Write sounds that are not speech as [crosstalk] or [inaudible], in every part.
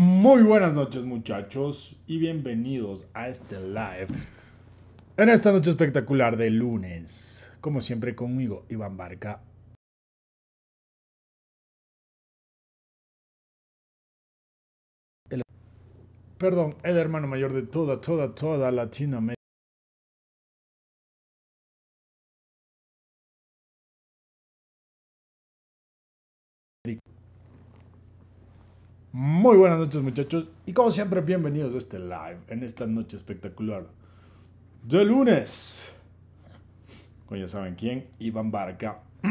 Muy buenas noches muchachos y bienvenidos a este live. En esta noche espectacular de lunes, como siempre conmigo, Iván Barca. perdón, el hermano mayor de toda, toda, toda Latinoamérica. Muy buenas noches muchachos y como siempre bienvenidos a este live en esta noche espectacular de lunes con ya saben quién, Iván Barca, [clears throat]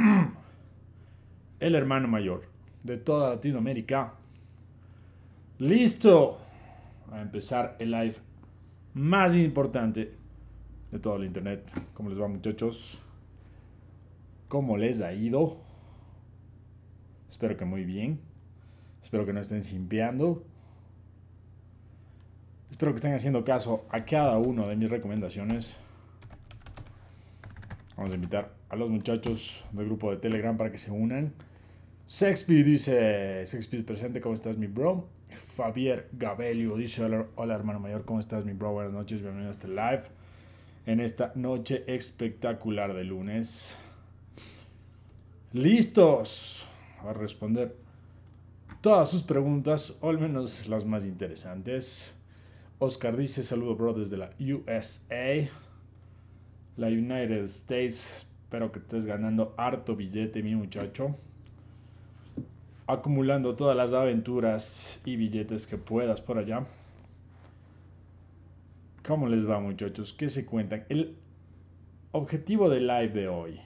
el hermano mayor de toda Latinoamérica. Listo a empezar el live más importante de todo el internet. ¿Cómo les va muchachos? ¿Cómo les ha ido? Espero que muy bien. Espero que no estén simpiando. Espero que estén haciendo caso a cada uno de mis recomendaciones. Vamos a invitar a los muchachos del grupo de Telegram para que se unan. Sexpeed dice, Sexpeed presente, ¿cómo estás mi bro? Javier Gabelio dice, hola, hermano mayor, ¿cómo estás mi bro? Buenas noches, bienvenidos a este live. En esta noche espectacular de lunes. Listos a responder todas sus preguntas, o al menos las más interesantes. Oscar dice, saludo bro desde la USA, la United States. Espero que estés ganando harto billete, mi muchacho. Acumulando todas las aventuras y billetes que puedas por allá. ¿Cómo les va muchachos? ¿Qué se cuentan? El objetivo del live de hoy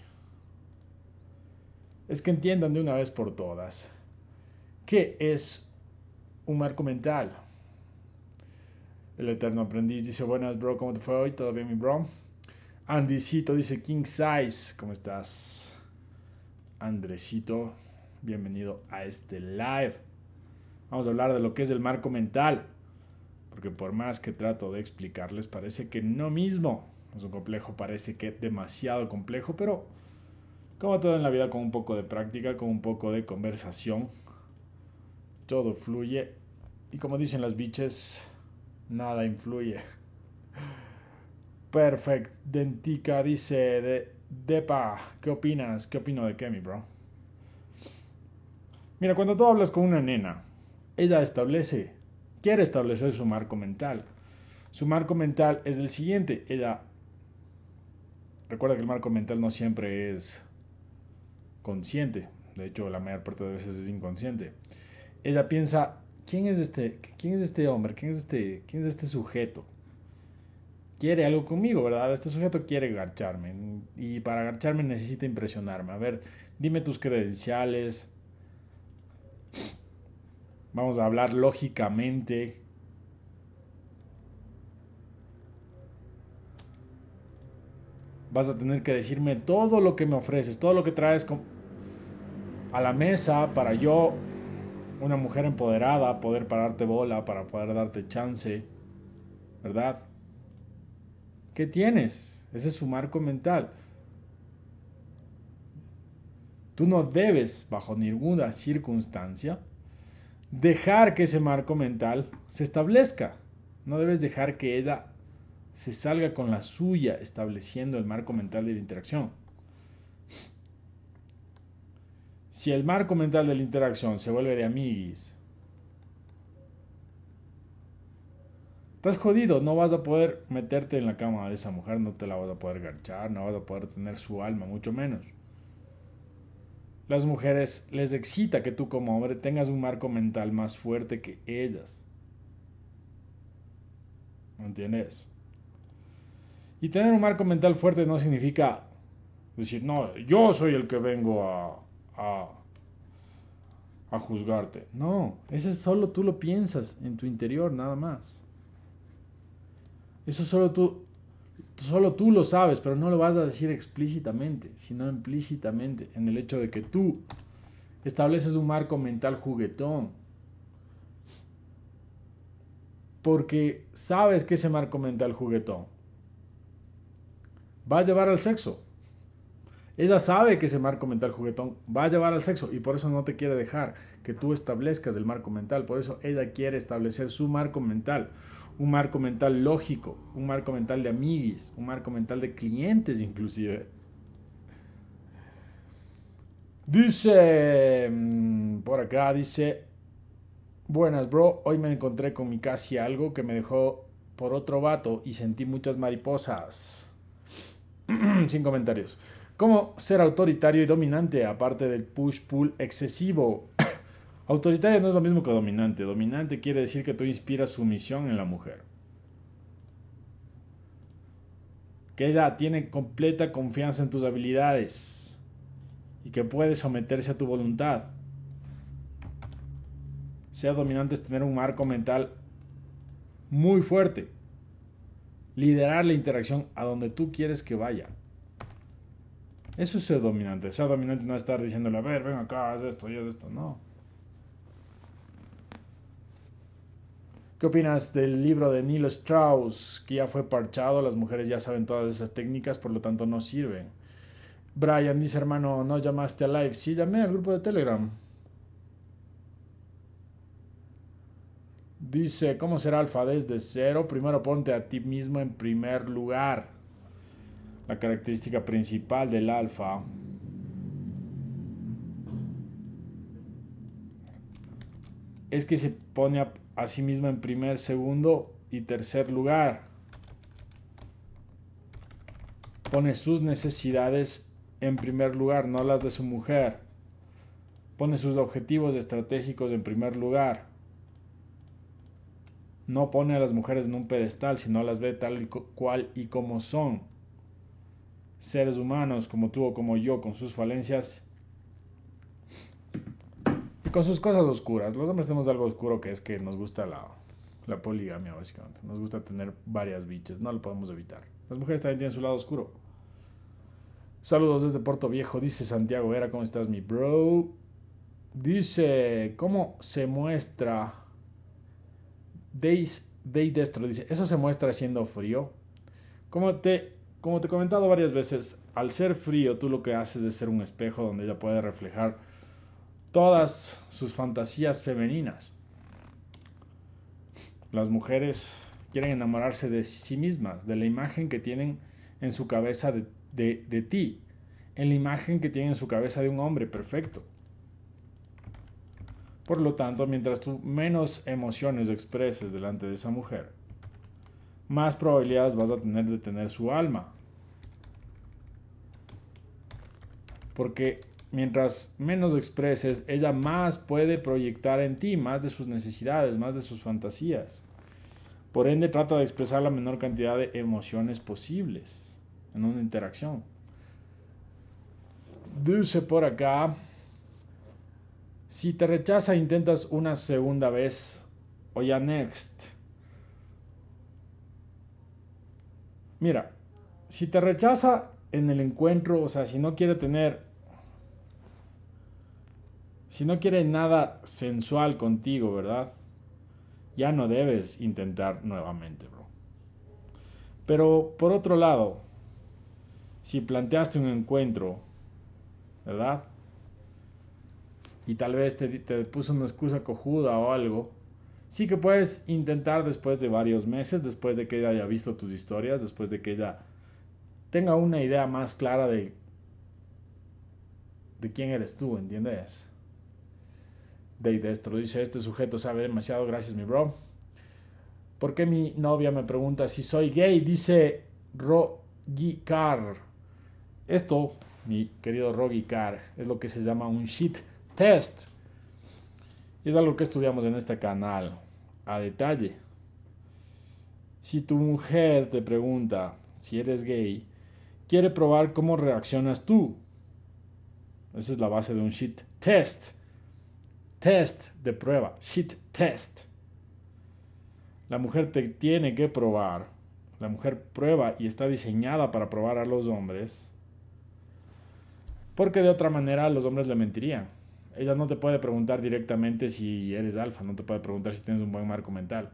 es que entiendan de una vez por todas ¿Qué es un marco mental? El eterno aprendiz dice, buenas bro, ¿cómo te fue hoy? ¿Todo bien mi bro? Andisito dice, King Size, ¿cómo estás? Andresito, bienvenido a este live. Vamos a hablar de lo que es el marco mental, porque por más que trato de explicarles, parece que no mismo es un complejo, parece que demasiado complejo, pero como todo en la vida, con un poco de práctica, con un poco de conversación, todo fluye. Y como dicen las biches, nada influye. Perfect. Dentica dice de Depa, ¿qué opinas? ¿Qué opino de Kemi, bro? Mira, cuando tú hablas con una nena, ella establece, quiere establecer su marco mental. Su marco mental es el siguiente. Ella recuerda que el marco mental no siempre es consciente. De hecho, la mayor parte de veces es inconsciente ella piensa, ¿quién es este, quién es este hombre? ¿Quién es este, quién es este sujeto? Quiere algo conmigo, ¿verdad? Este sujeto quiere garcharme y para garcharme necesita impresionarme. A ver, dime tus credenciales. Vamos a hablar lógicamente. Vas a tener que decirme todo lo que me ofreces, todo lo que traes a la mesa para yo una mujer empoderada, poder pararte bola, para poder darte chance, ¿verdad? ¿Qué tienes? Ese es su marco mental. Tú no debes, bajo ninguna circunstancia, dejar que ese marco mental se establezca. No debes dejar que ella se salga con la suya estableciendo el marco mental de la interacción. Si el marco mental de la interacción se vuelve de amiguis, estás jodido, no vas a poder meterte en la cama de esa mujer, no te la vas a poder garchar, no vas a poder tener su alma, mucho menos. Las mujeres les excita que tú como hombre tengas un marco mental más fuerte que ellas. ¿Me entiendes? Y tener un marco mental fuerte no significa decir, no, yo soy el que vengo a a, juzgarte. No, ese solo tú lo piensas en tu interior, nada más. Eso solo tú, solo tú lo sabes, pero no lo vas a decir explícitamente, sino implícitamente, en el hecho de que tú estableces un marco mental juguetón. Porque sabes que ese marco mental juguetón va a llevar al sexo. Ella sabe que ese marco mental juguetón va a llevar al sexo y por eso no te quiere dejar que tú establezcas el marco mental. Por eso ella quiere establecer su marco mental. Un marco mental lógico, un marco mental de amiguis, un marco mental de clientes inclusive. Dice, mm, por acá dice, buenas bro, hoy me encontré con mi casi algo que me dejó por otro vato y sentí muchas mariposas. [clears throat] Sin comentarios. ¿Cómo ser autoritario y dominante, aparte del push-pull excesivo. [coughs] autoritario no es lo mismo que dominante. Dominante quiere decir que tú inspiras sumisión en la mujer. Que ella tiene completa confianza en tus habilidades y que puede someterse a tu voluntad. Ser dominante es tener un marco mental muy fuerte. Liderar la interacción a donde tú quieres que vaya. Eso es ser dominante. Ser dominante no estar diciéndole, a ver, ven acá, haz esto, y haz esto, no. ¿Qué opinas del libro de Neil Strauss, que ya fue parchado? Las mujeres ya saben todas esas técnicas, por lo tanto no sirven. Brian dice, hermano, no llamaste a live. Sí, llamé al grupo de Telegram. Dice, ¿cómo ser alfa desde cero? Primero ponte a ti mismo en primer lugar la característica principal del alfa es que se pone a, sí mismo en primer, segundo y tercer lugar. Pone sus necesidades en primer lugar, no las de su mujer. Pone sus objetivos estratégicos en primer lugar. No pone a las mujeres en un pedestal, sino las ve tal y cual y como son seres humanos como tú o como yo, con sus falencias y con sus cosas oscuras. Los hombres tenemos algo oscuro que es que nos gusta la, poligamia, básicamente. Nos gusta tener varias biches, no lo podemos evitar. Las mujeres también tienen su lado oscuro. Saludos desde Puerto Viejo, dice Santiago Vera, ¿cómo estás mi bro? Dice, ¿cómo se muestra? Days, Day Destro dice, ¿eso se muestra siendo frío? ¿Cómo te como te he comentado varias veces, al ser frío, tú lo que haces es ser un espejo donde ella puede reflejar todas sus fantasías femeninas. Las mujeres quieren enamorarse de sí mismas, de la imagen que tienen en su cabeza de, de ti, en la imagen que tienen en su cabeza de un hombre perfecto. Por lo tanto, mientras tú menos emociones expreses delante de esa mujer, más probabilidades vas a tener de tener su alma. Porque mientras menos expreses, ella más puede proyectar en ti, más de sus necesidades, más de sus fantasías. Por ende, trata de expresar la menor cantidad de emociones posibles en una interacción. Dice por acá, si te rechaza, intentas una segunda vez o ya next. Mira, si te rechaza en el encuentro, o sea, si no quiere tener, si no quiere nada sensual contigo, ¿verdad? Ya no debes intentar nuevamente, bro. Pero por otro lado, si planteaste un encuentro, ¿verdad? Y tal vez te, te puso una excusa cojuda o algo, sí que puedes intentar después de varios meses, después de que ella haya visto tus historias, después de que ella tenga una idea más clara de, de quién eres tú, ¿entiendes? de Destro dice, este sujeto sabe demasiado, gracias mi bro. ¿Por qué mi novia me pregunta si soy gay? Dice Rogi Car. Esto, mi querido Rogi Car, es lo que se llama un shit test. Y es algo que estudiamos en este canal a detalle. Si tu mujer te pregunta si eres gay, quiere probar cómo reaccionas tú. Esa es la base de un shit test. Test de prueba. Shit test. La mujer te tiene que probar. La mujer prueba y está diseñada para probar a los hombres. Porque de otra manera los hombres le mentirían. Ella no te puede preguntar directamente si eres alfa, no te puede preguntar si tienes un buen marco mental.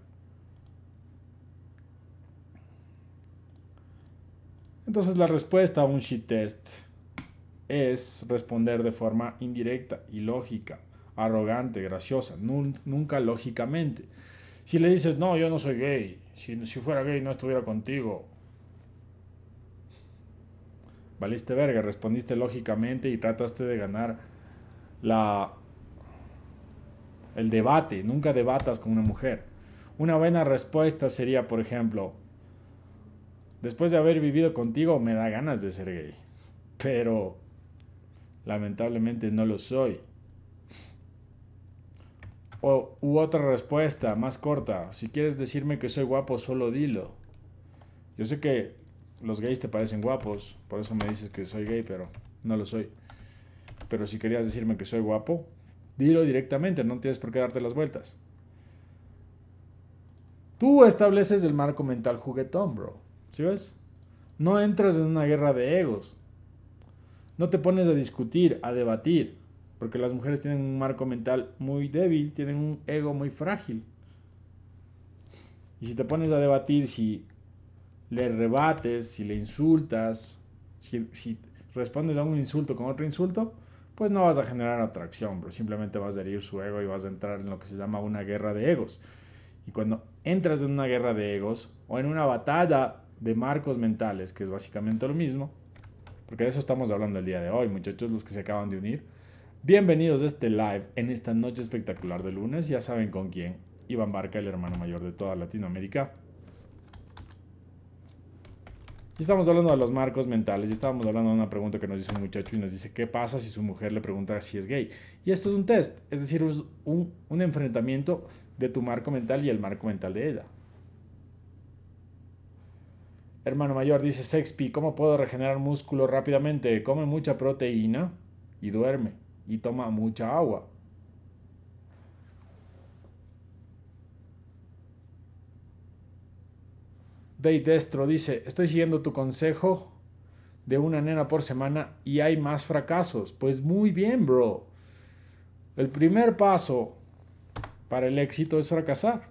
Entonces la respuesta a un shit test es responder de forma indirecta, y lógica arrogante, graciosa, nunca lógicamente. Si le dices, no, yo no soy gay, si, si fuera gay no estuviera contigo, valiste verga, respondiste lógicamente y trataste de ganar la, el debate. Nunca debatas con una mujer. Una buena respuesta sería, por ejemplo, después de haber vivido contigo me da ganas de ser gay. Pero lamentablemente no lo soy. O, u otra respuesta más corta. Si quieres decirme que soy guapo, solo dilo. Yo sé que los gays te parecen guapos, por eso me dices que soy gay, pero no lo soy. Pero si querías decirme que soy guapo, dilo directamente, no tienes por qué darte las vueltas. Tú estableces el marco mental juguetón, bro. ¿Sí ves? No entras en una guerra de egos. No te pones a discutir, a debatir. Porque las mujeres tienen un marco mental muy débil, tienen un ego muy frágil. Y si te pones a debatir, si le rebates, si le insultas, si, si respondes a un insulto con otro insulto, pues no vas a generar atracción, pero Simplemente vas a herir su ego y vas a entrar en lo que se llama una guerra de egos. Y cuando entras en una guerra de egos o en una batalla de marcos mentales, que es básicamente lo mismo, porque de eso estamos hablando el día de hoy, muchachos, los que se acaban de unir. Bienvenidos a este live en esta noche espectacular de lunes, ya saben con quién, Iván Barca, el hermano mayor de toda Latinoamérica. Y estamos hablando de los marcos mentales y estábamos hablando de una pregunta que nos hizo un muchacho y nos dice, ¿qué pasa si su mujer le pregunta si es gay? Y esto es un test, es decir, es un, un enfrentamiento de tu marco mental y el marco mental de ella. Hermano mayor dice, Sexpi, ¿cómo puedo regenerar músculo rápidamente? Come mucha proteína y duerme y toma mucha agua. Destro dice, estoy siguiendo tu consejo de una nena por semana y hay más fracasos. Pues muy bien, bro. El primer paso para el éxito es fracasar.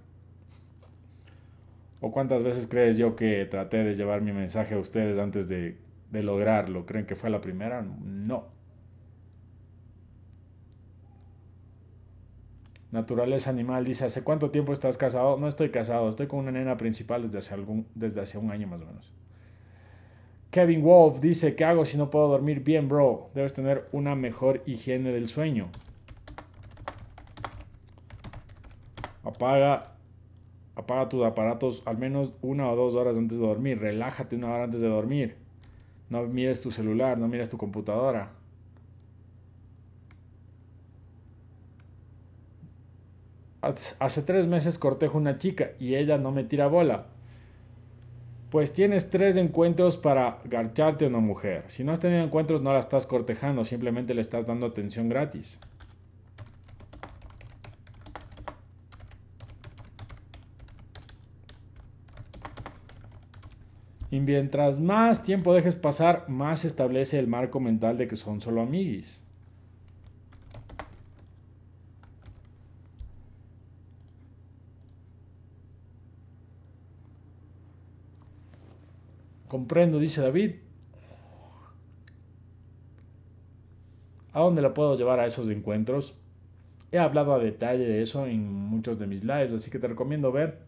¿O cuántas veces crees yo que traté de llevar mi mensaje a ustedes antes de, de lograrlo? ¿Creen que fue la primera? No. Naturaleza Animal dice, ¿hace cuánto tiempo estás casado? No estoy casado, estoy con una nena principal desde hace, algún, desde hace un año más o menos. Kevin Wolf dice, ¿qué hago si no puedo dormir bien, bro? Debes tener una mejor higiene del sueño. Apaga, apaga tus aparatos al menos una o dos horas antes de dormir. Relájate una hora antes de dormir. No mires tu celular, no mires tu computadora. Hace tres meses cortejo una chica y ella no me tira bola. Pues tienes tres encuentros para garcharte a una mujer. Si no has tenido encuentros no la estás cortejando, simplemente le estás dando atención gratis. Y mientras más tiempo dejes pasar, más se establece el marco mental de que son solo amiguis. Comprendo, dice David. ¿A dónde la puedo llevar a esos encuentros? He hablado a detalle de eso en muchos de mis lives, así que te recomiendo ver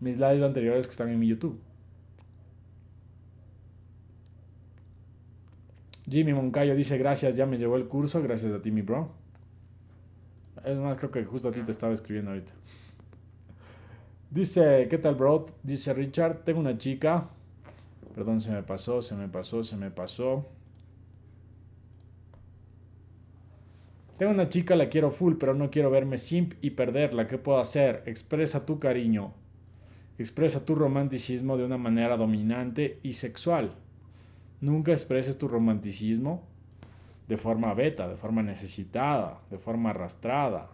mis lives anteriores que están en mi YouTube. Jimmy Moncayo dice gracias, ya me llevó el curso, gracias a ti mi bro. Es más, creo que justo a ti te estaba escribiendo ahorita. Dice, ¿qué tal, bro? Dice Richard, tengo una chica. Perdón, se me pasó, se me pasó, se me pasó. Tengo una chica, la quiero full, pero no quiero verme simp y perderla. ¿Qué puedo hacer? Expresa tu cariño. Expresa tu romanticismo de una manera dominante y sexual. Nunca expreses tu romanticismo de forma beta, de forma necesitada, de forma arrastrada.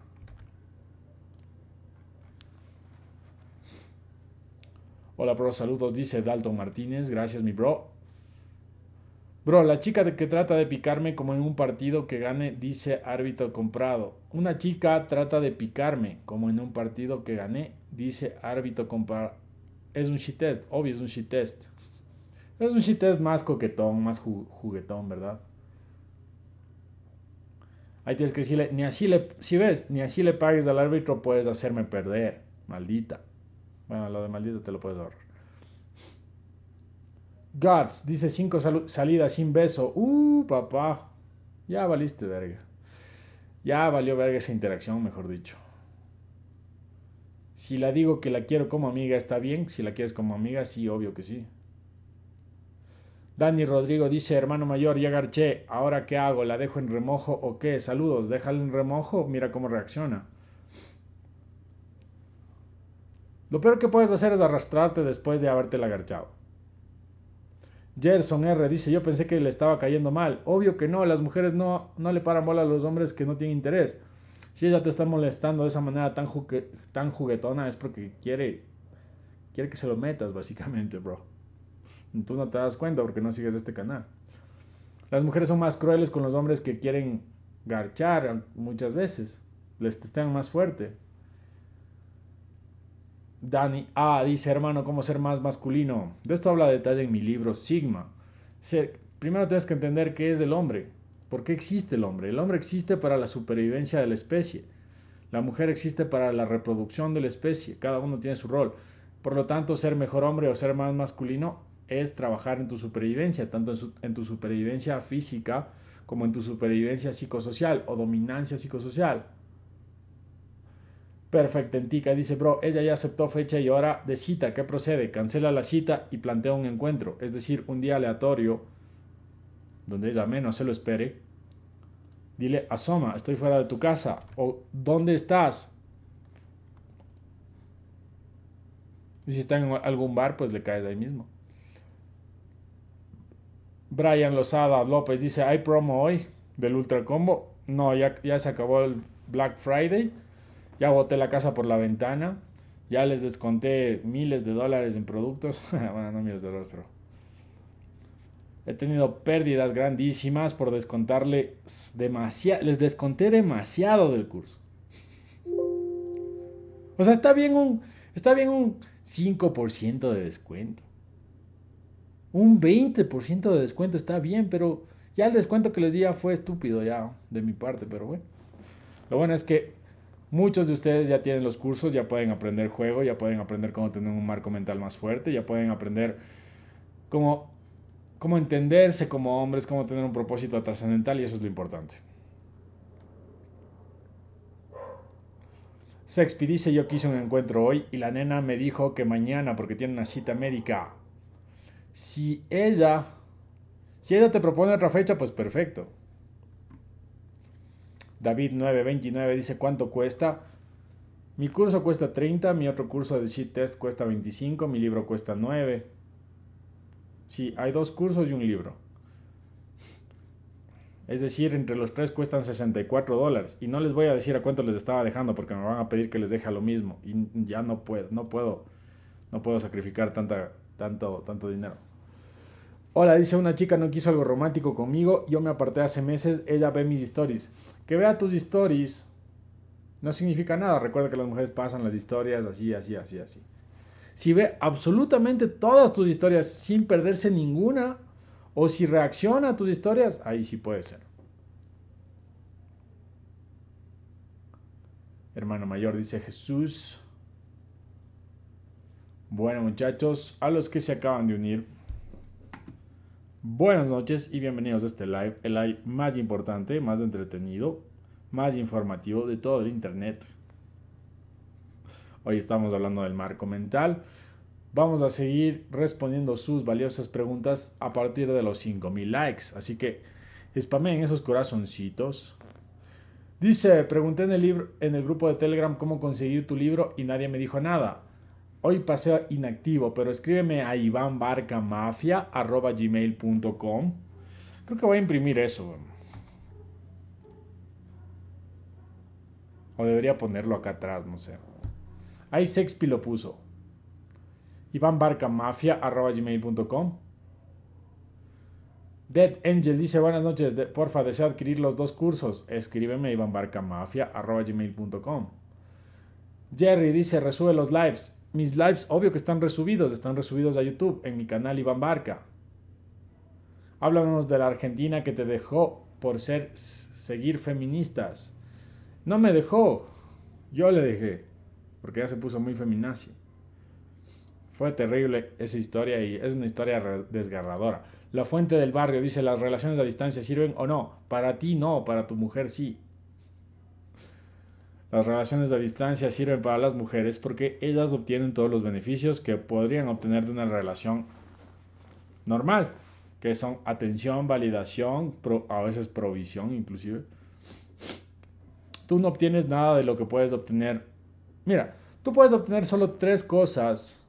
Hola, bro, saludos, dice Dalton Martínez. Gracias, mi bro. Bro, la chica que trata de picarme como en un partido que gane, dice árbitro comprado. Una chica trata de picarme como en un partido que gané, dice árbitro comprado. Es un shit test, obvio, es un shit test. Es un shit test más coquetón, más juguetón, ¿verdad? Ahí tienes que decirle, ni así le, si ves, ni así le pagues al árbitro puedes hacerme perder, maldita. Bueno, lo de maldito te lo puedes ahorrar. Guts dice cinco salidas sin beso. Uh, papá. Ya valiste verga. Ya valió verga esa interacción, mejor dicho. Si la digo que la quiero como amiga, está bien. Si la quieres como amiga, sí, obvio que sí. Dani Rodrigo dice, hermano mayor, ya garché, ¿ahora qué hago? ¿La dejo en remojo o qué? Saludos, déjala en remojo, mira cómo reacciona. Lo peor que puedes hacer es arrastrarte después de haberte garchado. Gerson R. dice, yo pensé que le estaba cayendo mal. Obvio que no, las mujeres no, no le paran bola a los hombres que no tienen interés. Si ella te está molestando de esa manera tan, juguetona es porque quiere, quiere que se lo metas, básicamente, bro. Tú no te das cuenta porque no sigues este canal. Las mujeres son más crueles con los hombres que quieren garchar muchas veces. Les están más fuerte. Dani A ah, dice, hermano, ¿cómo ser más masculino? De esto habla detalle en mi libro Sigma. primero tienes que entender qué es el hombre. ¿Por qué existe el hombre? El hombre existe para la supervivencia de la especie. La mujer existe para la reproducción de la especie. Cada uno tiene su rol. Por lo tanto, ser mejor hombre o ser más masculino es trabajar en tu supervivencia, tanto en tu supervivencia física como en tu supervivencia psicosocial o dominancia psicosocial. Perfectentica dice, bro, ella ya aceptó fecha y hora de cita. ¿Qué procede? Cancela la cita y plantea un encuentro, es decir, un día aleatorio donde ella menos se lo espere. Dile, asoma, estoy fuera de tu casa. O, ¿dónde estás? Y si está en algún bar, pues le caes ahí mismo. Brian Lozada López dice, ¿hay promo hoy del Ultra Combo? No, ya, ya se acabó el Black Friday ya boté la casa por la ventana, ya les desconté miles de dólares en productos, [laughs] bueno, no miles de dólares, pero he tenido pérdidas grandísimas por descontarle demasiado, les desconté demasiado del curso. O sea, está bien un, está bien un 5% de descuento. Un 20% de descuento está bien, pero ya el descuento que les di ya fue estúpido ya de mi parte, pero bueno. Lo bueno es que Muchos de ustedes ya tienen los cursos, ya pueden aprender juego, ya pueden aprender cómo tener un marco mental más fuerte, ya pueden aprender cómo, entenderse como hombres, cómo tener un propósito trascendental y eso es lo importante. Se dice, yo quise un encuentro hoy y la nena me dijo que mañana porque tiene una cita médica. Si ella, si ella te propone otra fecha, pues perfecto. David 929 dice, ¿cuánto cuesta? Mi curso cuesta 30, mi otro curso de Sheet Test cuesta 25, mi libro cuesta 9. Sí, hay dos cursos y un libro. Es decir, entre los tres cuestan 64 dólares. Y no les voy a decir a cuánto les estaba dejando porque me van a pedir que les deje lo mismo. Y ya no puedo, no puedo, no puedo sacrificar tanta, tanto, tanto dinero. Hola, dice una chica, no quiso algo romántico conmigo. Yo me aparté hace meses, ella ve mis stories. Que vea tus historias, no significa nada. Recuerda que las mujeres pasan las historias así, así, así, así. Si ve absolutamente todas tus historias sin perderse ninguna, o si reacciona a tus historias, ahí sí puede ser. Hermano mayor dice Jesús. Bueno muchachos, a los que se acaban de unir, Buenas noches y bienvenidos a este live, el live más importante, más entretenido, más informativo de todo el internet. Hoy estamos hablando del marco mental. Vamos a seguir respondiendo sus valiosas preguntas a partir de los 5000 likes, así que en esos corazoncitos. Dice, pregunté en el libro en el grupo de Telegram cómo conseguir tu libro y nadie me dijo nada. Hoy paseo inactivo, pero escríbeme a ivanbarcamafia.gmail.com. Creo que voy a imprimir eso. O debería ponerlo acá atrás, no sé. Ahí Sexpi lo puso. ivanbarcamafia.gmail.com. Dead Angel dice, buenas noches, porfa, deseo adquirir los dos cursos. Escríbeme a ivanbarcamafia.gmail.com. Jerry dice, resube los lives mis lives, obvio que están resubidos, están resubidos a YouTube, en mi canal Iván Barca. Háblanos de la Argentina que te dejó por ser seguir feministas. No me dejó, yo le dejé, porque ya se puso muy feminazi. Fue terrible esa historia y es una historia desgarradora. La fuente del barrio dice, ¿las relaciones a distancia sirven o no? Para ti no, para tu mujer sí. Las relaciones a distancia sirven para las mujeres porque ellas obtienen todos los beneficios que podrían obtener de una relación normal, que son atención, validación, a veces provisión inclusive. Tú no obtienes nada de lo que puedes obtener. Mira, tú puedes obtener solo tres cosas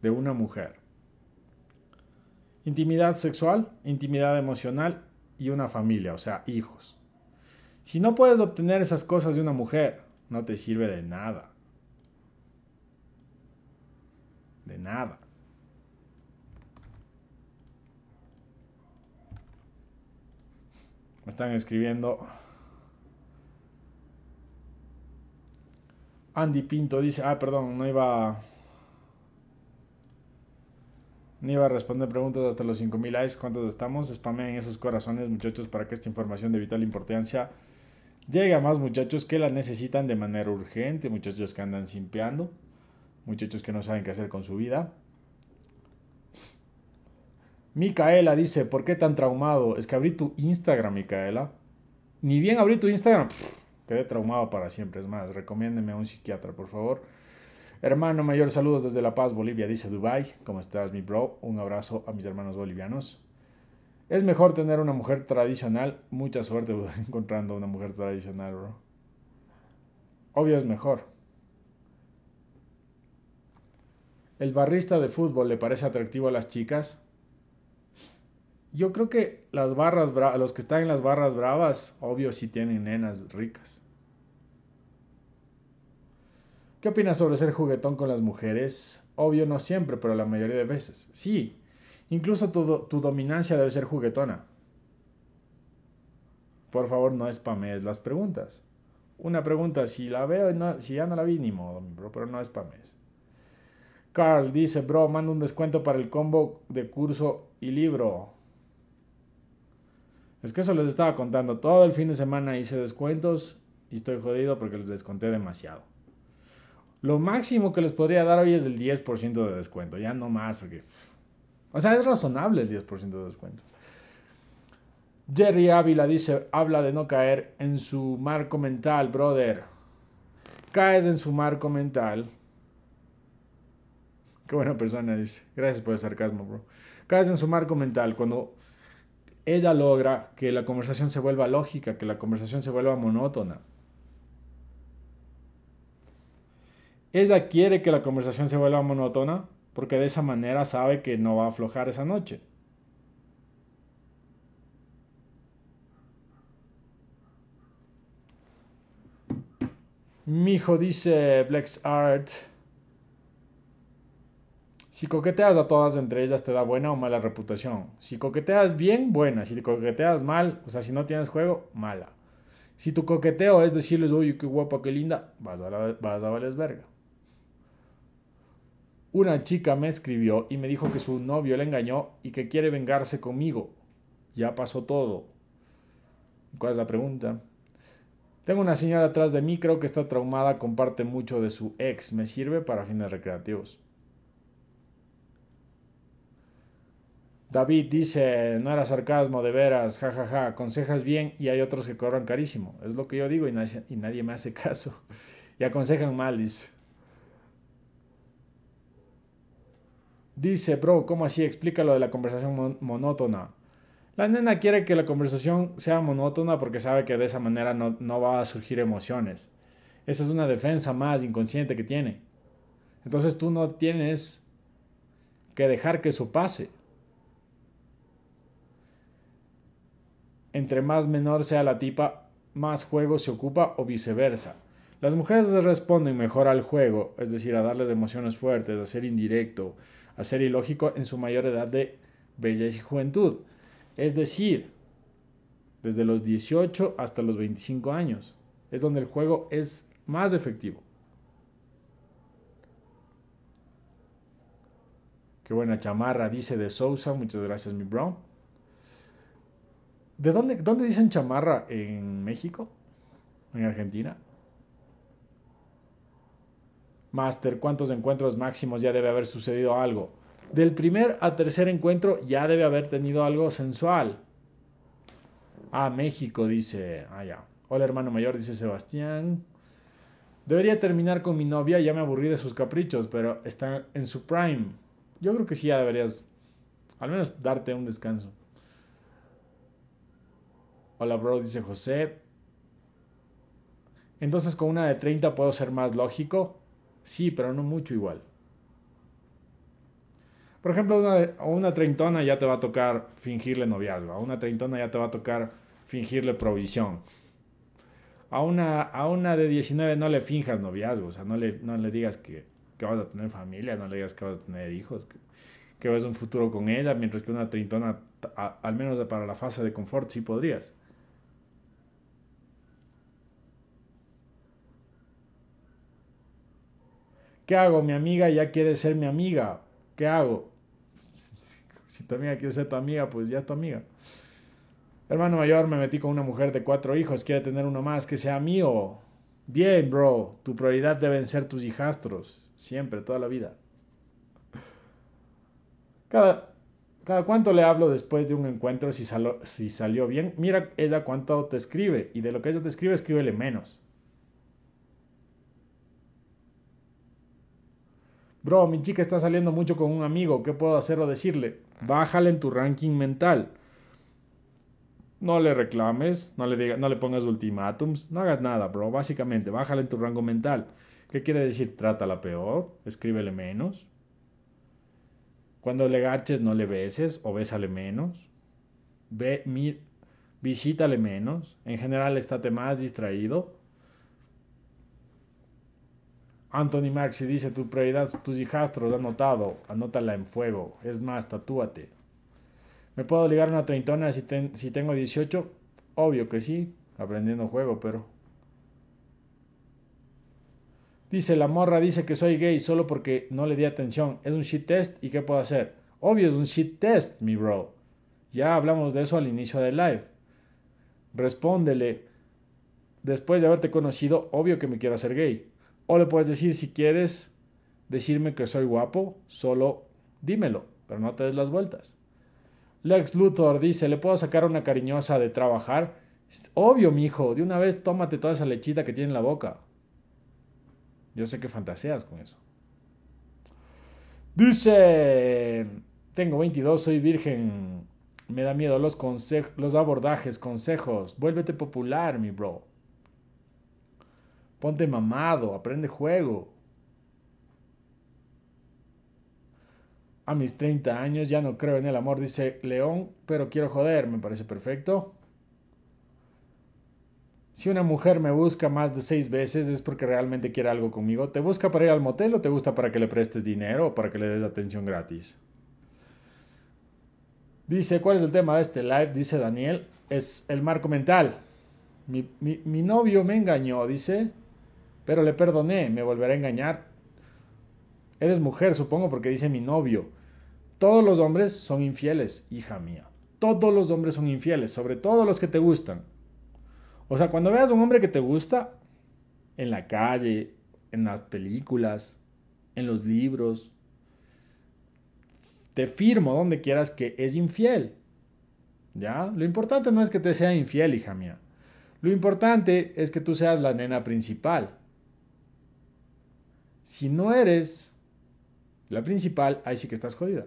de una mujer. Intimidad sexual, intimidad emocional y una familia, o sea, hijos. Si no puedes obtener esas cosas de una mujer, no te sirve de nada. De nada. Me están escribiendo. Andy Pinto dice, ah, perdón, no iba... No iba a responder preguntas hasta los 5.000 likes. ¿Cuántos estamos? en esos corazones, muchachos, para que esta información de vital importancia Llega más muchachos que la necesitan de manera urgente, muchachos que andan simpeando, muchachos que no saben qué hacer con su vida. Micaela dice, ¿por qué tan traumado? Es que abrí tu Instagram, Micaela. Ni bien abrí tu Instagram, quedé traumado para siempre. Es más, recomiéndeme a un psiquiatra, por favor. Hermano mayor, saludos desde La Paz, Bolivia, dice Dubai. ¿Cómo estás, mi bro? Un abrazo a mis hermanos bolivianos. Es mejor tener una mujer tradicional. Mucha suerte [laughs] encontrando una mujer tradicional, bro. Obvio es mejor. ¿El barrista de fútbol le parece atractivo a las chicas? Yo creo que las barras los que están en las barras bravas, obvio sí tienen nenas ricas. ¿Qué opinas sobre ser juguetón con las mujeres? Obvio no siempre, pero la mayoría de veces. Sí, Incluso tu, tu dominancia debe ser juguetona. Por favor, no spamees las preguntas. Una pregunta, si la veo, si ya no la vi, ni modo, bro, pero no spamees. Carl dice, bro, manda un descuento para el combo de curso y libro. Es que eso les estaba contando. Todo el fin de semana hice descuentos y estoy jodido porque les desconté demasiado. Lo máximo que les podría dar hoy es el 10% de descuento. Ya no más porque... O sea, es razonable el 10% de descuento. Jerry Ávila dice, habla de no caer en su marco mental, brother. Caes en su marco mental. Qué buena persona dice. Gracias por el sarcasmo, bro. Caes en su marco mental cuando ella logra que la conversación se vuelva lógica, que la conversación se vuelva monótona. Ella quiere que la conversación se vuelva monótona porque de esa manera sabe que no va a aflojar esa noche. Mi hijo dice Blacks Art. Si coqueteas a todas entre ellas te da buena o mala reputación. Si coqueteas bien, buena. Si coqueteas mal, o sea, si no tienes juego, mala. Si tu coqueteo es decirles, oye, qué guapa, qué linda, vas a, la, verga. Una chica me escribió y me dijo que su novio le engañó y que quiere vengarse conmigo. Ya pasó todo. ¿Cuál es la pregunta? Tengo una señora atrás de mí, creo que está traumada, comparte mucho de su ex, me sirve para fines recreativos. David dice, no era sarcasmo, de veras, jajaja, ja, ja. aconsejas bien y hay otros que cobran carísimo. Es lo que yo digo y nadie, y nadie me hace [laughs] caso. Y aconsejan mal, dice. Dice, bro, ¿cómo así? Explica lo de la conversación monótona. La nena quiere que la conversación sea monótona porque sabe que de esa manera no, no, va a surgir emociones. Esa es una defensa más inconsciente que tiene. Entonces tú no tienes que dejar que eso pase. Entre más menor sea la tipa, más juego se ocupa o viceversa. Las mujeres responden mejor al juego, es decir, a darles emociones fuertes, a ser indirecto, a ser ilógico en su mayor edad de belleza y juventud. Es decir, desde los 18 hasta los 25 años. Es donde el juego es más efectivo. Qué buena chamarra, dice de Sousa. Muchas gracias, mi bro. ¿De dónde, dónde dicen chamarra? ¿En México? ¿En Argentina? Master, ¿cuántos encuentros máximos ya debe haber sucedido algo? Del primer a tercer encuentro ya debe haber tenido algo sensual. Ah, México, dice. Ah, ya. Hola, hermano mayor, dice Sebastián. Debería terminar con mi novia, ya me aburrí de sus caprichos, pero está en su prime. Yo creo que sí, ya deberías al menos darte un descanso. Hola, bro, dice José. Entonces con una de 30 puedo ser más lógico. Sí, pero no mucho igual. Por ejemplo, a una treintona ya te va a tocar fingirle noviazgo, a una treintona ya te va a tocar fingirle provisión. A una, a una de 19 no le finjas noviazgo, o sea, no le, no le digas que, vas a tener familia, no le digas que vas a tener hijos, que, ves vas a un futuro con ella, mientras que una treintona, al menos para la fase de confort, sí podrías. ¿Qué hago? Mi amiga ya quiere ser mi amiga. ¿Qué hago? [laughs] Si tu amiga quiere ser tu amiga, pues ya es tu amiga. Hermano mayor, me metí con una mujer de cuatro hijos, quiere tener uno más que sea mío. Bien, bro, tu prioridad deben ser tus hijastros, siempre, toda la vida. Cada, cada cuánto le hablo después de un encuentro si, si salió bien. Mira ella cuánto te escribe y de lo que ella te escribe, escríbele menos. Bro, mi chica está saliendo mucho con un amigo, ¿qué puedo hacer o decirle? Bájale en tu ranking mental. No le reclames, no le, diga, no le pongas ultimátums, no hagas nada, bro. Básicamente, bájale en tu rango mental. ¿Qué quiere decir? Trátala peor, escríbele menos. Cuando le garches, no le beses o bésale menos. Ve, visítale menos. En general, estate más distraído Anthony Maxi dice, tu prioridad, tus hijastros, anotado, anótala en fuego. Es más, tatúate. ¿Me puedo ligar una treintona si, si tengo 18? Obvio que sí, aprendiendo juego, pero... Dice, la morra dice que soy gay solo porque no le di atención. Es un shit test y ¿qué puedo hacer? Obvio, es un shit test, mi bro. Ya hablamos de eso al inicio del live. Respóndele, después de haberte conocido, obvio que me quiero hacer gay. O le puedes decir, si quieres decirme que soy guapo, solo dímelo, pero no te des las vueltas. Lex Luthor dice, ¿le puedo sacar una cariñosa de trabajar? Es obvio, mijo, de una vez tómate toda esa lechita que tiene en la boca. Yo sé que fantaseas con eso. Dice, tengo 22, soy virgen. Me da miedo los, consejos, los abordajes, consejos. Vuélvete popular, mi bro. Ponte mamado, aprende juego. A mis 30 años ya no creo en el amor, dice León, pero quiero joder, me parece perfecto. Si una mujer me busca más de seis veces es porque realmente quiere algo conmigo. ¿Te busca para ir al motel o te gusta para que le prestes dinero o para que le des atención gratis? Dice, ¿cuál es el tema de este live? Dice Daniel, es el marco mental. Mi, mi novio me engañó, dice. Pero le perdoné, me volverá a engañar. Eres mujer, supongo, porque dice mi novio. Todos los hombres son infieles, hija mía. Todos los hombres son infieles, sobre todo los que te gustan. O sea, cuando veas a un hombre que te gusta, en la calle, en las películas, en los libros, te firmo donde quieras que es infiel. ¿Ya? Lo importante no es que te sea infiel, hija mía. Lo importante es que tú seas la nena principal. Si no eres la principal, ahí sí que estás jodida.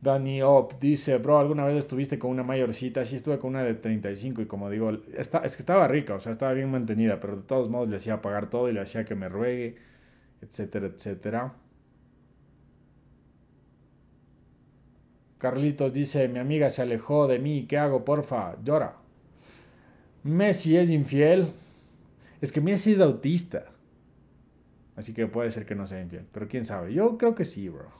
Dani Op dice, bro, ¿alguna vez estuviste con una mayorcita? Sí, estuve con una de 35 y como digo, es que estaba rica, o sea, estaba bien mantenida, pero de todos modos le hacía pagar todo y le hacía que me ruegue, etcétera, etcétera. Carlitos dice, mi amiga se alejó de mí, ¿qué hago? Porfa, llora. Messi es infiel. Es que Messi es autista. Así que puede ser que no sea infiel. Pero quién sabe. Yo creo que sí, bro.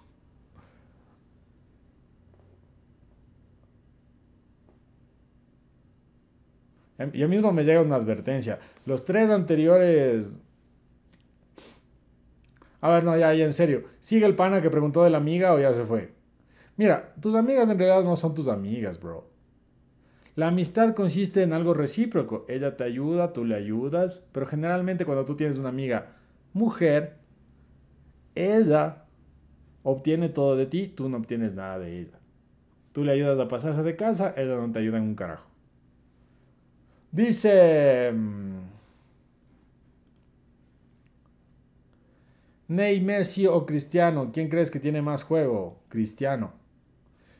Yo mismo me llega una advertencia. Los tres anteriores. A ver, no, ya, ya, en serio. ¿Sigue el pana que preguntó de la amiga o ya se fue? Mira, tus amigas en realidad no son tus amigas, bro. La amistad consiste en algo recíproco. Ella te ayuda, tú le ayudas, pero generalmente cuando tú tienes una amiga mujer, ella obtiene todo de ti, tú no obtienes nada de ella. Tú le ayudas a pasarse de casa, ella no te ayuda en un carajo. Dice... Mm, Ney Messi o Cristiano, ¿quién crees que tiene más juego? Cristiano.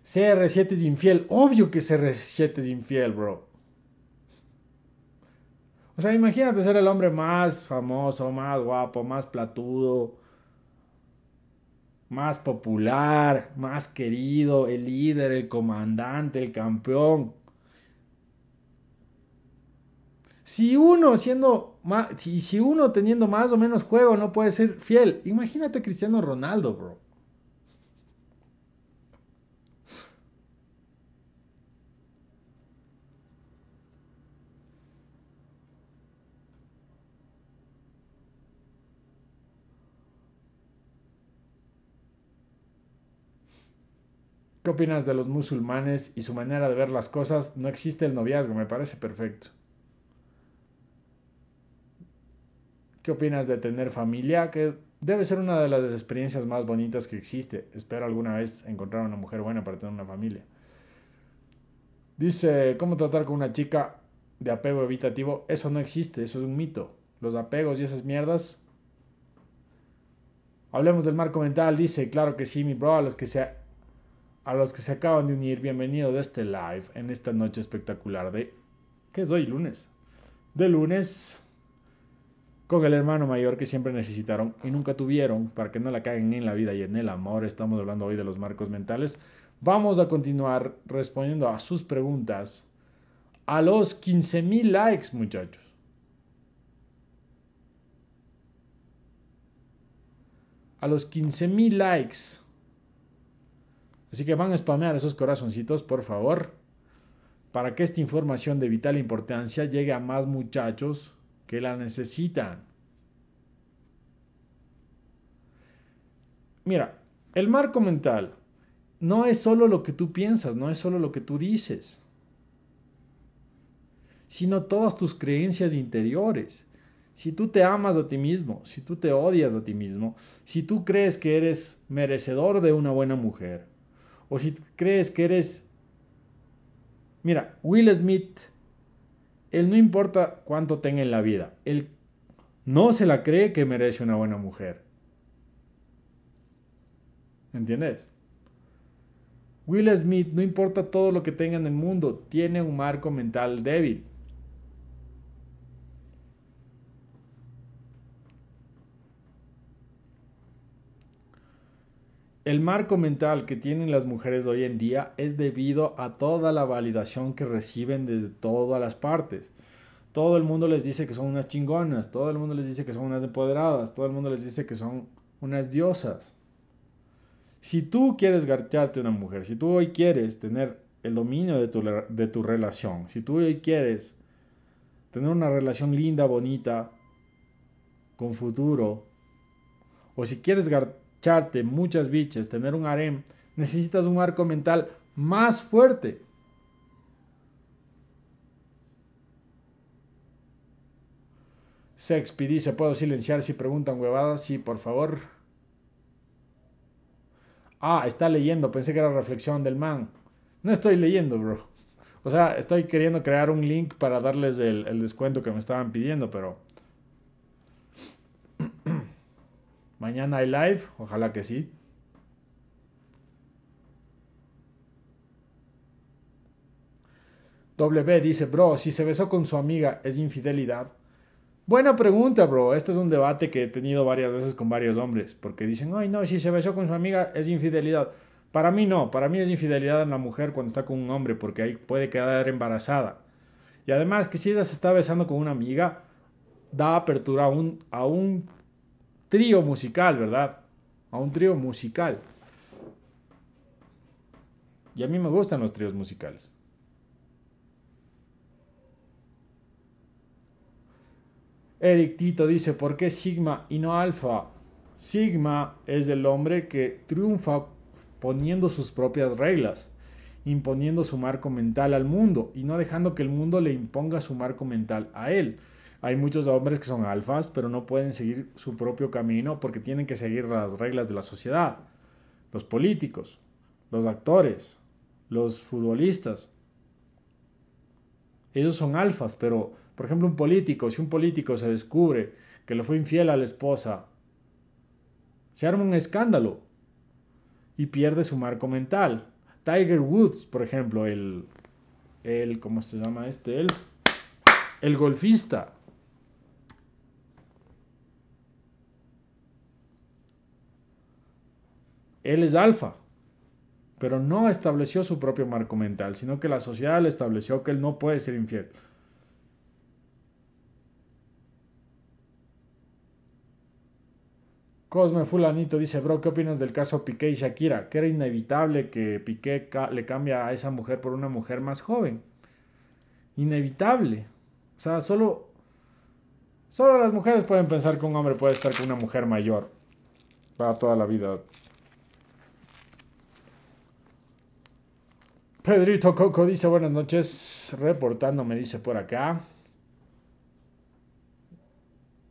CR7 es infiel. Obvio que CR7 es infiel, bro. O sea, imagínate ser el hombre más famoso, más guapo, más platudo, más popular, más querido, el líder, el comandante, el campeón. Si uno siendo más, si, si uno teniendo más o menos juego no puede ser fiel, imagínate Cristiano Ronaldo, bro. ¿Qué opinas de los musulmanes y su manera de ver las cosas? No existe el noviazgo, me parece perfecto. ¿Qué opinas de tener familia? Que debe ser una de las experiencias más bonitas que existe. Espero alguna vez encontrar una mujer buena para tener una familia. Dice, ¿cómo tratar con una chica de apego evitativo? Eso no existe, eso es un mito. Los apegos y esas mierdas. Hablemos del marco mental, dice, claro que sí, mi bro, a los que sea a los que se acaban de unir, bienvenido de este live en esta noche espectacular de... ¿Qué es hoy? Lunes. De lunes con el hermano mayor que siempre necesitaron y nunca tuvieron para que no la caguen en la vida y en el amor. Estamos hablando hoy de los marcos mentales. Vamos a continuar respondiendo a sus preguntas a los 15.000 likes, muchachos. A los 15.000 likes. Así que van a spamear esos corazoncitos, por favor, para que esta información de vital importancia llegue a más muchachos que la necesitan. Mira, el marco mental no es solo lo que tú piensas, no es solo lo que tú dices, sino todas tus creencias interiores. Si tú te amas a ti mismo, si tú te odias a ti mismo, si tú crees que eres merecedor de una buena mujer, o si crees que eres... Mira, Will Smith, él no importa cuánto tenga en la vida, él no se la cree que merece una buena mujer. ¿Entiendes? Will Smith, no importa todo lo que tenga en el mundo, tiene un marco mental débil. El marco mental que tienen las mujeres hoy en día es debido a toda la validación que reciben desde todas las partes. Todo el mundo les dice que son unas chingonas, todo el mundo les dice que son unas empoderadas, todo el mundo les dice que son unas diosas. Si tú quieres garcharte una mujer, si tú hoy quieres tener el dominio de tu, de tu relación, si tú hoy quieres tener una relación linda, bonita, con futuro, o si quieres garcharte, muchas bichas, tener un harem, necesitas un arco mental más fuerte. y ¿se ¿puedo silenciar si preguntan huevadas? Sí, por favor. Ah, está leyendo, pensé que era reflexión del man. No estoy leyendo, bro. O sea, estoy queriendo crear un link para darles el, el descuento que me estaban pidiendo, pero... [clears throat] Mañana hay live, ojalá que sí. W dice, bro, si se besó con su amiga, ¿es infidelidad? Buena pregunta, bro. Este es un debate que he tenido varias veces con varios hombres, porque dicen, ay, no, si se besó con su amiga, es infidelidad. Para mí no, para mí es infidelidad en la mujer cuando está con un hombre, porque ahí puede quedar embarazada. Y además que si ella se está besando con una amiga, da apertura a un, a un trío musical, ¿verdad? A un trío musical. Y a mí me gustan los tríos musicales. Eric Tito dice, ¿por qué Sigma y no Alfa? Sigma es el hombre que triunfa poniendo sus propias reglas, imponiendo su marco mental al mundo y no dejando que el mundo le imponga su marco mental a él. Hay muchos hombres que son alfas, pero no pueden seguir su propio camino porque tienen que seguir las reglas de la sociedad. Los políticos, los actores, los futbolistas. Ellos son alfas, pero por ejemplo un político, si un político se descubre que le fue infiel a la esposa, se arma un escándalo y pierde su marco mental. Tiger Woods, por ejemplo, el, el ¿cómo se llama este? El, el golfista. Él es alfa, pero no estableció su propio marco mental, sino que la sociedad le estableció que él no puede ser infiel. Cosme Fulanito dice, bro, ¿qué opinas del caso Piqué y Shakira? Que era inevitable que Piqué le cambia a esa mujer por una mujer más joven. Inevitable. O sea, solo, solo las mujeres pueden pensar que un hombre puede estar con una mujer mayor para toda la vida. Pedrito Coco dice buenas noches, reportando me dice por acá.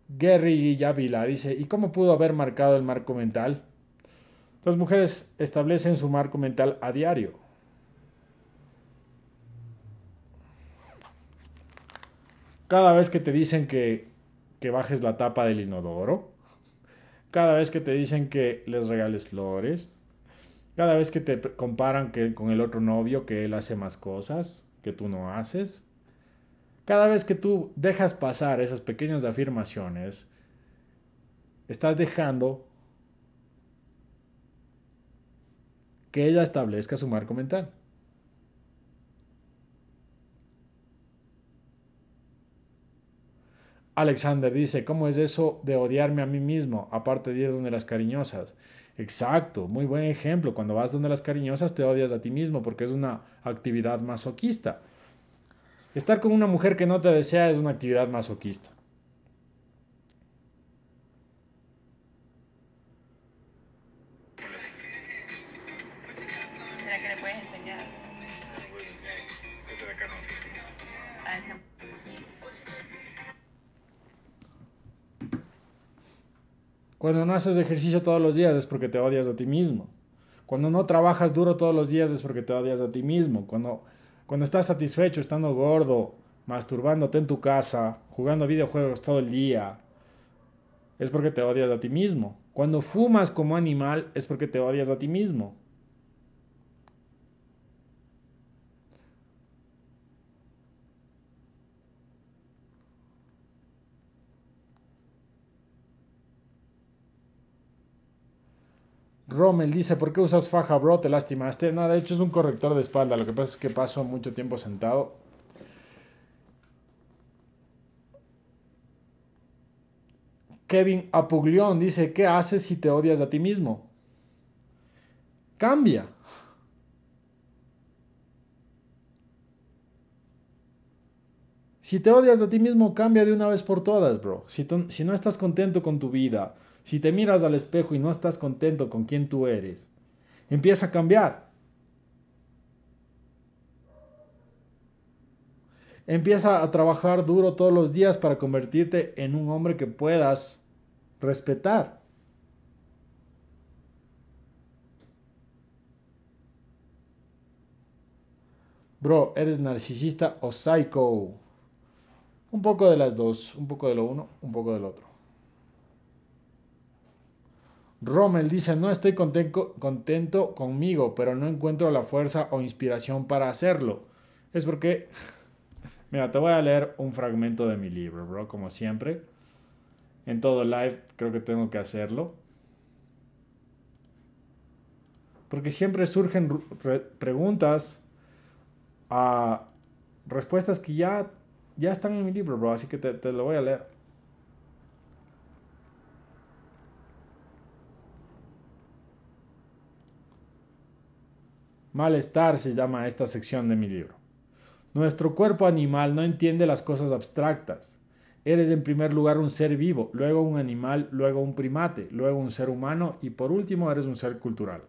Gary Yavila dice, ¿y cómo pudo haber marcado el marco mental? Las mujeres establecen su marco mental a diario. Cada vez que te dicen que, que bajes la tapa del inodoro, cada vez que te dicen que les regales flores, cada vez que te comparan con el otro novio que él hace más cosas que tú no haces. Cada vez que tú dejas pasar esas pequeñas afirmaciones, estás dejando que ella establezca su marco mental. Alexander dice, ¿cómo es eso de odiarme a mí mismo, aparte de ir donde las cariñosas? Exacto, muy buen ejemplo. Cuando vas donde las cariñosas te odias a ti mismo porque es una actividad masoquista. Estar con una mujer que no te desea es una actividad masoquista. Cuando no haces ejercicio todos los días es porque te odias a ti mismo. Cuando no trabajas duro todos los días es porque te odias a ti mismo. Cuando, cuando estás satisfecho estando gordo, masturbándote en tu casa, jugando videojuegos todo el día, es porque te odias a ti mismo. Cuando fumas como animal es porque te odias a ti mismo. Rommel dice, ¿por qué usas faja, bro? Te lastimaste. Nada, de hecho es un corrector de espalda. Lo que pasa es que paso mucho tiempo sentado. Kevin Apuglión dice, ¿qué haces si te odias a ti mismo? Cambia. Si te odias a ti mismo, cambia de una vez por todas, bro. si no estás contento con tu vida, si te miras al espejo y no estás contento con quien tú eres, empieza a cambiar. Empieza a trabajar duro todos los días para convertirte en un hombre que puedas respetar. Bro, ¿eres narcisista o psycho? Un poco de las dos, un poco de lo uno, un poco del otro. Rommel dice, no estoy contento, contento conmigo, pero no encuentro la fuerza o inspiración para hacerlo. Es porque, [laughs] mira, te voy a leer un fragmento de mi libro, bro, como siempre. En todo live creo que tengo que hacerlo. Porque siempre surgen preguntas a ah, respuestas que ya, ya están en mi libro, bro, así que te lo voy a leer. Malestar se llama esta sección de mi libro. Nuestro cuerpo animal no entiende las cosas abstractas. Eres en primer lugar un ser vivo, luego un animal, luego un primate, luego un ser humano y por último eres un ser cultural.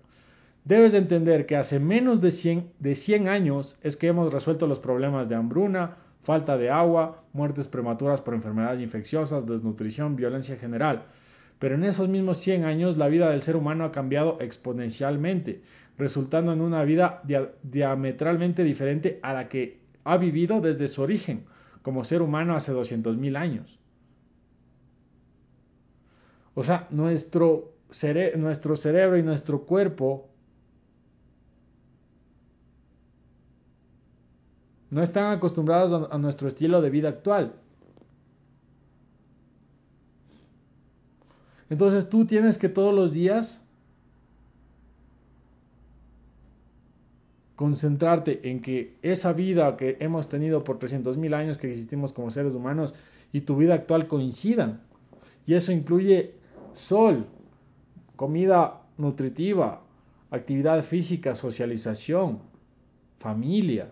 Debes entender que hace menos de 100, de 100 años es que hemos resuelto los problemas de hambruna, falta de agua, muertes prematuras por enfermedades infecciosas, desnutrición, violencia general. Pero en esos mismos 100 años la vida del ser humano ha cambiado exponencialmente resultando en una vida diametralmente diferente a la que ha vivido desde su origen como ser humano hace 200.000 años. O sea, nuestro, cerebro y nuestro cuerpo no están acostumbrados a, nuestro estilo de vida actual. Entonces tú tienes que todos los días concentrarte en que esa vida que hemos tenido por 300.000 años que existimos como seres humanos y tu vida actual coincidan. Y eso incluye sol, comida nutritiva, actividad física, socialización, familia,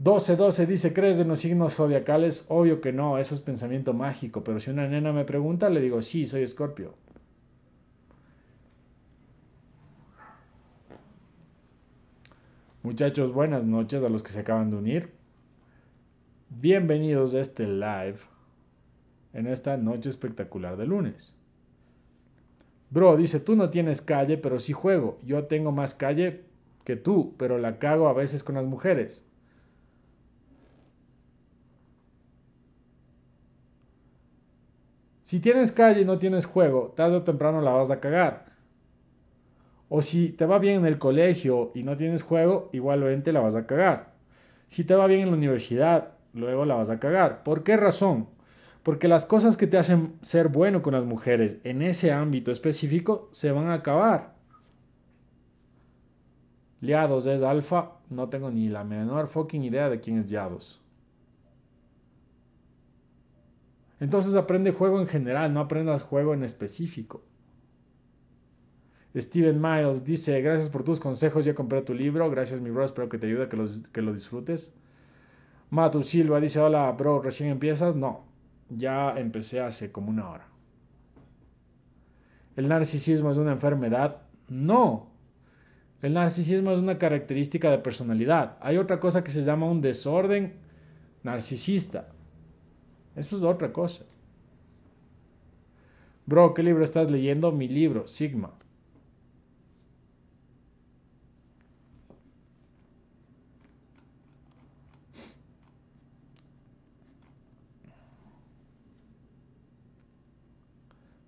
12, 12 dice, ¿crees en los signos zodiacales? Obvio que no, eso es pensamiento mágico, pero si una nena me pregunta, le digo, sí, soy escorpio. Muchachos, buenas noches a los que se acaban de unir. Bienvenidos a este live en esta noche espectacular de lunes. Bro, dice, tú no tienes calle, pero sí juego. Yo tengo más calle que tú, pero la cago a veces con las mujeres. Si tienes calle y no tienes juego, tarde o temprano la vas a cagar. O si te va bien en el colegio y no tienes juego, igualmente la vas a cagar. Si te va bien en la universidad, luego la vas a cagar. ¿Por qué razón? Porque las cosas que te hacen ser bueno con las mujeres en ese ámbito específico se van a acabar. Liados es alfa, no tengo ni la menor fucking idea de quién es Liados. Entonces aprende juego en general, no aprendas juego en específico. Steven Miles dice, gracias por tus consejos, ya compré tu libro, gracias mi bro, espero que te ayude, que, que lo disfrutes. Matu Silva dice, hola bro, ¿recién empiezas? No, ya empecé hace como una hora. ¿El narcisismo es una enfermedad? No. El narcisismo es una característica de personalidad. Hay otra cosa que se llama un desorden narcisista. Eso es otra cosa. Bro, ¿qué libro estás leyendo? Mi libro, Sigma.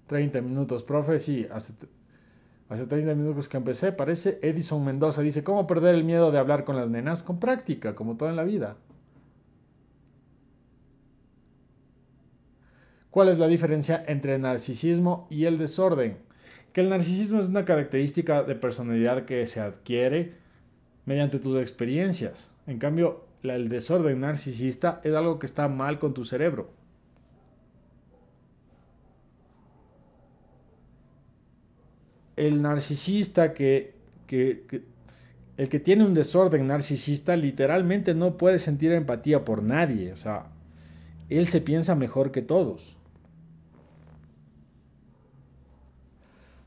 Treinta minutos, profe, sí, hace, hace 30 minutos que empecé, parece Edison Mendoza, dice, ¿cómo perder el miedo de hablar con las nenas? Con práctica, como toda en la vida. ¿Cuál es la diferencia entre el narcisismo y el desorden? Que el narcisismo es una característica de personalidad que se adquiere mediante tus experiencias. En cambio, el desorden narcisista es algo que está mal con tu cerebro. El narcisista que, que el que tiene un desorden narcisista literalmente no puede sentir empatía por nadie. O sea, él se piensa mejor que todos.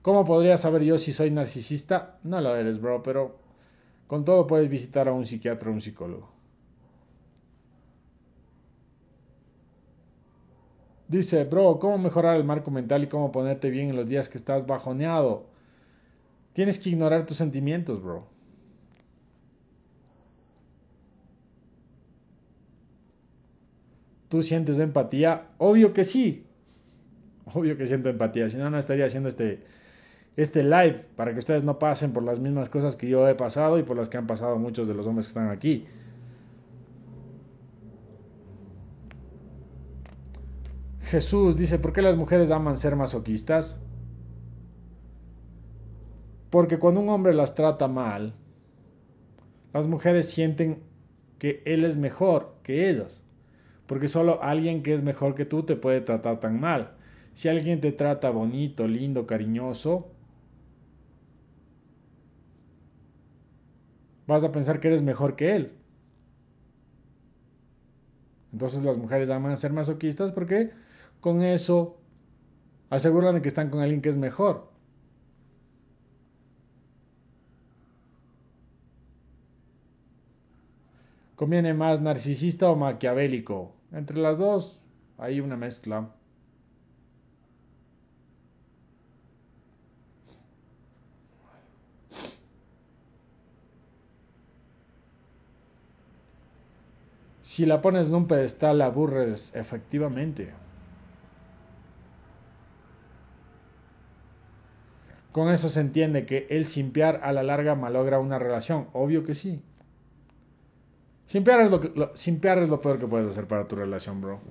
¿Cómo podría saber yo si soy narcisista? No lo eres, bro, pero con todo puedes visitar a un psiquiatra o un psicólogo. Dice, bro, ¿cómo mejorar el marco mental y cómo ponerte bien en los días que estás bajoneado? Tienes que ignorar tus sentimientos, bro. ¿Tú sientes empatía? Obvio que sí. Obvio que siento empatía, si no, no estaría haciendo este, este live para que ustedes no pasen por las mismas cosas que yo he pasado y por las que han pasado muchos de los hombres que están aquí. Jesús dice, ¿por qué las mujeres aman ser masoquistas? Porque cuando un hombre las trata mal, las mujeres sienten que él es mejor que ellas. Porque solo alguien que es mejor que tú te puede tratar tan mal. Si alguien te trata bonito, lindo, cariñoso, vas a pensar que eres mejor que él. Entonces las mujeres aman ser masoquistas porque con eso aseguran que están con alguien que es mejor. ¿Conviene más narcisista o maquiavélico? Entre las dos hay una mezcla. Si la pones en un pedestal, la aburres efectivamente. Con eso se entiende que el simpiar a la larga malogra una relación. Obvio que sí. Simpiar es lo, es lo peor que puedes hacer para tu relación, bro.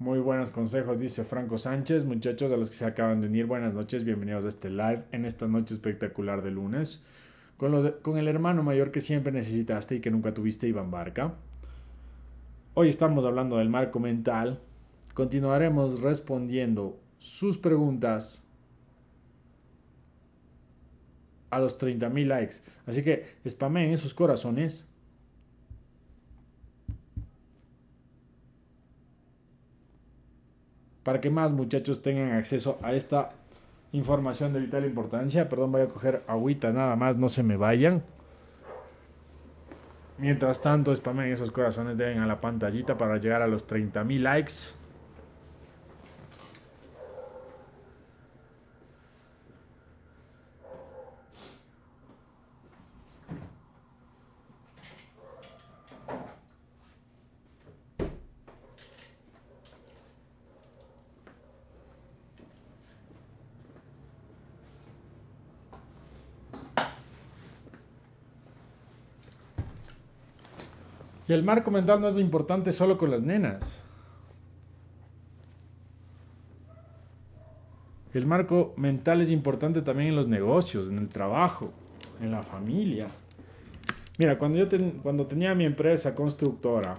Muy buenos consejos, dice Franco Sánchez. Muchachos, a los que se acaban de unir, buenas noches, bienvenidos a este live en esta noche espectacular de lunes. Con, con el hermano mayor que siempre necesitaste y que nunca tuviste, Iván Barca. Hoy estamos hablando del marco mental. Continuaremos respondiendo sus preguntas a los 30.000 likes. Así que en esos corazones para que más muchachos tengan acceso a esta información de vital importancia. Perdón, voy a coger agüita nada más, no se me vayan. Mientras tanto, spamen esos corazones, den a la pantallita para llegar a los 30.000 likes. Y el marco mental no es importante solo con las nenas. El marco mental es importante también en los negocios, en el trabajo, en la familia. Mira, cuando yo cuando tenía mi empresa constructora,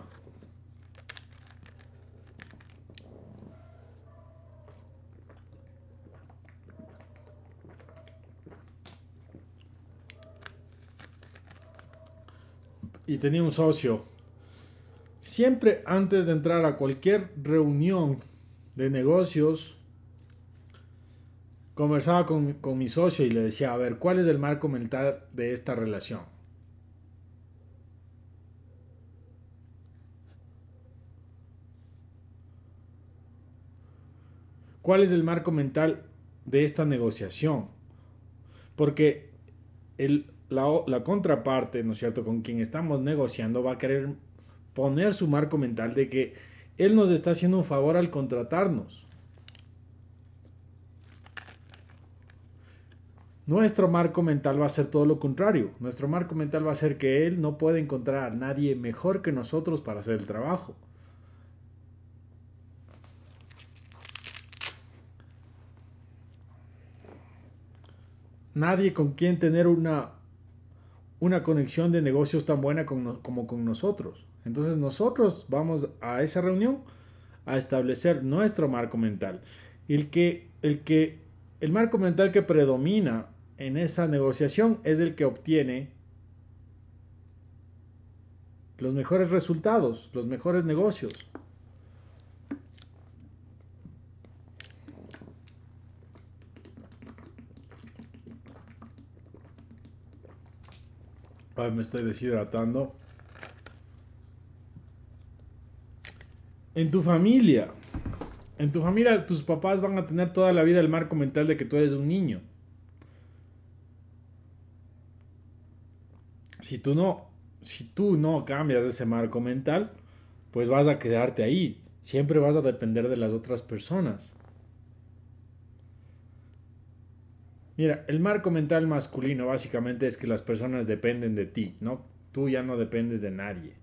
y tenía un socio Siempre antes de entrar a cualquier reunión de negocios, conversaba con, mi socio y le decía, a ver, ¿cuál es el marco mental de esta relación? ¿Cuál es el marco mental de esta negociación? Porque el, la, la, contraparte, ¿no es cierto?, con quien estamos negociando va a querer poner su marco mental de que Él nos está haciendo un favor al contratarnos. Nuestro marco mental va a ser todo lo contrario. Nuestro marco mental va a ser que Él no puede encontrar a nadie mejor que nosotros para hacer el trabajo. Nadie con quien tener una, una conexión de negocios tan buena como con nosotros. Entonces nosotros vamos a esa reunión a establecer nuestro marco mental. El que, el que, el marco mental que predomina en esa negociación es el que obtiene los mejores resultados, los mejores negocios. Ay, me estoy deshidratando. en tu familia, en tu familia tus papás van a tener toda la vida el marco mental de que tú eres un niño. Si tú no, si tú no cambias ese marco mental, pues vas a quedarte ahí. Siempre vas a depender de las otras personas. Mira, el marco mental masculino básicamente es que las personas dependen de ti, ¿no? Tú ya no dependes de nadie.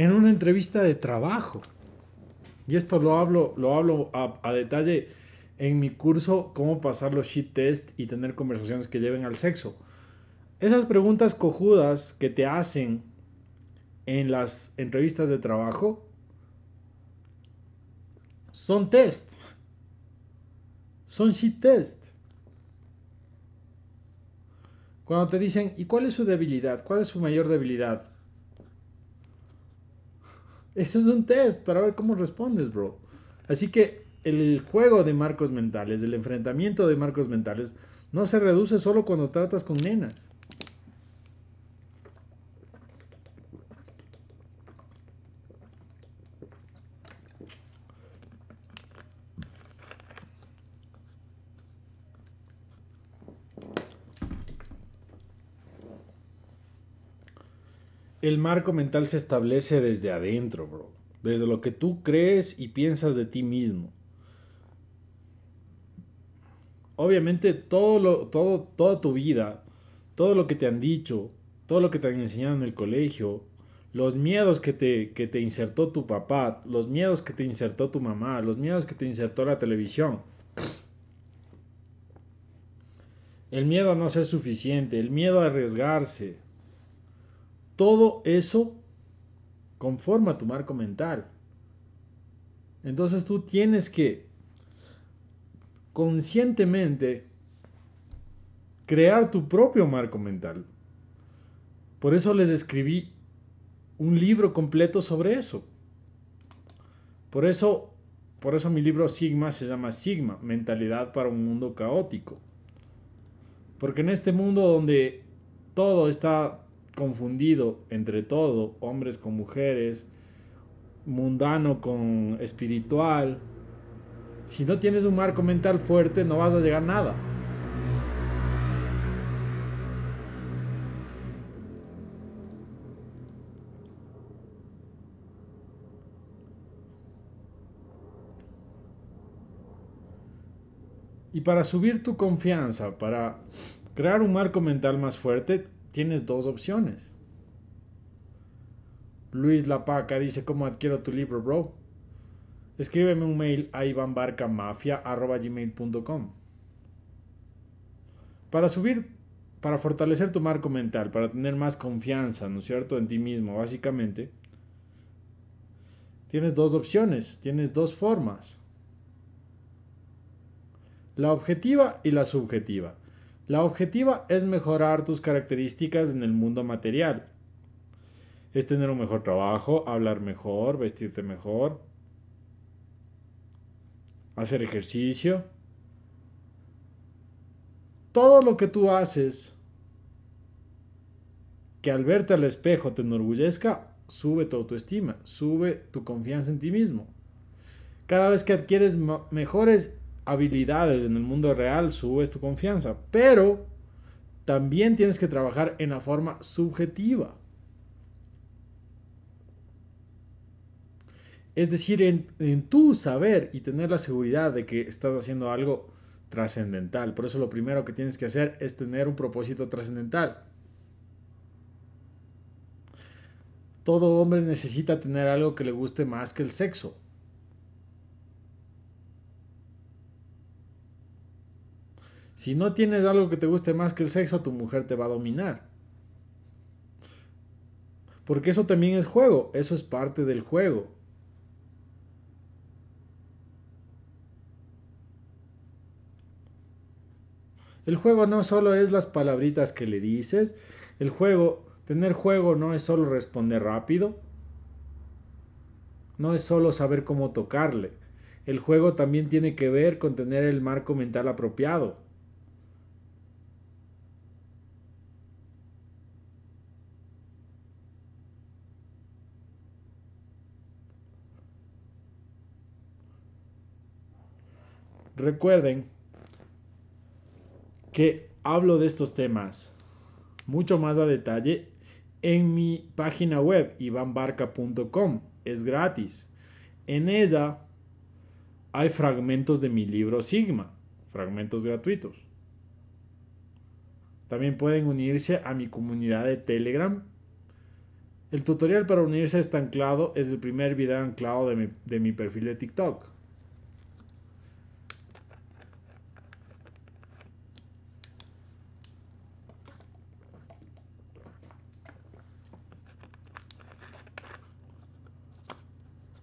en una entrevista de trabajo. Y esto lo hablo, lo hablo a, detalle en mi curso Cómo pasar los shit test y tener conversaciones que lleven al sexo. Esas preguntas cojudas que te hacen en las entrevistas de trabajo son test. Son shit test. Cuando te dicen, ¿y cuál es su debilidad? ¿Cuál es su mayor debilidad? Eso es un test para ver cómo respondes, bro. Así que el juego de marcos mentales, el enfrentamiento de marcos mentales, no se reduce solo cuando tratas con nenas. el marco mental se establece desde adentro, bro. Desde lo que tú crees y piensas de ti mismo. Obviamente todo lo, todo, toda tu vida, todo lo que te han dicho, todo lo que te han enseñado en el colegio, los miedos que te, que te insertó tu papá, los miedos que te insertó tu mamá, los miedos que te insertó la televisión. El miedo a no ser suficiente, el miedo a arriesgarse, todo eso conforma tu marco mental. Entonces tú tienes que conscientemente crear tu propio marco mental. Por eso les escribí un libro completo sobre eso. Por eso, por eso mi libro Sigma se llama Sigma, Mentalidad para un Mundo Caótico. Porque en este mundo donde todo está confundido entre todo, hombres con mujeres, mundano con espiritual. Si no tienes un marco mental fuerte, no vas a llegar a nada. Y para subir tu confianza, para crear un marco mental más fuerte, tienes dos opciones. Luis Lapaca dice, ¿cómo adquiero tu libro, bro? Escríbeme un mail a ivanbarcamafia.gmail.com Para subir, para fortalecer tu marco mental, para tener más confianza, ¿no es cierto?, en ti mismo, básicamente, tienes dos opciones, tienes dos formas. La objetiva y la subjetiva. La objetiva es mejorar tus características en el mundo material. Es tener un mejor trabajo, hablar mejor, vestirte mejor, hacer ejercicio. Todo lo que tú haces que al verte al espejo te enorgullezca, sube tu autoestima, sube tu confianza en ti mismo. Cada vez que adquieres mejores habilidades en el mundo real, subes tu confianza, pero también tienes que trabajar en la forma subjetiva. Es decir, en, en tu saber y tener la seguridad de que estás haciendo algo trascendental. Por eso lo primero que tienes que hacer es tener un propósito trascendental. Todo hombre necesita tener algo que le guste más que el sexo. Si no tienes algo que te guste más que el sexo, tu mujer te va a dominar. Porque eso también es juego, eso es parte del juego. El juego no solo es las palabritas que le dices, el juego, tener juego no es solo responder rápido, no es solo saber cómo tocarle. El juego también tiene que ver con tener el marco mental apropiado. Recuerden que hablo de estos temas mucho más a detalle en mi página web ivanbarca.com. Es gratis. En ella hay fragmentos de mi libro Sigma, fragmentos gratuitos. También pueden unirse a mi comunidad de Telegram. El tutorial para unirse a este anclado es el primer video anclado de mi, de mi perfil de TikTok.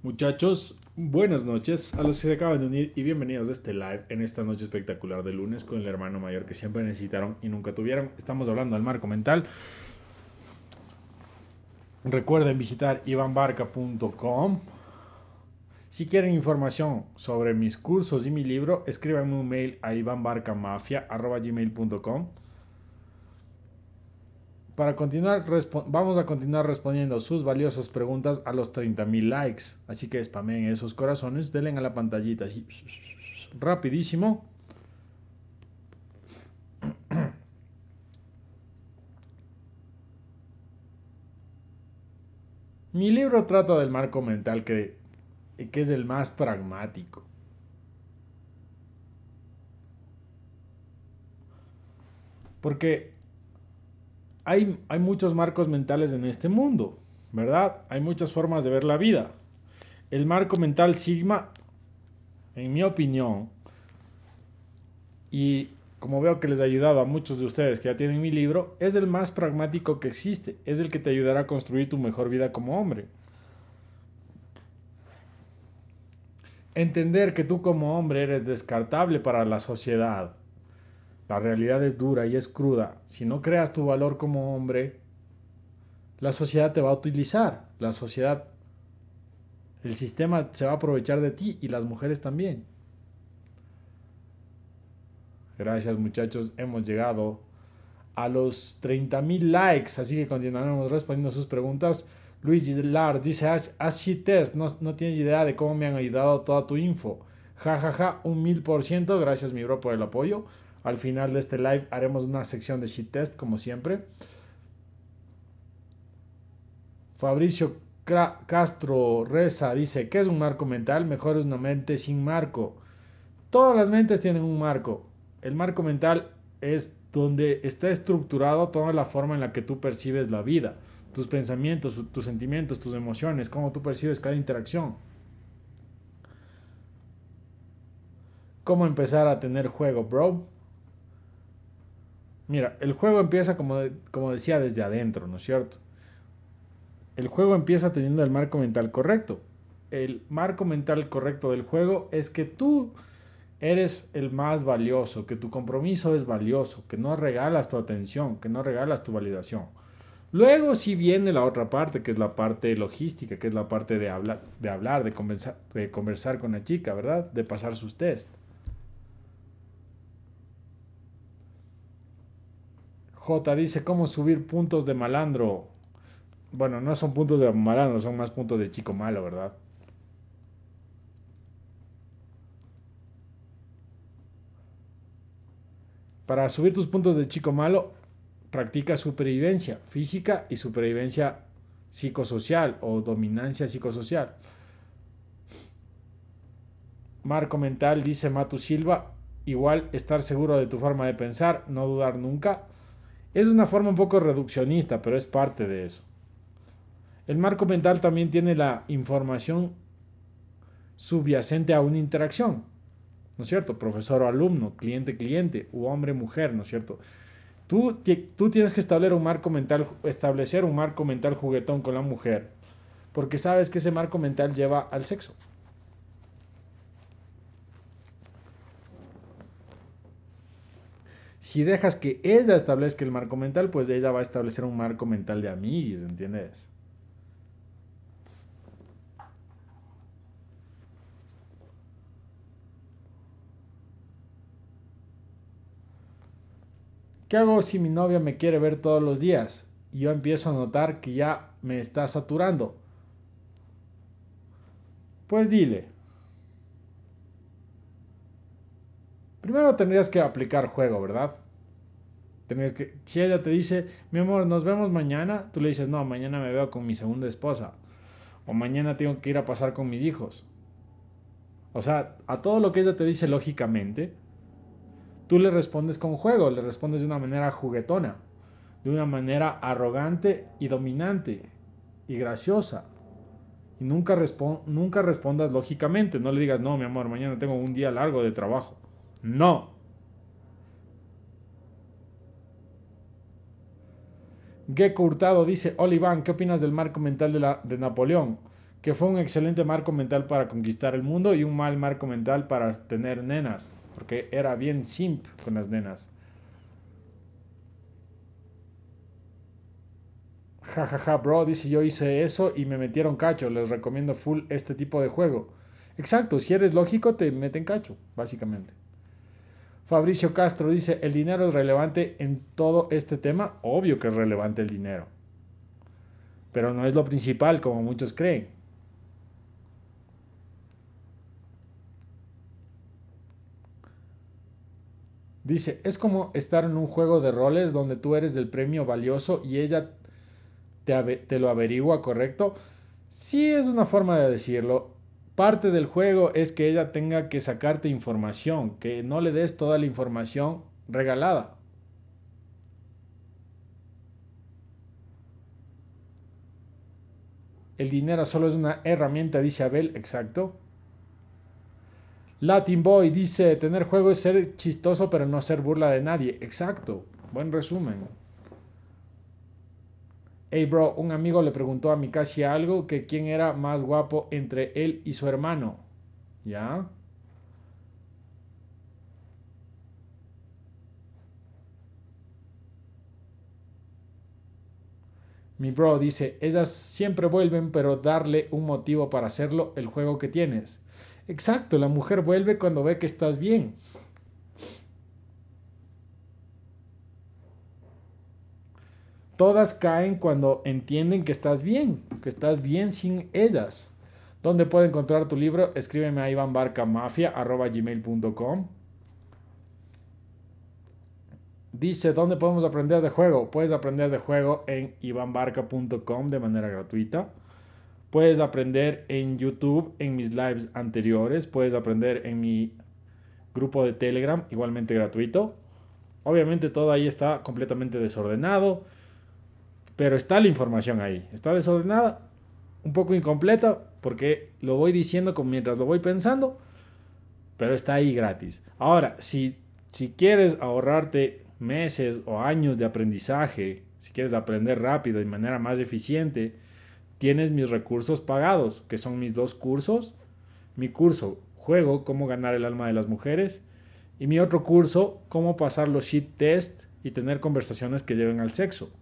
Muchachos, buenas noches a los que se acaban de unir y bienvenidos a este live en esta noche espectacular de lunes con el hermano mayor que siempre necesitaron y nunca tuvieron. Estamos hablando del marco mental. Recuerden visitar ivanbarca.com. Si quieren información sobre mis cursos y mi libro, escríbanme un mail a ivanbarcamafia.com para continuar, vamos a continuar respondiendo sus valiosas preguntas a los 30.000 likes. Así que spamen esos corazones, denle a la pantallita así rapidísimo. Mi libro trata del marco mental que, que es el más pragmático. Porque hay, muchos marcos mentales en este mundo, ¿verdad? Hay muchas formas de ver la vida. El marco mental sigma, en mi opinión, y como veo que les ha ayudado a muchos de ustedes que ya tienen mi libro, es el más pragmático que existe, es el que te ayudará a construir tu mejor vida como hombre. Entender que tú como hombre eres descartable para la sociedad, la realidad es dura y es cruda. Si no creas tu valor como hombre, la sociedad te va a utilizar. La sociedad, el sistema se va a aprovechar de ti y las mujeres también. Gracias muchachos, hemos llegado a los 30.000 likes, así que continuaremos respondiendo sus preguntas. Luis Lars dice, así test, no, no, tienes idea de cómo me han ayudado toda tu info. Ja, ja, ja, un mil por ciento, gracias mi bro por el apoyo. Al final de este live haremos una sección de shit test, como siempre. Fabricio Castro Reza dice, ¿qué es un marco mental? Mejor es una mente sin marco. Todas las mentes tienen un marco. El marco mental es donde está estructurado toda la forma en la que tú percibes la vida, tus pensamientos, tus sentimientos, tus emociones, cómo tú percibes cada interacción. ¿Cómo empezar a tener juego, bro? Mira, el juego empieza como, decía desde adentro, ¿no es cierto? El juego empieza teniendo el marco mental correcto. El marco mental correcto del juego es que tú eres el más valioso, que tu compromiso es valioso, que no regalas tu atención, que no regalas tu validación. Luego sí viene la otra parte, que es la parte logística, que es la parte de hablar, de, hablar, de, conversar, de conversar con la chica, ¿verdad? De pasar sus tests. J dice, ¿cómo subir puntos de malandro? Bueno, no son puntos de malandro, son más puntos de chico malo, ¿verdad? Para subir tus puntos de chico malo, practica supervivencia física y supervivencia psicosocial o dominancia psicosocial. Marco Mental dice Matu Silva, igual estar seguro de tu forma de pensar, no dudar nunca, es una forma un poco reduccionista, pero es parte de eso. El marco mental también tiene la información subyacente a una interacción, ¿no es cierto? Profesor o alumno, cliente, cliente, u hombre, mujer, ¿no es cierto? Tú, tú tienes que establecer un, marco mental, establecer un marco mental juguetón con la mujer, porque sabes que ese marco mental lleva al sexo. Si dejas que ella establezca el marco mental, pues ella va a establecer un marco mental de amiguis, ¿entiendes? ¿Qué hago si mi novia me quiere ver todos los días? Y yo empiezo a notar que ya me está saturando. Pues dile, Primero tendrías que aplicar juego, ¿verdad? Tendrías que, si ella te dice, mi amor, nos vemos mañana, tú le dices, no, mañana me veo con mi segunda esposa. O mañana tengo que ir a pasar con mis hijos. O sea, a todo lo que ella te dice lógicamente, tú le respondes con juego, le respondes de una manera juguetona, de una manera arrogante y dominante y graciosa. Y nunca, nunca respondas lógicamente, no le digas, no, mi amor, mañana tengo un día largo de trabajo. No. Gecko Hurtado dice, Oliván, ¿qué opinas del marco mental de, Napoleón? Que fue un excelente marco mental para conquistar el mundo y un mal marco mental para tener nenas, porque era bien simp con las nenas. Ja, ja, ja, bro, dice yo hice eso y me metieron cacho, les recomiendo full este tipo de juego. Exacto, si eres lógico te meten cacho, básicamente. Fabricio Castro dice, ¿el dinero es relevante en todo este tema? Obvio que es relevante el dinero. Pero no es lo principal como muchos creen. Dice, es como estar en un juego de roles donde tú eres del premio valioso y ella te, te lo averigua, ¿correcto? Sí es una forma de decirlo. Parte del juego es que ella tenga que sacarte información, que no le des toda la información regalada. El dinero solo es una herramienta, dice Abel, exacto. Latin Boy dice, tener juego es ser chistoso pero no ser burla de nadie, exacto. Buen resumen. Hey bro, un amigo le preguntó a Mikasi algo que quién era más guapo entre él y su hermano. ¿Ya? Mi bro dice, ellas siempre vuelven, pero darle un motivo para hacerlo el juego que tienes. Exacto, la mujer vuelve cuando ve que estás bien. Todas caen cuando entienden que estás bien, que estás bien sin ellas. ¿Dónde puedo encontrar tu libro? Escríbeme a ivanbarcamafia.gmail.com Dice, ¿dónde podemos aprender de juego? Puedes aprender de juego en ivanbarca.com de manera gratuita. Puedes aprender en YouTube, en mis lives anteriores. Puedes aprender en mi grupo de Telegram, igualmente gratuito. Obviamente todo ahí está completamente desordenado pero está la información ahí. Está desordenada, un poco incompleta, porque lo voy diciendo con, mientras lo voy pensando, pero está ahí gratis. Ahora, si, si quieres ahorrarte meses o años de aprendizaje, si quieres aprender rápido y de manera más eficiente, tienes mis recursos pagados, que son mis dos cursos. Mi curso, Juego, cómo ganar el alma de las mujeres. Y mi otro curso, cómo pasar los shit test y tener conversaciones que lleven al sexo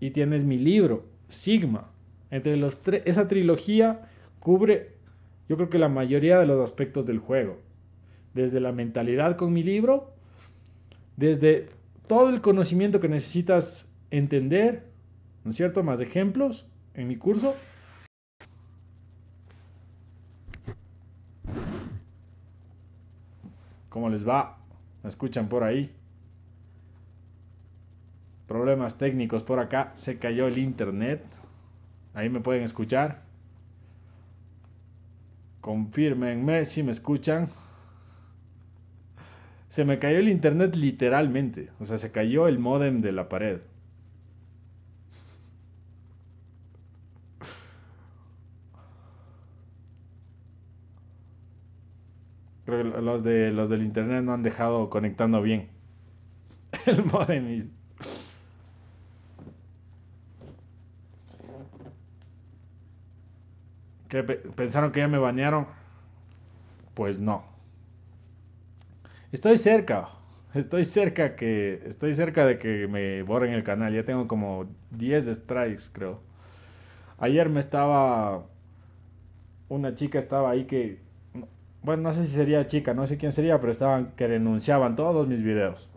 y tienes mi libro, Sigma. Entre los tres, esa trilogía cubre yo creo que la mayoría de los aspectos del juego. Desde la mentalidad con mi libro, desde todo el conocimiento que necesitas entender, ¿no es cierto? Más ejemplos en mi curso. ¿Cómo les va? ¿Me escuchan por ahí? Problemas técnicos por acá. Se cayó el internet. Ahí me pueden escuchar. Confirmenme si me escuchan. Se me cayó el internet literalmente. O sea, se cayó el modem de la pared. Creo que los, de, los del internet no han dejado conectando bien [laughs] el modem. pensaron que ya me bañaron, Pues no. Estoy cerca. Estoy cerca que estoy cerca de que me borren el canal. Ya tengo como 10 strikes, creo. Ayer me estaba una chica estaba ahí que bueno, no sé si sería chica, no sé quién sería, pero estaban que renunciaban todos mis videos.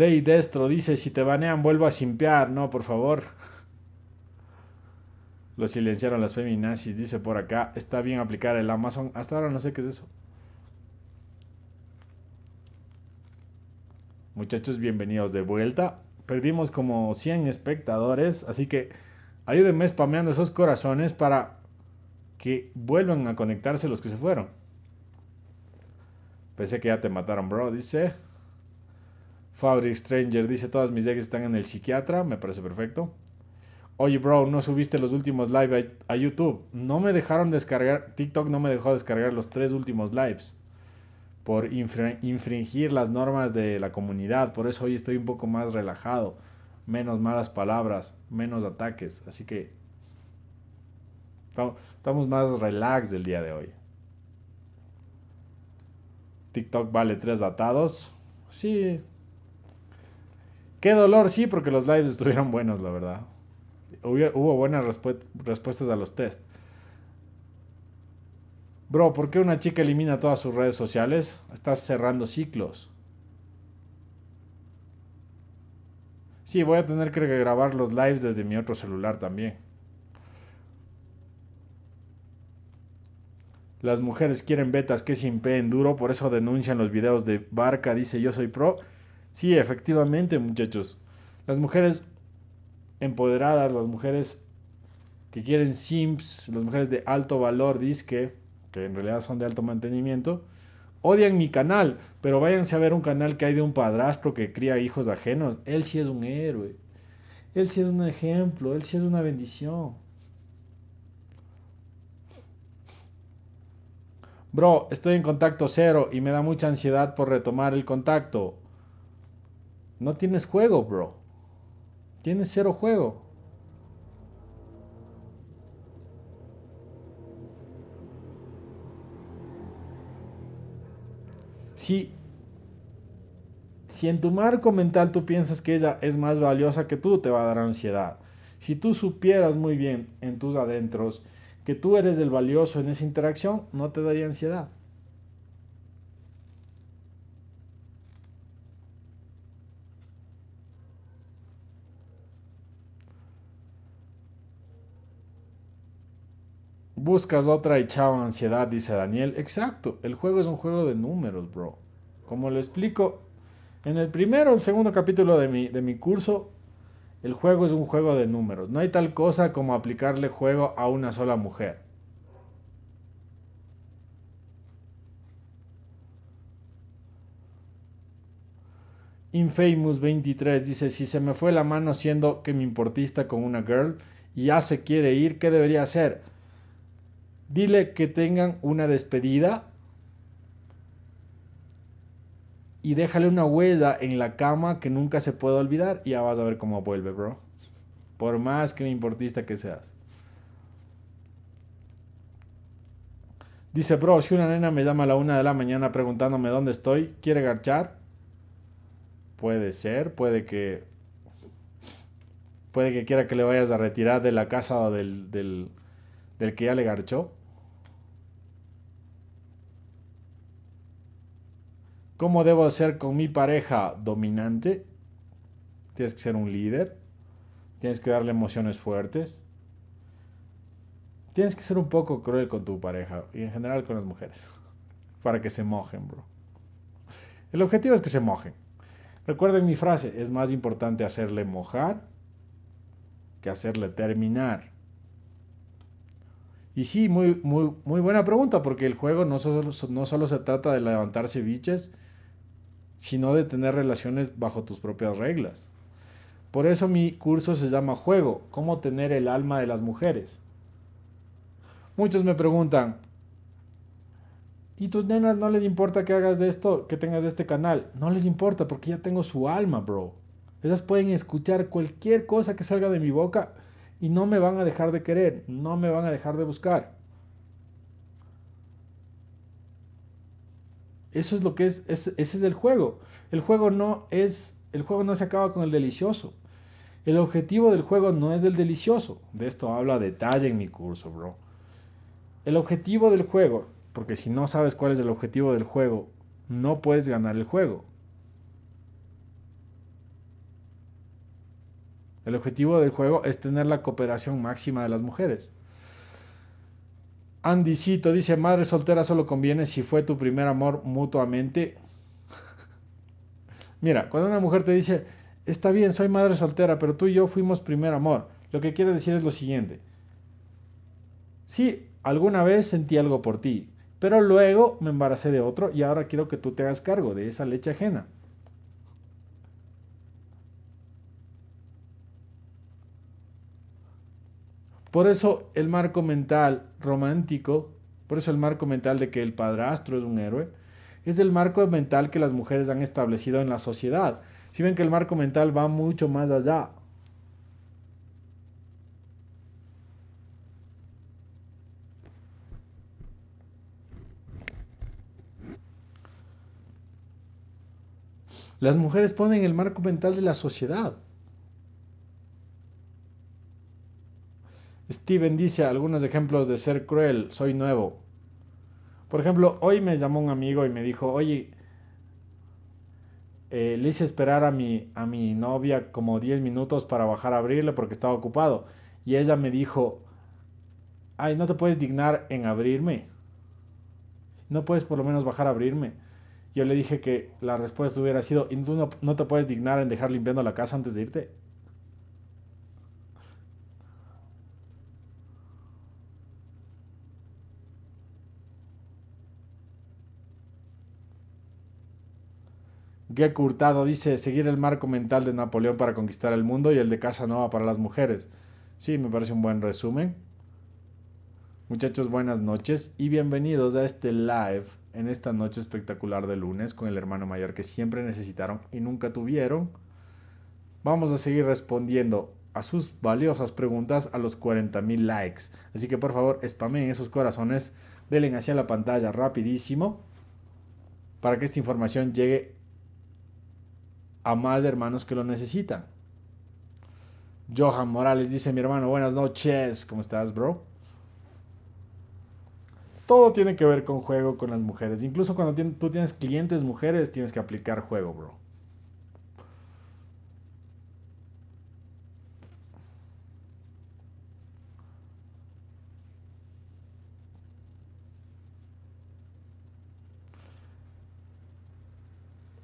Dey Destro dice, si te banean, vuelvo a simpear. No, por favor. Lo silenciaron las feminazis, dice por acá. Está bien aplicar el Amazon. Hasta ahora no sé qué es eso. Muchachos, bienvenidos de vuelta. Perdimos como 100 espectadores, así que ayúdenme spameando esos corazones para que vuelvan a conectarse los que se fueron. Pensé que ya te mataron, bro, dice. Fabric Stranger dice, todas mis decks están en el psiquiatra, me parece perfecto. Oye, bro, ¿no subiste los últimos live a, YouTube? No me dejaron descargar, TikTok no me dejó descargar los tres últimos lives por infringir las normas de la comunidad. Por eso hoy estoy un poco más relajado, menos malas palabras, menos ataques. Así que estamos más relax del día de hoy. TikTok vale tres datados. Sí, Qué dolor, sí, porque los lives estuvieron buenos, la verdad. Hubo, buenas respuestas a los test. Bro, ¿por qué una chica elimina todas sus redes sociales? Estás cerrando ciclos. Sí, voy a tener que grabar los lives desde mi otro celular también. Las mujeres quieren betas que se impeden duro, por eso denuncian los videos de Barca, dice yo soy pro. Sí, efectivamente, muchachos. Las mujeres empoderadas, las mujeres que quieren simps las mujeres de alto valor, disque, que en realidad son de alto mantenimiento, odian mi canal, pero váyanse a ver un canal que hay de un padrastro que cría hijos ajenos. Él sí es un héroe. Él sí es un ejemplo, él sí es una bendición. Bro, estoy en contacto cero y me da mucha ansiedad por retomar el contacto. No tienes juego, bro. Tienes cero juego. Si, si en tu marco mental tú piensas que ella es más valiosa que tú, te va a dar ansiedad. Si tú supieras muy bien en tus adentros que tú eres el valioso en esa interacción, no te daría ansiedad. Buscas otra y chao, ansiedad, dice Daniel. Exacto, el juego es un juego de números, bro. Como lo explico, en el primero o el segundo capítulo de mi, de mi curso, el juego es un juego de números. No hay tal cosa como aplicarle juego a una sola mujer. Infamous23 dice, si se me fue la mano siendo que mi importista con una girl y ya se quiere ir, ¿qué debería hacer? Dile que tengan una despedida y déjale una huella en la cama que nunca se pueda olvidar y ya vas a ver cómo vuelve, bro. Por más que importista que seas. Dice, bro, si una nena me llama a la una de la mañana preguntándome dónde estoy, ¿quiere garchar? Puede ser, puede que... Puede que quiera que le vayas a retirar de la casa del, del, del que ya le garchó. ¿Cómo debo hacer con mi pareja dominante? Tienes que ser un líder. Tienes que darle emociones fuertes. Tienes que ser un poco cruel con tu pareja y en general con las mujeres. Para que se mojen, bro. El objetivo es que se mojen. Recuerden mi frase, es más importante hacerle mojar que hacerle terminar. Y sí, muy, muy, muy buena pregunta, porque el juego no solo, no solo se trata de levantarse biches sino de tener relaciones bajo tus propias reglas. Por eso mi curso se llama Juego, cómo tener el alma de las mujeres. Muchos me preguntan, ¿y tus nenas no les importa que hagas de esto, que tengas este canal? No les importa porque ya tengo su alma, bro. Ellas pueden escuchar cualquier cosa que salga de mi boca y no me van a dejar de querer, no me van a dejar de buscar. Eso es lo que es, ese es el juego. El juego no es, el juego no se acaba con el delicioso. El objetivo del juego no es el delicioso. De esto hablo a detalle en mi curso, bro. El objetivo del juego, porque si no sabes cuál es el objetivo del juego, no puedes ganar el juego. El objetivo del juego es tener la cooperación máxima de las mujeres. Andisito dice, madre soltera solo conviene si fue tu primer amor mutuamente. [laughs] Mira, cuando una mujer te dice, está bien, soy madre soltera, pero tú y yo fuimos primer amor, lo que quiere decir es lo siguiente. Sí, alguna vez sentí algo por ti, pero luego me embaracé de otro y ahora quiero que tú te hagas cargo de esa leche ajena. Por eso el marco mental romántico, por eso el marco mental de que el padrastro es un héroe, es el marco mental que las mujeres han establecido en la sociedad. Si ven que el marco mental va mucho más allá. Las mujeres ponen el marco mental de la sociedad. Steven dice algunos ejemplos de ser cruel, soy nuevo. Por ejemplo, hoy me llamó un amigo y me dijo, oye, eh, le hice esperar a mi, a mi novia como 10 minutos para bajar a abrirle porque estaba ocupado. Y ella me dijo, ay, no te puedes dignar en abrirme. No puedes por lo menos bajar a abrirme. Yo le dije que la respuesta hubiera sido, ¿y tú no, no te puedes dignar en dejar limpiando la casa antes de irte? ¡Qué curtado, dice, seguir el marco mental de Napoleón para conquistar el mundo y el de Casanova para las mujeres. Sí, me parece un buen resumen. Muchachos, buenas noches y bienvenidos a este live en esta noche espectacular de lunes con el hermano mayor que siempre necesitaron y nunca tuvieron. Vamos a seguir respondiendo a sus valiosas preguntas a los 40.000 likes. Así que por favor, spamen esos corazones, denle hacia la pantalla rapidísimo para que esta información llegue a más hermanos que lo necesitan. Johan Morales dice, mi hermano, buenas noches, ¿cómo estás, bro? Todo tiene que ver con juego, con las mujeres. Incluso cuando tú tienes clientes mujeres, tienes que aplicar juego, bro.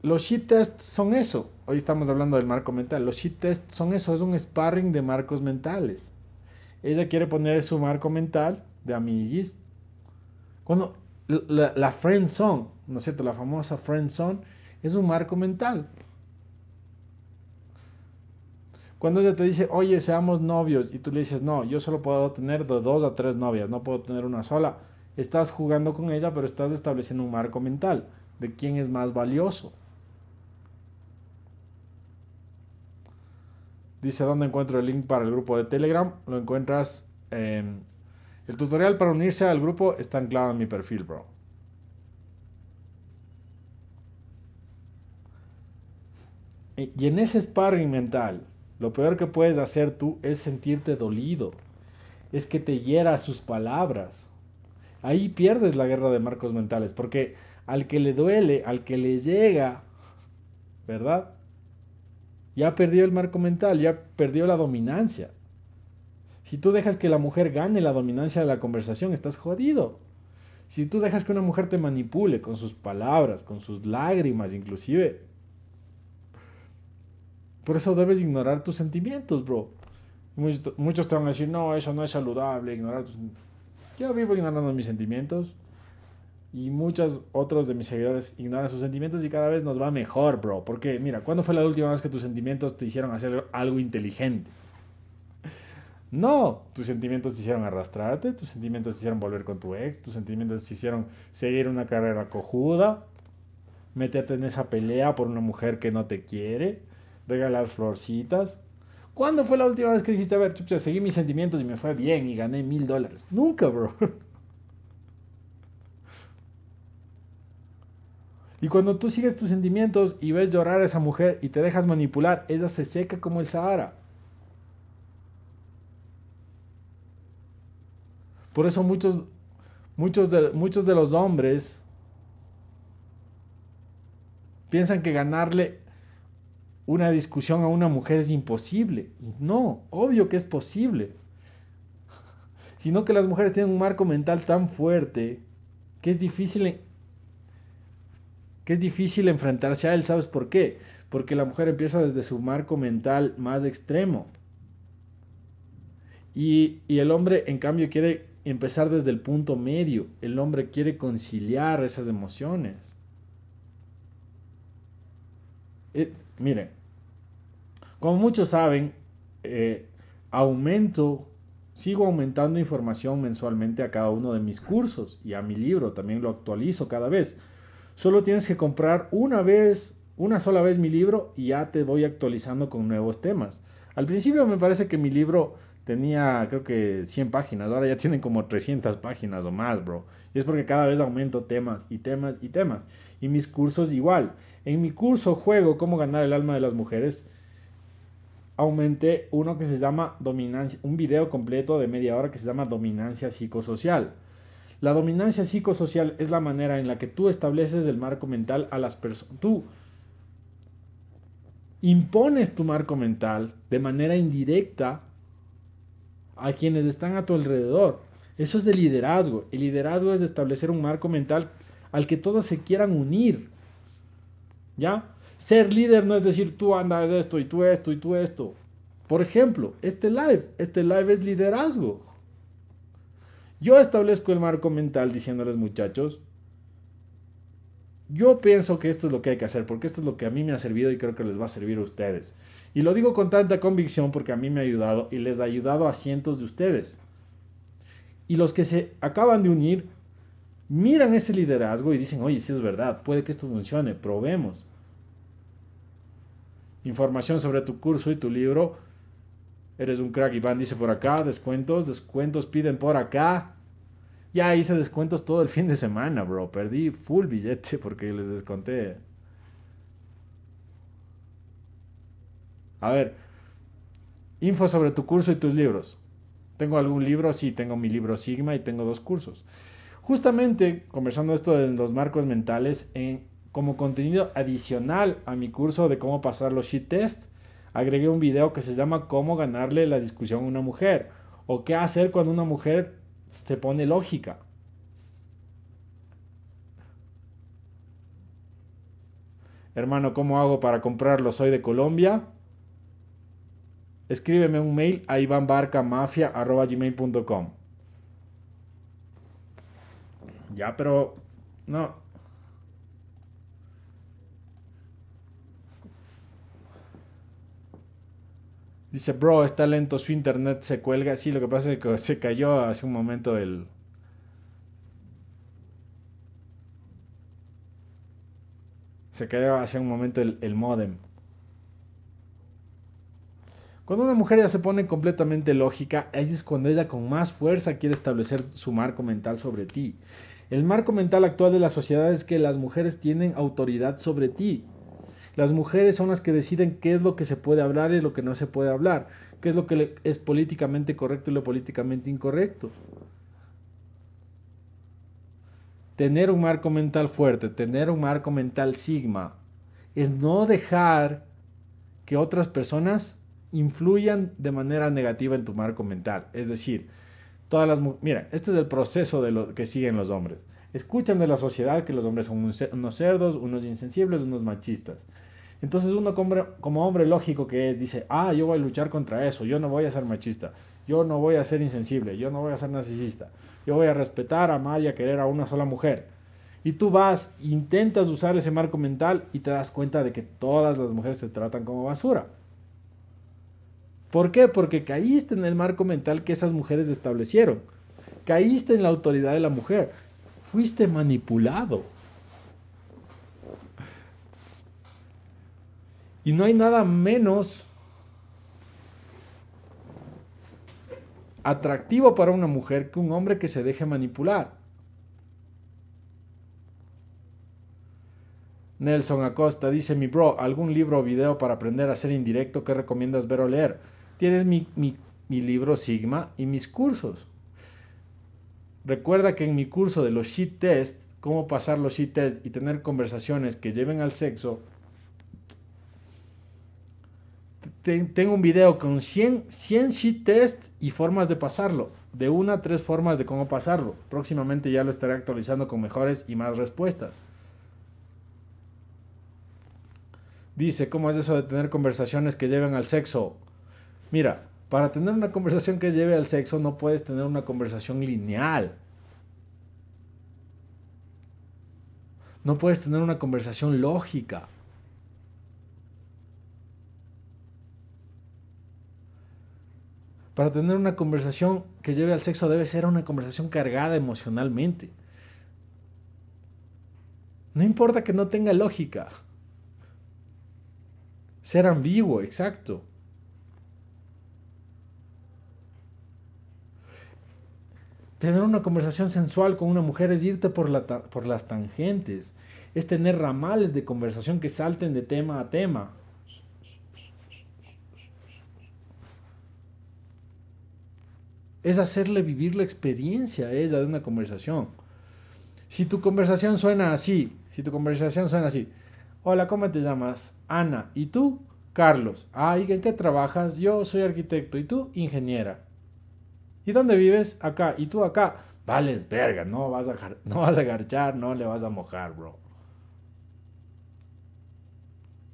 Los shit tests son eso. Hoy estamos hablando del marco mental. Los shit tests son eso, es un sparring de marcos mentales. Ella quiere poner su marco mental de amiguis. Cuando la, la friend zone, ¿no es cierto? La famosa friend zone es un marco mental. Cuando ella te dice, oye, seamos novios, y tú le dices, no, yo solo puedo tener de dos a tres novias, no puedo tener una sola. Estás jugando con ella, pero estás estableciendo un marco mental de quién es más valioso. Dice dónde encuentro el link para el grupo de Telegram. Lo encuentras en... El tutorial para unirse al grupo está anclado en mi perfil, bro. Y en ese sparring mental, lo peor que puedes hacer tú es sentirte dolido. Es que te hiera sus palabras. Ahí pierdes la guerra de marcos mentales, porque al que le duele, al que le llega, ¿verdad? Ya perdió el marco mental, ya perdió la dominancia. Si tú dejas que la mujer gane la dominancia de la conversación, estás jodido. Si tú dejas que una mujer te manipule con sus palabras, con sus lágrimas inclusive. Por eso debes ignorar tus sentimientos, bro. Muchos, te van a decir, no, eso no es saludable, ignorar Yo vivo ignorando mis sentimientos y muchos otros de mis seguidores ignoran sus sentimientos y cada vez nos va mejor, bro. Porque, mira, ¿cuándo fue la última vez que tus sentimientos te hicieron hacer algo inteligente? No, tus sentimientos te hicieron arrastrarte, tus sentimientos te hicieron volver con tu ex, tus sentimientos te hicieron seguir una carrera cojuda, meterte en esa pelea por una mujer que no te quiere, regalar florcitas. ¿Cuándo fue la última vez que dijiste, a ver, chucha, seguí mis sentimientos y me fue bien y gané mil dólares? Nunca, bro. [laughs] Y cuando tú sigues tus sentimientos y ves llorar a esa mujer y te dejas manipular, ella se seca como el Sahara. Por eso muchos, muchos, de, muchos de los hombres piensan que ganarle una discusión a una mujer es imposible. No, obvio que es posible. [laughs] Sino que las mujeres tienen un marco mental tan fuerte que es difícil que es difícil enfrentarse a él. ¿Sabes por qué? Porque la mujer empieza desde su marco mental más extremo. Y, el hombre, en cambio, quiere empezar desde el punto medio. El hombre quiere conciliar esas emociones. Eh, miren, como muchos saben, eh, aumento, sigo aumentando información mensualmente a cada uno de mis cursos y a mi libro, también lo actualizo cada vez. Solo tienes que comprar una vez, una sola vez mi libro y ya te voy actualizando con nuevos temas. Al principio me parece que mi libro tenía creo que 100 páginas, ahora ya tienen como 300 páginas o más, bro. Y es porque cada vez aumento temas y temas y temas. Y mis cursos igual. En mi curso juego cómo ganar el alma de las mujeres aumenté uno que se llama dominancia, un video completo de media hora que se llama dominancia psicosocial. La dominancia psicosocial es la manera en la que tú estableces el marco mental a las personas. Tú impones tu marco mental de manera indirecta a quienes están a tu alrededor. Eso es de liderazgo. El liderazgo es establecer un marco mental al que todos se quieran unir. ¿Ya? Ser líder no es decir tú andas esto y tú esto y tú esto. Por ejemplo, este live, este live es liderazgo. Yo establezco el marco mental diciéndoles muchachos, yo pienso que esto es lo que hay que hacer, porque esto es lo que a mí me ha servido y creo que les va a servir a ustedes. Y lo digo con tanta convicción porque a mí me ha ayudado y les ha ayudado a cientos de ustedes. Y los que se acaban de unir, miran ese liderazgo y dicen, oye, si es verdad, puede que esto funcione, probemos. Información sobre tu curso y tu libro Eres un crack, Iván dice por acá. Descuentos, descuentos piden por acá. Ya hice descuentos todo el fin de semana, bro. Perdí full billete porque les desconté. A ver, info sobre tu curso y tus libros. ¿Tengo algún libro? Sí, tengo mi libro Sigma y tengo dos cursos. Justamente, conversando esto de los marcos mentales, en, como contenido adicional a mi curso de cómo pasar los shit tests, agregué un video que se llama Cómo ganarle la discusión a una mujer o qué hacer cuando una mujer se pone lógica. Hermano, ¿cómo hago para comprarlo? Soy de Colombia. Escríbeme un mail a ivanbarcamafia.com. Ya, pero no, Dice, bro, está lento, su internet se cuelga. Sí, lo que pasa es que se cayó hace un momento el... Se cayó hace un momento el, modem. Cuando una mujer ya se pone completamente lógica, ahí es cuando ella con más fuerza quiere establecer su marco mental sobre ti. El marco mental actual de la sociedad es que las mujeres tienen autoridad sobre ti, las mujeres son las que deciden qué es lo que se puede hablar y lo que no se puede hablar, qué es lo que es políticamente correcto y lo políticamente incorrecto. Tener un marco mental fuerte, tener un marco mental sigma, es no dejar que otras personas influyan de manera negativa en tu marco mental. Es decir, todas las... Mira, este es el proceso de lo que siguen los hombres. Escuchan de la sociedad que los hombres son unos cerdos, unos insensibles, unos machistas. Entonces uno como, hombre lógico que es, dice, ah, yo voy a luchar contra eso, yo no voy a ser machista, yo no voy a ser insensible, yo no voy a ser narcisista, yo voy a respetar, amar y a querer a una sola mujer. Y tú vas, intentas usar ese marco mental y te das cuenta de que todas las mujeres te tratan como basura. ¿Por qué? Porque caíste en el marco mental que esas mujeres establecieron. Caíste en la autoridad de la mujer. Fuiste manipulado. Y no hay nada menos atractivo para una mujer que un hombre que se deje manipular. Nelson Acosta dice, mi bro, ¿algún libro o video para aprender a ser indirecto que recomiendas ver o leer? Tienes mi, libro Sigma y mis cursos. Recuerda que en mi curso de los shit tests, cómo pasar los shit tests y tener conversaciones que lleven al sexo, tengo un video con 100, 100 sheet test y formas de pasarlo. De una a tres formas de cómo pasarlo. Próximamente ya lo estaré actualizando con mejores y más respuestas. Dice, ¿cómo es eso de tener conversaciones que lleven al sexo? Mira, para tener una conversación que lleve al sexo no puedes tener una conversación lineal. No puedes tener una conversación lógica. Para tener una conversación que lleve al sexo debe ser una conversación cargada emocionalmente. No importa que no tenga lógica. Ser ambiguo, exacto. Tener una conversación sensual con una mujer es irte por, por las tangentes, es tener ramales de conversación que salten de tema a tema. es hacerle vivir la experiencia esa de una conversación. Si tu conversación suena así, si tu conversación suena así, hola, ¿cómo te llamas? Ana, ¿y tú? Carlos, ah, ¿y en qué trabajas? Yo soy arquitecto, ¿y tú? Ingeniera. ¿Y dónde vives? Acá, ¿y tú acá? Vales verga, no vas a, [laughs] no vas a garchar, no le vas a mojar, bro.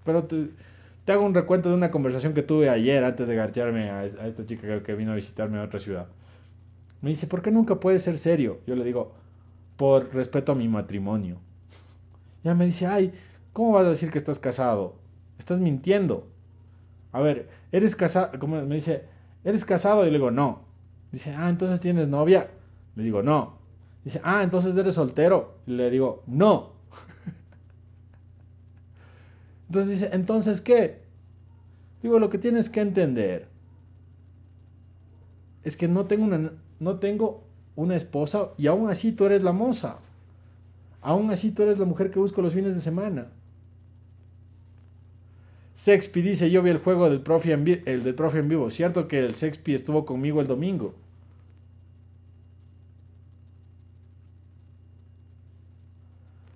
Pero te, hago un recuento de una conversación que tuve ayer antes de garcharme a, esta chica que vino a visitarme a otra ciudad. Me dice, ¿por qué nunca puedes ser serio? Yo le digo, por respeto a mi matrimonio. Ya me dice, ay, ¿cómo vas a decir que estás casado? Estás mintiendo. A ver, ¿eres casado? me dice, ¿eres casado? Y le digo, no. Dice, ah, entonces tienes novia. Le digo, no. Dice, ah, entonces eres soltero. Y le digo, no. [laughs] entonces dice, ¿entonces qué? Digo, lo que tienes que entender es que no tengo una no tengo una esposa y aún así tú eres la moza. Aún así tú eres la mujer que busco los fines de semana. Sexpi dice, yo vi el juego del profe en, el del en vivo. Cierto que el Sexpi estuvo conmigo el domingo.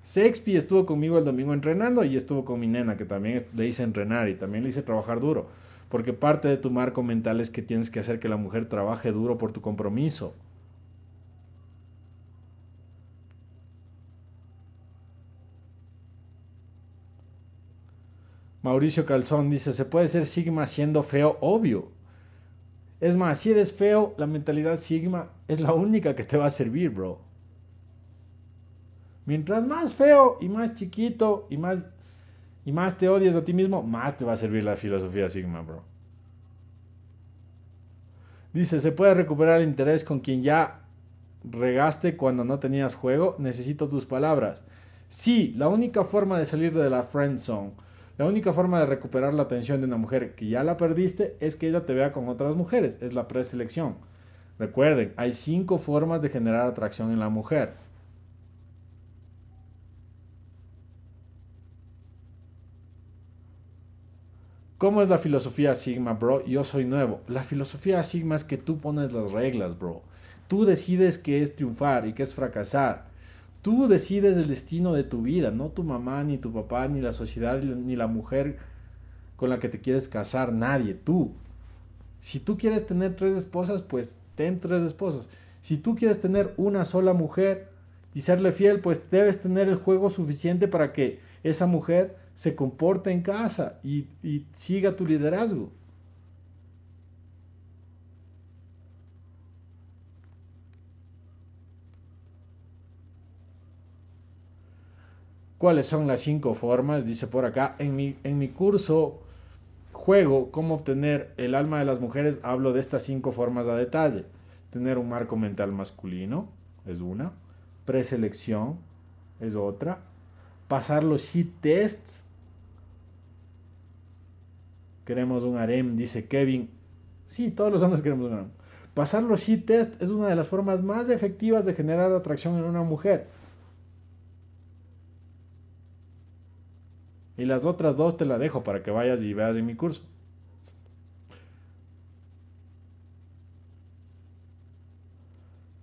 Sexpi estuvo conmigo el domingo entrenando y estuvo con mi nena, que también le hice entrenar y también le hice trabajar duro porque parte de tu marco mental es que tienes que hacer que la mujer trabaje duro por tu compromiso. Mauricio Calzón dice, se puede ser Sigma siendo feo, obvio. Es más, si eres feo, la mentalidad Sigma es la única que te va a servir, bro. Mientras más feo y más chiquito y más y más te odias a ti mismo, más te va a servir la filosofía Sigma, bro. Dice, ¿se puede recuperar el interés con quien ya regaste cuando no tenías juego? Necesito tus palabras. Sí, la única forma de salir de la friend zone, la única forma de recuperar la atención de una mujer que ya la perdiste es que ella te vea con otras mujeres, es la preselección. Recuerden, hay cinco formas de generar atracción en la mujer. ¿Cómo es la filosofía Sigma, bro? Yo soy nuevo. La filosofía Sigma es que tú pones las reglas, bro. Tú decides qué es triunfar y qué es fracasar. Tú decides el destino de tu vida, no tu mamá, ni tu papá, ni la sociedad, ni la mujer con la que te quieres casar, nadie, tú. Si tú quieres tener tres esposas, pues ten tres esposas. Si tú quieres tener una sola mujer y serle fiel, pues debes tener el juego suficiente para que esa mujer se comporta en casa y, siga tu liderazgo. ¿Cuáles son las cinco formas? Dice por acá, en mi, en mi curso juego cómo obtener el alma de las mujeres, hablo de estas cinco formas a detalle. Tener un marco mental masculino es una, preselección es otra, pasar los shit tests Queremos un harem, dice Kevin. Sí, todos los hombres queremos un harem. Pasar los shit test es una de las formas más efectivas de generar atracción en una mujer. Y las otras dos te la dejo para que vayas y veas en mi curso.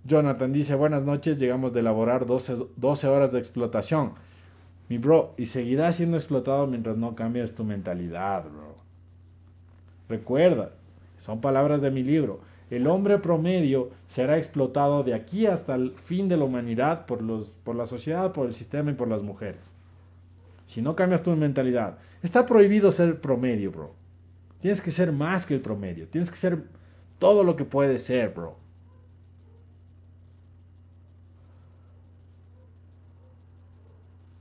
Jonathan dice, buenas noches, llegamos de elaborar 12, 12, horas de explotación. Mi bro, y seguirás siendo explotado mientras no cambias tu mentalidad, bro. Recuerda, son palabras de mi libro. El hombre promedio será explotado de aquí hasta el fin de la humanidad por, los, por la sociedad, por el sistema y por las mujeres. Si no cambias tu mentalidad, está prohibido ser promedio, bro. Tienes que ser más que el promedio. Tienes que ser todo lo que puedes ser, bro.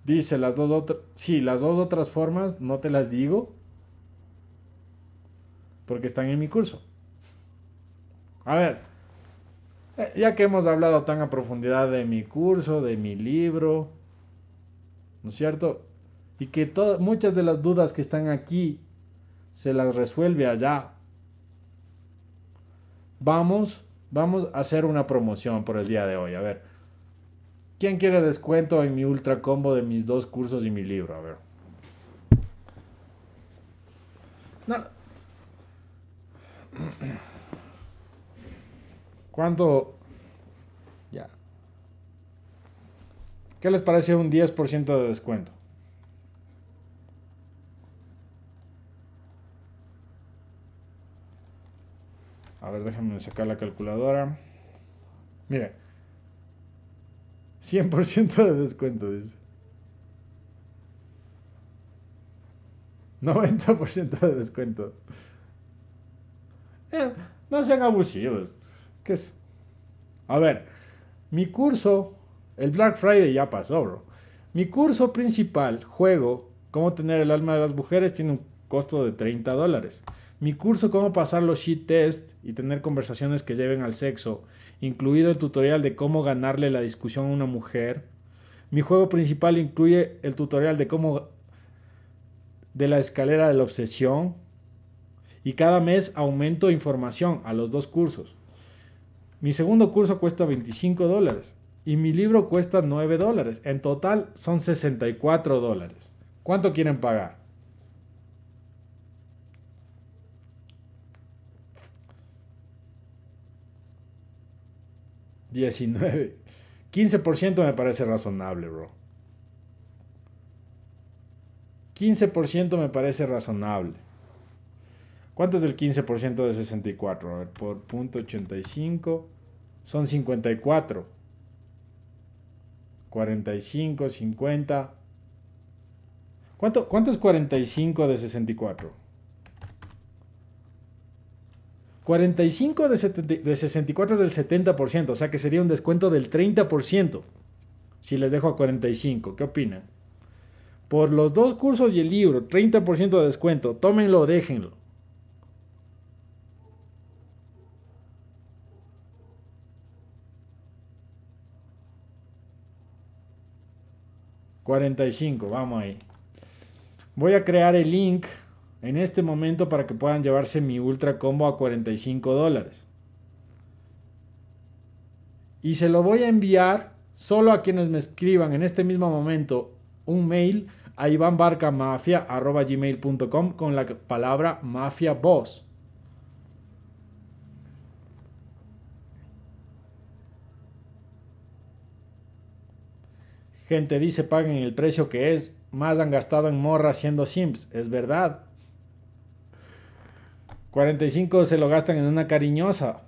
Dice las dos otras. Sí, las dos otras formas, no te las digo porque están en mi curso. A ver, eh, ya que hemos hablado tan a profundidad de mi curso, de mi libro, ¿no es cierto? Y que todas, muchas de las dudas que están aquí se las resuelve allá. Vamos, vamos a hacer una promoción por el día de hoy. A ver, ¿quién quiere descuento en mi ultra combo de mis dos cursos y mi libro? A ver. No, ¿Cuánto? Ya. ¿Qué les parece un 10% de descuento? A ver, déjenme sacar la calculadora. Mire. 100% de descuento, dice. 90% de descuento. Eh, no sean abusivos. ¿Qué es? A ver, mi curso, el Black Friday ya pasó, bro. Mi curso principal, juego, cómo tener el alma de las mujeres, tiene un costo de 30 dólares. Mi curso, cómo pasar los shit tests y tener conversaciones que lleven al sexo, incluido el tutorial de cómo ganarle la discusión a una mujer. Mi juego principal incluye el tutorial de cómo de la escalera de la obsesión, y cada mes aumento información a los dos cursos. Mi segundo curso cuesta 25 dólares y mi libro cuesta 9 dólares. En total son 64 dólares. ¿Cuánto quieren pagar? $19. 15% me parece razonable, bro. 15% me parece razonable. ¿Cuánto es el 15% de 64? A ver, por 85 son 54. 45, 50. ¿Cuánto, es 45 de 64? 45 de, 64 es del 70%, o sea que sería un descuento del 30% si les dejo a 45. ¿Qué opinan? Por los dos cursos y el libro, 30% de descuento. Tómenlo, o déjenlo. 45, vamos ahí. Voy a crear el link en este momento para que puedan llevarse mi ultra combo a 45 dólares. Y se lo voy a enviar solo a quienes me escriban en este mismo momento un mail a ivanbarcamafia.gmail.com con la palabra mafia boss. te dice paguen el precio que es. Más han gastado en morra haciendo sims. Es verdad. 45 se lo gastan en una cariñosa.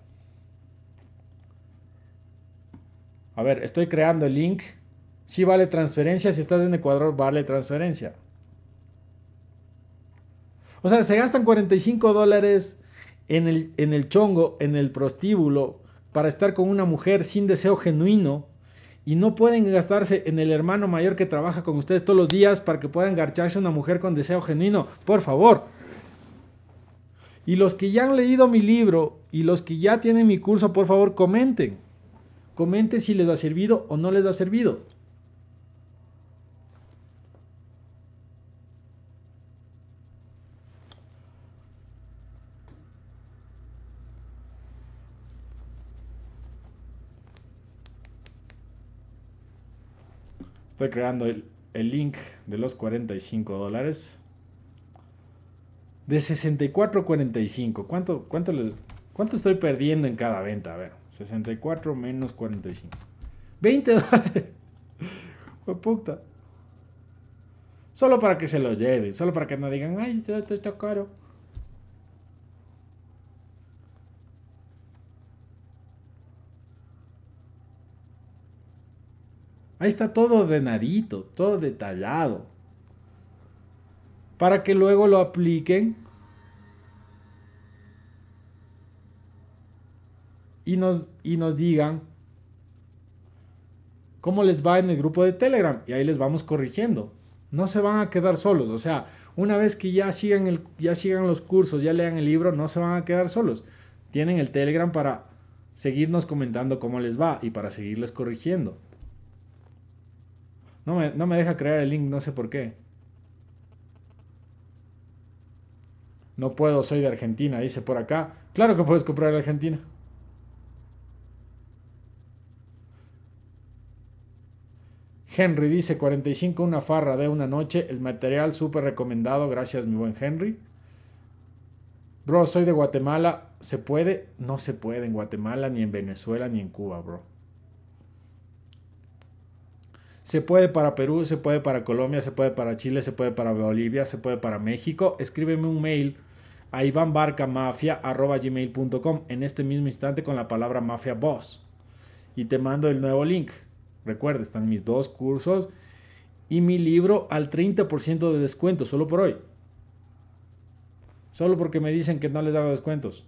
A ver, estoy creando el link. Si vale transferencia, si estás en Ecuador vale transferencia. O sea, se gastan 45 dólares en el, en el chongo, en el prostíbulo, para estar con una mujer sin deseo genuino y no pueden gastarse en el hermano mayor que trabaja con ustedes todos los días para que puedan engarcharse una mujer con deseo genuino, por favor. Y los que ya han leído mi libro y los que ya tienen mi curso, por favor, comenten. Comenten si les ha servido o no les ha servido. Estoy creando el, link de los 45 dólares. De 64.45. ¿Cuánto, cuánto, ¿Cuánto estoy perdiendo en cada venta? A ver, 64 menos 45. 20 dólares. [laughs] puta. Solo para que se lo lleven, solo para que no digan, ay, esto está caro. Ahí está todo ordenadito, todo detallado. Para que luego lo apliquen y nos, y nos digan cómo les va en el grupo de Telegram. Y ahí les vamos corrigiendo. No se van a quedar solos. O sea, una vez que ya el, ya sigan los cursos, ya lean el libro, no se van a quedar solos. Tienen el Telegram para seguirnos comentando cómo les va y para seguirles corrigiendo. No me, deja crear el link, no sé por qué. No puedo, soy de Argentina, dice por acá. Claro que puedes comprar en Argentina. Henry dice 45 una farra de una noche, el material súper recomendado, gracias mi buen Henry. Bro, soy de Guatemala, ¿se puede? No se puede en Guatemala, ni en Venezuela, ni en Cuba, bro. Se puede para Perú, se puede para Colombia, se puede para Chile, se puede para Bolivia, se puede para México. Escríbeme un mail a ivanbarcamafia.com en este mismo instante con la palabra Mafia Boss. Y te mando el nuevo link. Recuerda, están mis dos cursos y mi libro al 30% de descuento, solo por hoy. Solo porque me dicen que no les hago descuentos.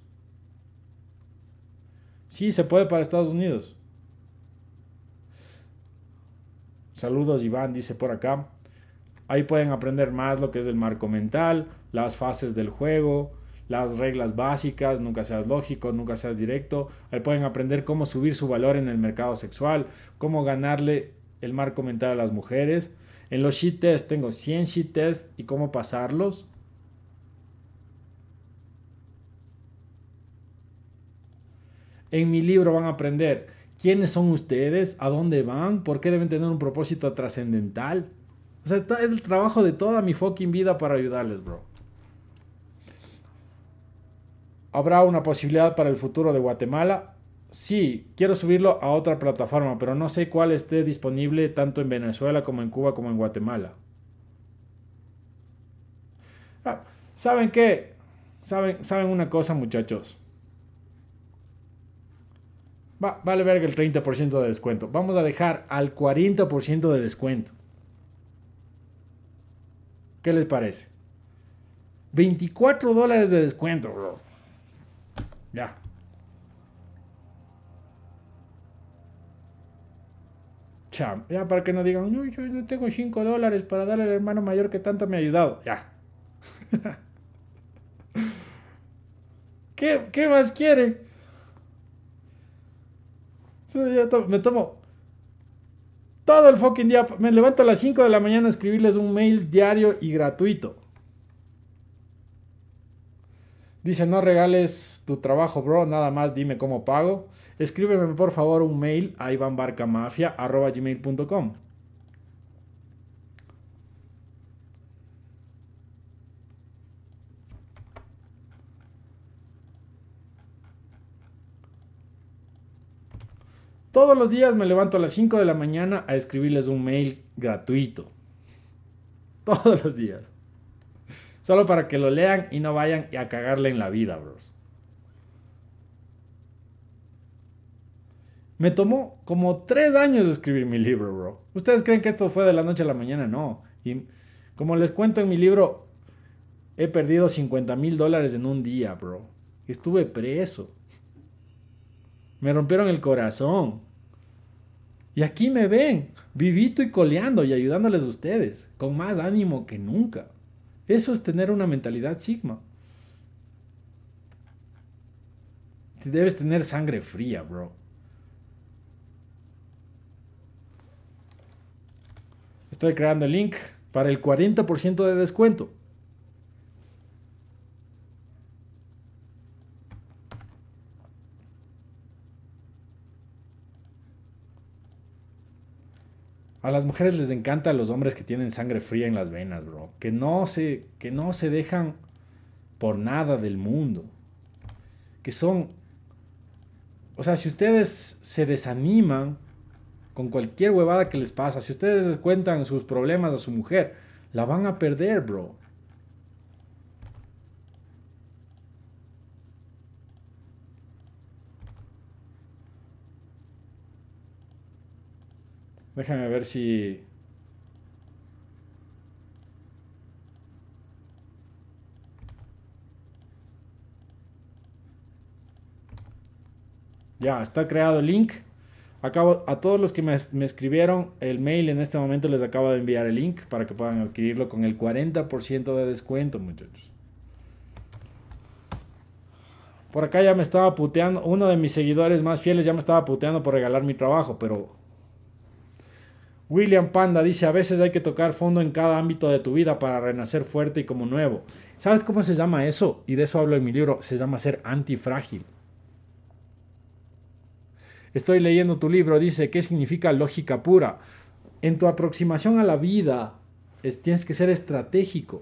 Sí, se puede para Estados Unidos. Saludos Iván, dice por acá. Ahí pueden aprender más lo que es el marco mental, las fases del juego, las reglas básicas, nunca seas lógico, nunca seas directo. Ahí pueden aprender cómo subir su valor en el mercado sexual, cómo ganarle el marco mental a las mujeres. En los sheet tests tengo 100 sheet tests y cómo pasarlos. En mi libro van a aprender quiénes son ustedes, a dónde van, por qué deben tener un propósito trascendental. O sea, es el trabajo de toda mi fucking vida para ayudarles, bro. ¿Habrá una posibilidad para el futuro de Guatemala? Sí, quiero subirlo a otra plataforma, pero no sé cuál esté disponible tanto en Venezuela como en Cuba como en Guatemala. Ah, ¿Saben qué? ¿Saben, ¿Saben una cosa, muchachos? Va, vale verga el 30% de descuento. Vamos a dejar al 40% de descuento. ¿Qué les parece? 24 dólares de descuento, bro. Ya. Ya para que no digan, yo, yo no tengo 5 dólares para darle al hermano mayor que tanto me ha ayudado. Ya. [laughs] ¿Qué, qué más quiere? me tomo todo el fucking día. Me levanto a las 5 de la mañana a escribirles un mail diario y gratuito. Dice, no regales tu trabajo, bro, nada más dime cómo pago. Escríbeme por favor un mail a ivanbarcamafia.com. Todos los días me levanto a las 5 de la mañana a escribirles un mail gratuito. Todos los días. Solo para que lo lean y no vayan a cagarle en la vida, bros. Me tomó como tres años de escribir mi libro, bro. ¿Ustedes creen que esto fue de la noche a la mañana? No. Y como les cuento en mi libro, he perdido 50 mil dólares en un día, bro. Estuve preso. Me rompieron el corazón. Y aquí me ven, vivito y coleando y ayudándoles a ustedes, con más ánimo que nunca. Eso es tener una mentalidad Sigma. Debes tener sangre fría, bro. Estoy creando el link para el 40% de descuento. A las mujeres les encanta a los hombres que tienen sangre fría en las venas, bro. Que no se, que no se dejan por nada del mundo. Que son... O sea, si ustedes se desaniman con cualquier huevada que les pasa, si ustedes les cuentan sus problemas a su mujer, la van a perder, bro. Déjame ver si... Ya, está creado el link. a todos los que me, me, escribieron el mail en este momento les acabo de enviar el link para que puedan adquirirlo con el 40% de descuento, muchachos. Por acá ya me estaba puteando, uno de mis seguidores más fieles ya me estaba puteando por regalar mi trabajo, pero William Panda dice, a veces hay que tocar fondo en cada ámbito de tu vida para renacer fuerte y como nuevo. ¿Sabes cómo se llama eso? Y de eso hablo en mi libro, se llama ser antifrágil. Estoy leyendo tu libro, dice, ¿qué significa lógica pura? En tu aproximación a la vida, es, tienes que ser estratégico.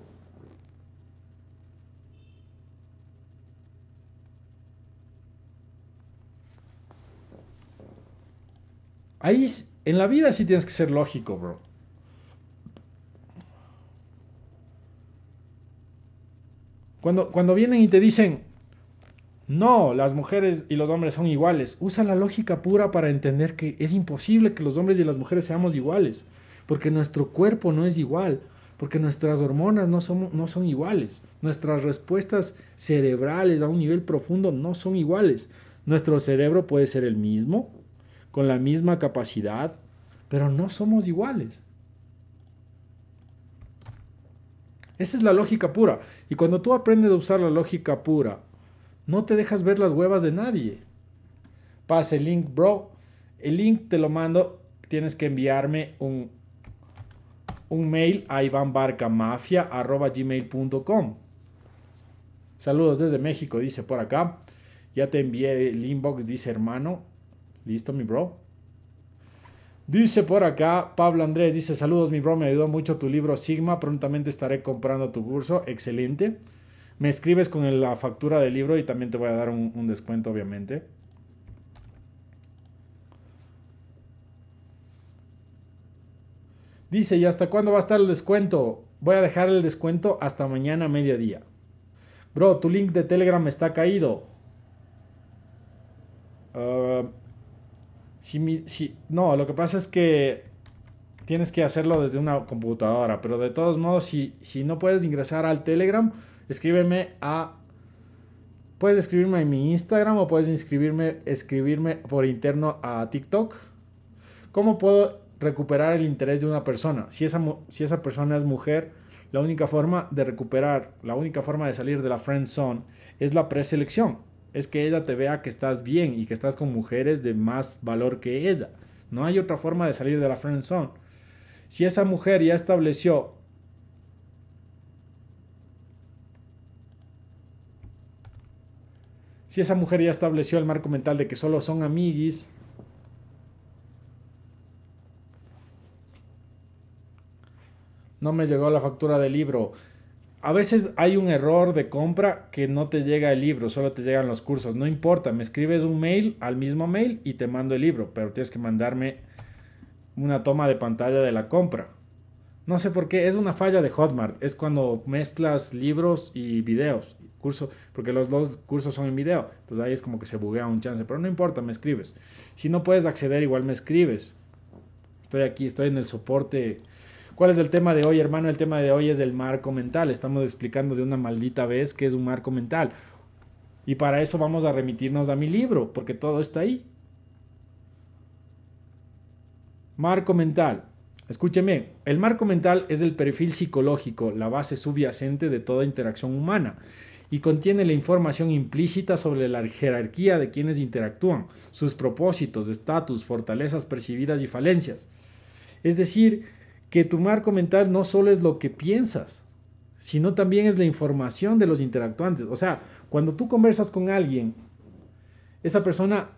Ahí en la vida sí tienes que ser lógico, bro. Cuando, cuando vienen y te dicen, no, las mujeres y los hombres son iguales, usa la lógica pura para entender que es imposible que los hombres y las mujeres seamos iguales, porque nuestro cuerpo no es igual, porque nuestras hormonas no son, no son iguales, nuestras respuestas cerebrales a un nivel profundo no son iguales. Nuestro cerebro puede ser el mismo, con la misma capacidad, pero no somos iguales. Esa es la lógica pura. Y cuando tú aprendes a usar la lógica pura, no te dejas ver las huevas de nadie. Pase el link, bro. El link te lo mando. Tienes que enviarme un, un mail a ivanbarcamafia.gmail.com. Saludos desde México, dice por acá. Ya te envié el inbox, dice hermano. Listo, mi bro. Dice por acá, Pablo Andrés dice, saludos mi bro, me ayudó mucho tu libro Sigma, prontamente estaré comprando tu curso, excelente. Me escribes con la factura del libro y también te voy a dar un, descuento, obviamente. Dice, ¿y hasta cuándo va a estar el descuento? Voy a dejar el descuento hasta mañana mediodía. Bro, tu link de Telegram está caído. Ah, si, no, lo que pasa es que tienes que hacerlo desde una computadora, pero de todos modos, si, si no puedes ingresar al Telegram, escríbeme a... Puedes escribirme en mi Instagram o puedes inscribirme, escribirme por interno a TikTok. ¿Cómo puedo recuperar el interés de una persona? Si esa, si esa persona es mujer, la única forma de recuperar, la única forma de salir de la friend zone es la preselección es que ella te vea que estás bien y que estás con mujeres de más valor que ella. No hay otra forma de salir de la friend zone. Si esa mujer ya estableció Si esa mujer ya estableció el marco mental de que solo son amiguis, no me llegó la factura del libro a veces hay un error de compra que no te llega el libro, solo te llegan los cursos. No importa, me escribes un mail al mismo mail y te mando el libro, pero tienes que mandarme una toma de pantalla de la compra. No sé por qué, es una falla de Hotmart. Es cuando mezclas libros y videos, curso, porque los dos cursos son en video. Entonces ahí es como que se buguea un chance, pero no importa, me escribes. Si no puedes acceder, igual me escribes. Estoy aquí, estoy en el soporte ¿Cuál es el tema de hoy, hermano? El tema de hoy es el marco mental. Estamos explicando de una maldita vez qué es un marco mental. Y para eso vamos a remitirnos a mi libro, porque todo está ahí. Marco mental. Escúcheme, el marco mental es el perfil psicológico, la base subyacente de toda interacción humana y contiene la información implícita sobre la jerarquía de quienes interactúan, sus propósitos, estatus, fortalezas percibidas y falencias. Es decir, que tu marco mental no solo es lo que piensas, sino también es la información de los interactuantes. O sea, cuando tú conversas con alguien, esa persona,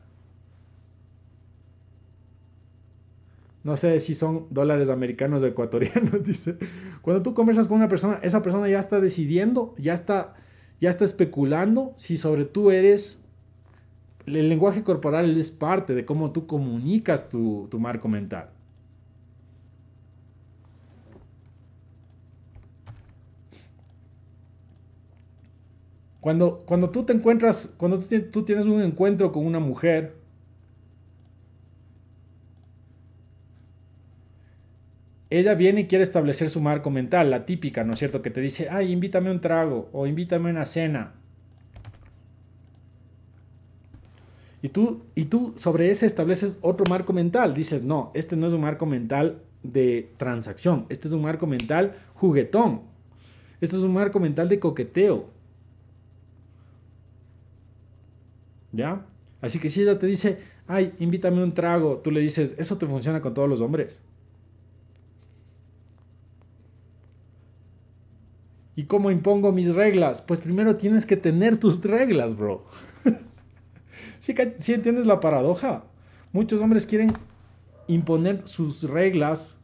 no sé si son dólares americanos o ecuatorianos, [laughs] dice, cuando tú conversas con una persona, esa persona ya está decidiendo, ya está, ya está especulando si sobre tú eres... El lenguaje corporal es parte de cómo tú comunicas tu, tu marco mental. Cuando, tú te encuentras, cuando tú, tienes un encuentro con una mujer, ella viene y quiere establecer su marco mental, la típica, ¿no es cierto? Que te dice, ay, invítame un trago o invítame una cena. Y tú, y tú sobre ese estableces otro marco mental. Dices, no, este no es un marco mental de transacción, este es un marco mental juguetón, este es un marco mental de coqueteo. ¿Ya? Así que si ella te dice, ay, invítame un trago, tú le dices, eso te funciona con todos los hombres. ¿Y cómo impongo mis reglas? Pues primero tienes que tener tus reglas, bro. [laughs] ¿Sí, ¿Sí entiendes la paradoja? Muchos hombres quieren imponer sus reglas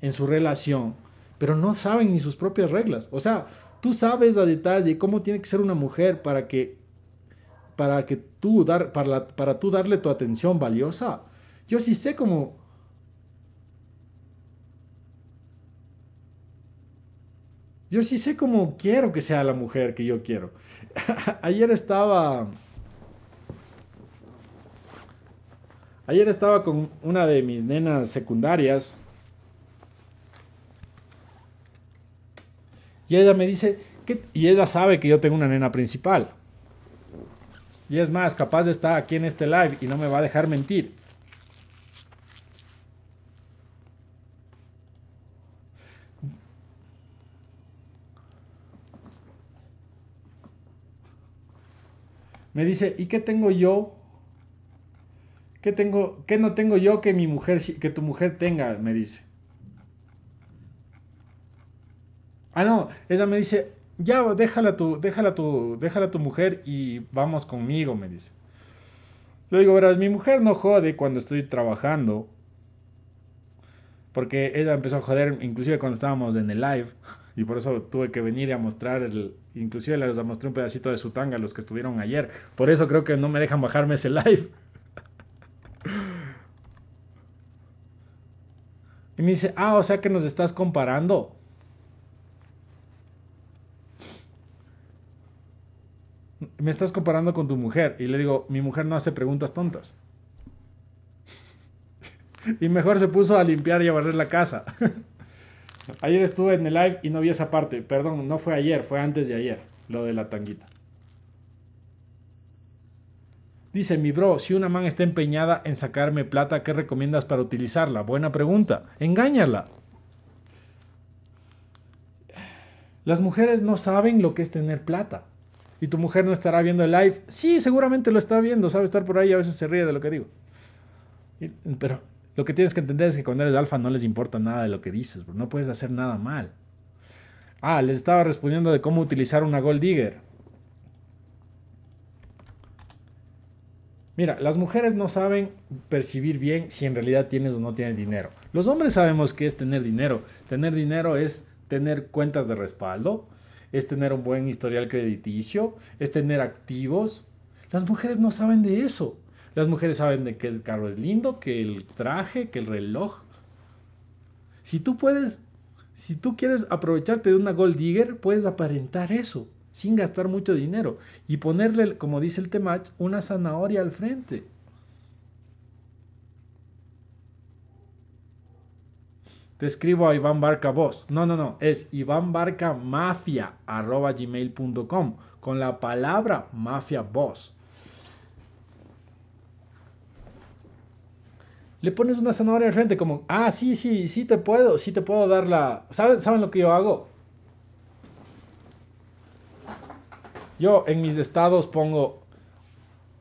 en su relación, pero no saben ni sus propias reglas. O sea, tú sabes a detalle cómo tiene que ser una mujer para que para, que tú dar, para, para tú darle tu atención valiosa. Yo sí sé cómo... Yo sí sé cómo quiero que sea la mujer que yo quiero. [laughs] Ayer estaba... Ayer estaba con una de mis nenas secundarias. Y ella me dice, que, y ella sabe que yo tengo una nena principal. Y es más, capaz de estar aquí en este live y no me va a dejar mentir. Me dice, ¿y qué tengo yo? ¿Qué tengo, qué no tengo yo que mi mujer, que tu mujer tenga? Me dice. Ah, no, ella me dice, ya, déjala tu, déjala déjala tu mujer y vamos conmigo, me dice. Le digo, verás, mi mujer no jode cuando estoy trabajando. Porque ella empezó a joder, inclusive cuando estábamos en el live. Y por eso tuve que venir a mostrar el... Inclusive les mostré un pedacito de su tanga a los que estuvieron ayer. Por eso creo que no me dejan bajarme ese live. [laughs] Y me dice, ah, o sea que nos estás comparando. me estás comparando con tu mujer. Y le digo, mi mujer no hace preguntas tontas. [laughs] y mejor se puso a limpiar y a barrer la casa. [laughs] ayer estuve en el live y no vi esa parte. Perdón, no fue ayer, fue antes de ayer, lo de la tanguita. Dice mi bro, si una man está empeñada en sacarme plata, ¿qué recomiendas para utilizarla? Buena pregunta. Engáñala. Las mujeres no saben lo que es tener plata y tu mujer no estará viendo el live. Sí, seguramente lo está viendo, sabe estar por ahí y a veces se ríe de lo que digo. Pero lo que tienes que entender es que cuando eres alfa no les importa nada de lo que dices, no puedes hacer nada mal. Ah, les estaba respondiendo de cómo utilizar una Gold Digger. Mira, las mujeres no saben percibir bien si en realidad tienes o no tienes dinero. Los hombres sabemos qué es tener dinero. Tener dinero es tener cuentas de respaldo, es tener un buen historial crediticio, es tener activos. Las mujeres no saben de eso. Las mujeres saben de que el carro es lindo, que el traje, que el reloj. Si tú puedes, si tú quieres aprovecharte de una gold digger, puedes aparentar eso sin gastar mucho dinero y ponerle, como dice el Temach, una zanahoria al frente. Te escribo a Iván Barca Voz. No, no, no. Es Iván Barca Mafia con la palabra Mafia Voz. Le pones una zanahoria frente como, ah, sí, sí, sí te puedo, sí te puedo dar la... ¿Saben, ¿Saben lo que yo hago? Yo en mis estados pongo,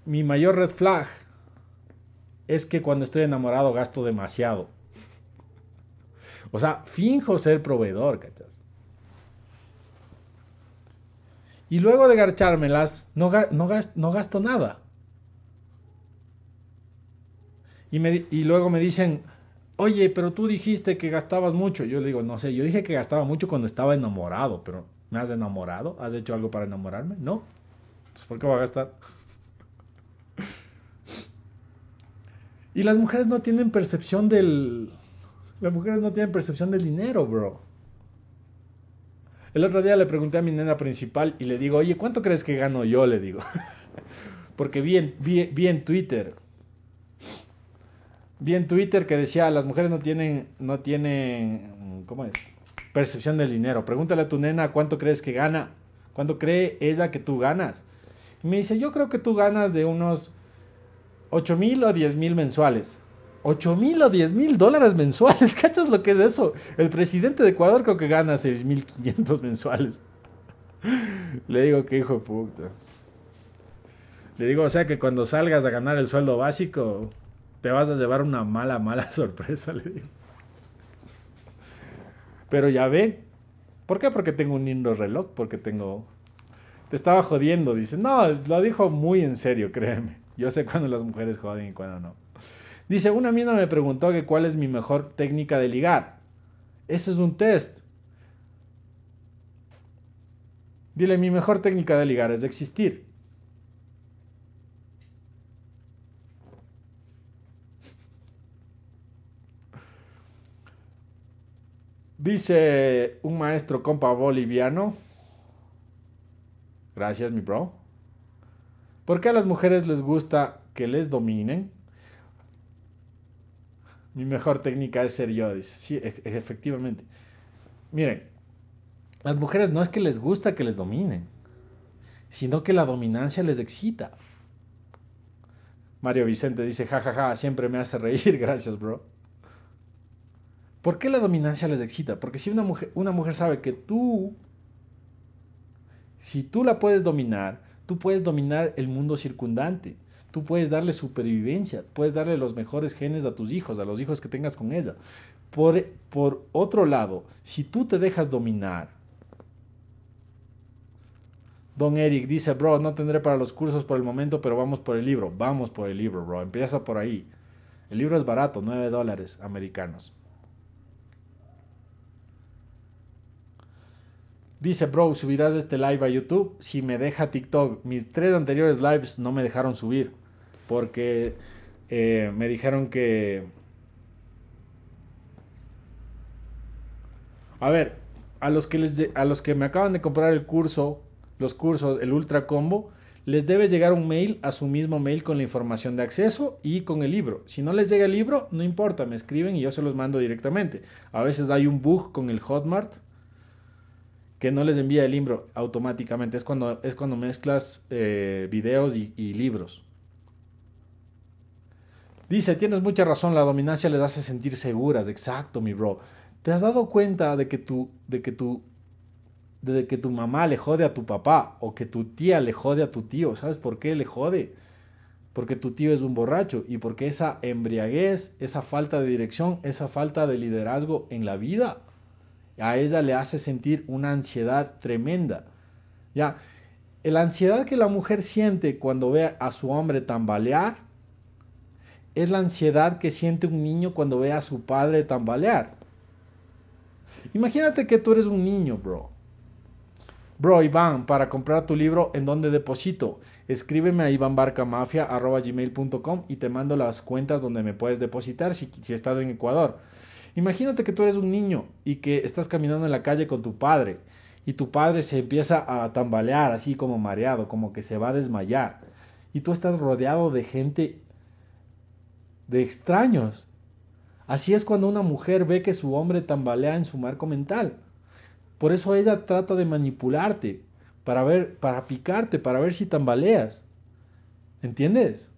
mi mayor red flag es que cuando estoy enamorado gasto demasiado. O sea, finjo ser proveedor, ¿cachas? Y luego de garchármelas, no, gasto, no nada. Y, y luego me dicen, oye, pero tú dijiste que gastabas mucho. Yo le digo, no sé, yo dije que gastaba mucho cuando estaba enamorado, pero ¿me has enamorado? ¿Has hecho algo para enamorarme? No. Entonces, pues, ¿por qué voy a gastar? [laughs] y las mujeres no tienen percepción del, las mujeres no tienen percepción del dinero, bro. El otro día le pregunté a mi nena principal y le digo, oye, ¿cuánto crees que gano yo? Le digo. [laughs] Porque vi en, Twitter. Vi en Twitter que decía, las mujeres no tienen, no tienen, ¿cómo es? Percepción del dinero. Pregúntale a tu nena cuánto crees que gana, cuánto cree ella que tú ganas. Y me dice, yo creo que tú ganas de unos 8 mil o 10 mil mensuales. 8 mil o 10 mil dólares mensuales. [laughs] ¿Cachas lo que es eso? El presidente de Ecuador creo que gana 6 mil 500 mensuales. Le digo que hijo de puta. Le digo, o sea que cuando salgas a ganar el sueldo básico, te vas a llevar una mala, mala [laughs] sorpresa, le digo. Pero ya ve ¿Por qué? Porque tengo un lindo reloj, porque tengo... Te estaba jodiendo, dice. No, lo dijo muy en serio, créeme. Yo sé cuándo las mujeres joden y cuándo no. Dice, una amiga me preguntó que cuál es mi mejor técnica de ligar. Ese es un test. Dile, mi mejor técnica de ligar es de existir. Dice un maestro compa boliviano. Gracias, mi bro. ¿Por qué a las mujeres les gusta que les dominen? mi mejor técnica es ser yo, dice. Sí, e-, efectivamente. Miren, las mujeres no es que les gusta que les dominen, sino que la dominancia les excita. Mario Vicente dice, jajaja, ja, ja, siempre me hace reír, [laughs] gracias, bro. ¿Por qué la dominancia les excita? Porque si una una mujer sabe que tú, si tú la puedes dominar, tú puedes dominar el mundo circundante. Tú puedes darle supervivencia, puedes darle los mejores genes a tus hijos, a los hijos que tengas con ella. Por, por otro lado, si tú te dejas dominar, Don Eric dice, bro, no tendré para los cursos por el momento, pero vamos por el libro. Vamos por el libro, bro. Empieza por ahí. El libro es barato, 9 dólares americanos. Dice, bro, ¿subirás este live a YouTube? Si me deja TikTok. Mis tres anteriores lives no me dejaron subir. Porque eh, me dijeron que... A ver, a los, que a los que me acaban de comprar el curso, los cursos, el Ultra Combo, les debe llegar un mail a su mismo mail con la información de acceso y con el libro. Si no les llega el libro, no importa, me escriben y yo se los mando directamente. A veces hay un bug con el Hotmart que no les envía el libro automáticamente. Es cuando, es cuando mezclas eh, videos y libros. Dice, tienes mucha razón, la dominancia les hace sentir seguras. Exacto, mi bro. ¿Te has dado cuenta de que tu, de que tu, que tu mamá le jode a tu papá o que tu tía le jode a tu tío? ¿Sabes por qué le jode? Porque tu tío es un borracho y porque esa embriaguez, esa falta de dirección, esa falta de liderazgo en la vida, a ella le hace sentir una ansiedad tremenda. Ya, la ansiedad que la mujer siente cuando ve a su hombre tambalear es la ansiedad que siente un niño cuando ve a su padre tambalear. Imagínate que tú eres un niño, bro. Bro, Iván, para comprar tu libro, ¿en dónde deposito? Escríbeme a ivanbarcamafia.gmail.com y te mando las cuentas donde me puedes depositar si, si estás en Ecuador. Imagínate que tú eres un niño y que estás caminando en la calle con tu padre y tu padre se empieza a tambalear así como mareado, como que se va a desmayar. Y tú estás rodeado de gente de extraños. Así es cuando una mujer ve que su hombre tambalea en su marco mental. Por eso ella trata de manipularte, para ver, para picarte, para ver si tambaleas. ¿Entiendes?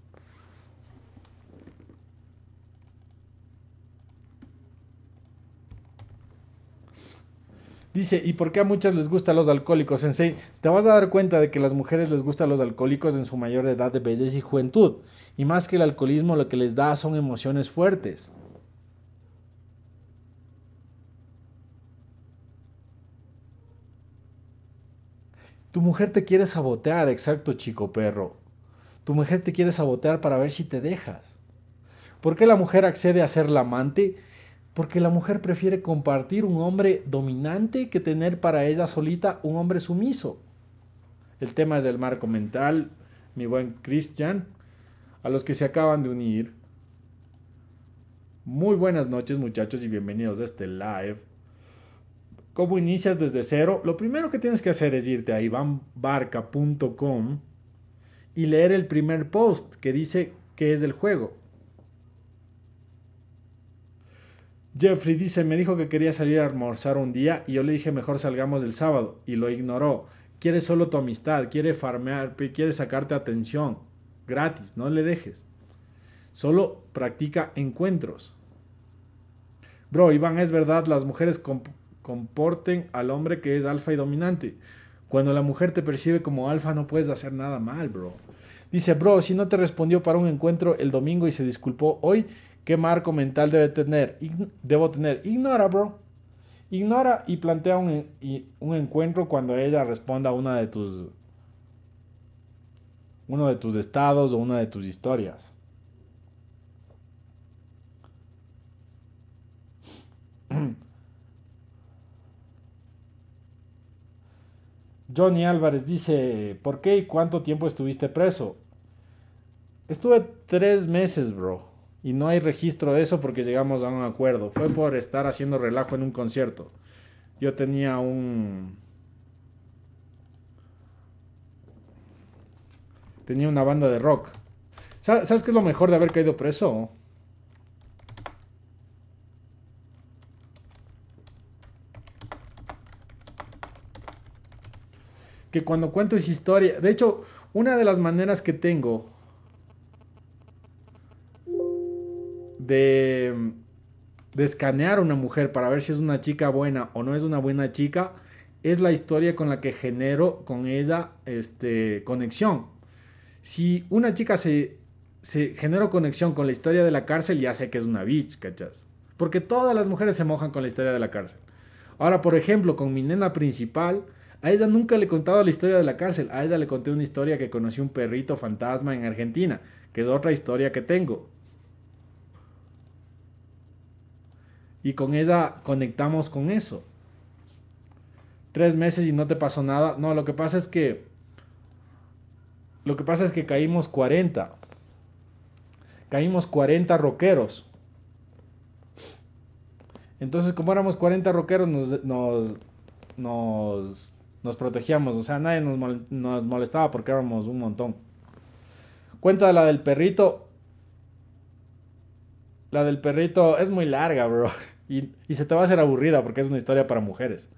Dice, ¿y por qué a muchas les gustan los alcohólicos, Sensei? Te vas a dar cuenta de que las mujeres les gustan los alcohólicos en su mayor edad de belleza y juventud. Y más que el alcoholismo lo que les da son emociones fuertes. Tu mujer te quiere sabotear, exacto chico perro. Tu mujer te quiere sabotear para ver si te dejas. ¿Por qué la mujer accede a ser la amante? Porque la mujer prefiere compartir un hombre dominante que tener para ella solita un hombre sumiso. El tema es del marco mental, mi buen Christian a los que se acaban de unir. Muy buenas noches muchachos y bienvenidos a este live. ¿Cómo inicias desde cero? Lo primero que tienes que hacer es irte a ivanbarca.com y leer el primer post que dice que es del juego. Jeffrey dice, me dijo que quería salir a almorzar un día y yo le dije mejor salgamos el sábado y lo ignoró. Quiere solo tu amistad, quiere farmear, quiere sacarte atención gratis, no le dejes. Solo practica encuentros. Bro, Iván, es verdad, las mujeres comporten al hombre que es alfa y dominante. Cuando la mujer te percibe como alfa no puedes hacer nada mal, bro. Dice, bro, si no te respondió para un encuentro el domingo y se disculpó hoy, ¿qué marco mental debe tener? debo tener. Ignora, bro. Ignora y plantea un, un encuentro cuando ella responda a una de tus uno de tus estados o una de tus historias. [clears throat] Johnny Álvarez dice, ¿por qué y cuánto tiempo estuviste preso? Estuve tres meses, bro. Y no hay registro de eso porque llegamos a un acuerdo. Fue por estar haciendo relajo en un concierto. Yo tenía un, Tenía una banda de rock. ¿Sabes qué es lo mejor de haber caído preso? Que cuando cuento esa historia. De hecho, una de las maneras que tengo de, de escanear a una mujer para ver si es una chica buena o no es una buena chica es la historia con la que genero con ella este, conexión si una chica se, generó conexión con la historia de la cárcel, ya sé que es una bitch, ¿cachas? Porque todas las mujeres se mojan con la historia de la cárcel. Ahora, por ejemplo, con mi nena principal, a ella nunca le he contado la historia de la cárcel. A ella le conté una historia que conocí un perrito fantasma en Argentina, que es otra historia que tengo. Y con ella conectamos con eso. Tres meses y no te pasó nada. No, lo que pasa es que lo que pasa es que caímos 40. Caímos 40 roqueros Entonces, como éramos 40 roqueros, nos, nos, protegíamos. O sea, nadie nos molestaba porque éramos un montón. Cuenta la del perrito. La del perrito es muy larga, bro. [laughs] Y, y, se te va a hacer aburrida porque es una historia para mujeres.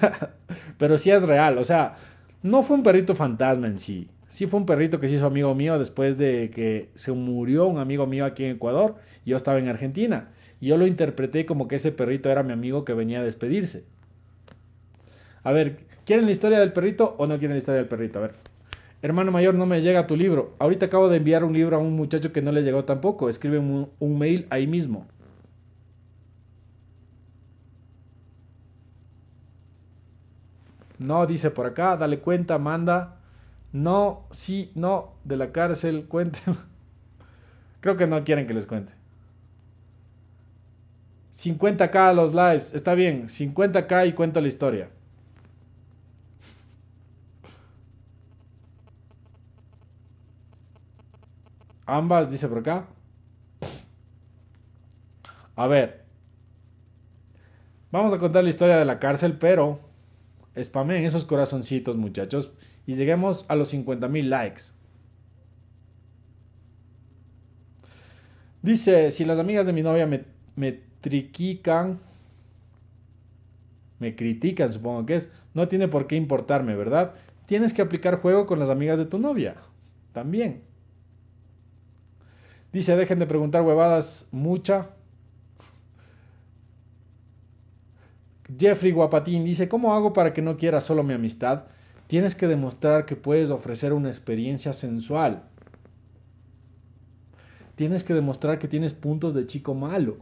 [laughs] Pero sí es real. O sea, no fue un perrito fantasma en sí. Sí fue un perrito que se hizo amigo mío después de que se murió un amigo mío aquí en Ecuador. Yo estaba en Argentina. yo lo interpreté como que ese perrito era mi amigo que venía a despedirse. A ver, ¿quieren la historia del perrito o no quieren la historia del perrito? A ver. Hermano mayor, no me llega tu libro. Ahorita acabo de enviar un libro a un muchacho que no le llegó tampoco. Escribe un, un mail ahí mismo. No, dice por acá, dale cuenta, manda. No, sí, no, de la cárcel, [laughs] cuéntenlo. Creo que no quieren que les cuente. 50k a los lives, está bien, 50k y cuento la historia. Ambas, dice por acá. A ver. Vamos a contar la historia de la cárcel, pero spamen esos corazoncitos, muchachos y lleguemos a los 50.000 mil likes. Dice, si las amigas de mi novia me, me triquican, me critican supongo que es, no tiene por qué importarme, ¿verdad? Tienes que aplicar juego con las amigas de tu novia. También. Dice, dejen de preguntar huevadas mucha. Jeffrey Guapatín dice, ¿cómo hago para que no quiera solo mi amistad? Tienes que demostrar que puedes ofrecer una experiencia sensual. Tienes que demostrar que tienes puntos de chico malo.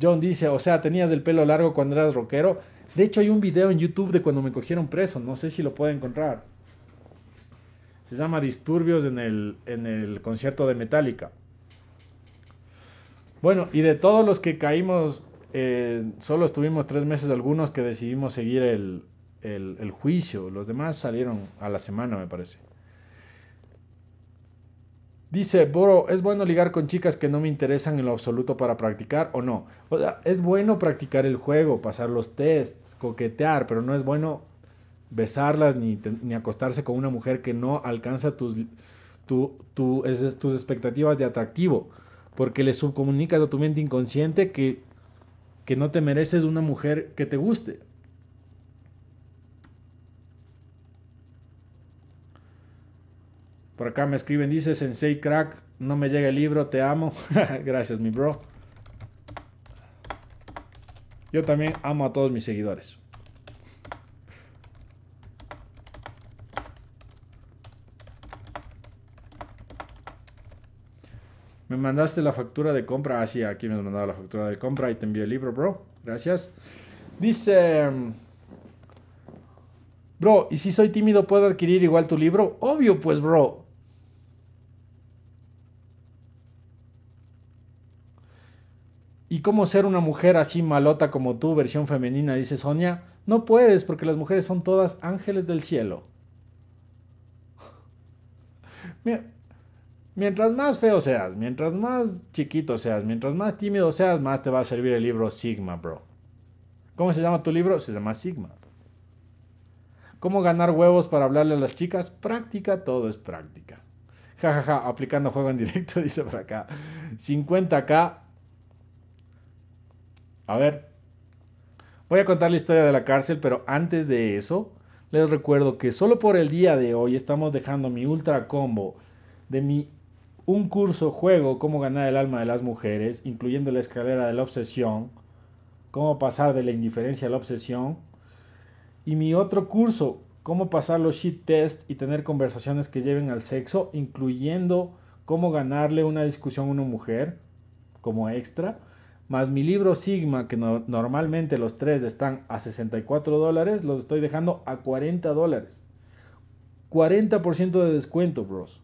John dice, o sea, tenías el pelo largo cuando eras rockero. De hecho, hay un video en YouTube de cuando me cogieron preso. No sé si lo puede encontrar. Se llama Disturbios en el, en el concierto de Metallica. Bueno, y de todos los que caímos, eh, solo estuvimos tres meses algunos que decidimos seguir el, el, juicio. Los demás salieron a la semana, me parece. Dice, Boro, ¿es bueno ligar con chicas que no me interesan en lo absoluto para practicar o no? O sea, es bueno practicar el juego, pasar los tests, coquetear, pero no es bueno besarlas ni, ni acostarse con una mujer que no alcanza tus, tu, es, tus expectativas de atractivo, porque le subcomunicas a tu mente inconsciente que, que no te mereces una mujer que te guste. Por acá me escriben, dice Sensei Crack, no me llega el libro, te amo. [laughs] Gracias, mi bro. Yo también amo a todos mis seguidores. Me mandaste la factura de compra. Ah, sí, aquí me has mandado la factura de compra y te envío el libro, bro. Gracias. Dice. Bro, ¿y si soy tímido puedo adquirir igual tu libro? Obvio, pues, bro. ¿Y cómo ser una mujer así malota como tú, versión femenina? Dice Sonia. No puedes porque las mujeres son todas ángeles del cielo. [laughs] mientras más feo seas, mientras más chiquito seas, mientras más tímido seas, más te va a servir el libro Sigma, bro. ¿Cómo se llama tu libro? Se llama Sigma. ¿Cómo ganar huevos para hablarle a las chicas? Práctica, todo es práctica. Ja, ja, ja, aplicando juego en directo, [laughs] dice por acá. 50k a ver, voy a contar la historia de la cárcel, pero antes de eso, les recuerdo que solo por el día de hoy estamos dejando mi ultra combo de mi un curso juego cómo ganar el alma de las mujeres, incluyendo la escalera de la obsesión, cómo pasar de la indiferencia a la obsesión, y mi otro curso cómo pasar los shit test y tener conversaciones que lleven al sexo, incluyendo cómo ganarle una discusión a una mujer como extra más mi libro Sigma, que normalmente los tres están a 64 dólares, los estoy dejando a 40 dólares. 40% de descuento, bros.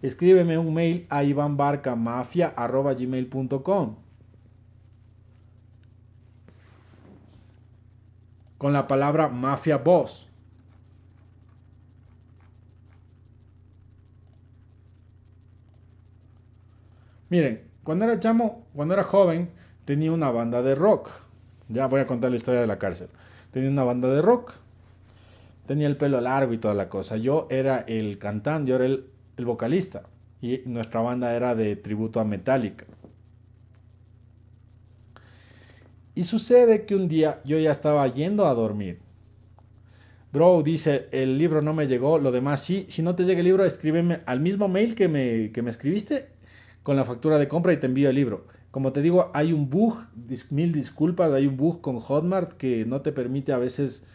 Escríbeme un mail a ivanbarcamafia.gmail.com con la palabra Mafia Boss. Miren, cuando era chamo, cuando era joven, tenía una banda de rock. Ya voy a contar la historia de la cárcel. Tenía una banda de rock. Tenía el pelo largo y toda la cosa. Yo era el cantante, yo era el, vocalista. Y nuestra banda era de tributo a Metallica. Y sucede que un día yo ya estaba yendo a dormir. Bro, dice, el libro no me llegó, lo demás sí. Si no te llega el libro, escríbeme al mismo mail que me escribiste con la factura de compra y te envío el libro. Como te digo, hay un bug, mil disculpas, hay un bug con Hotmart que no te permite a veces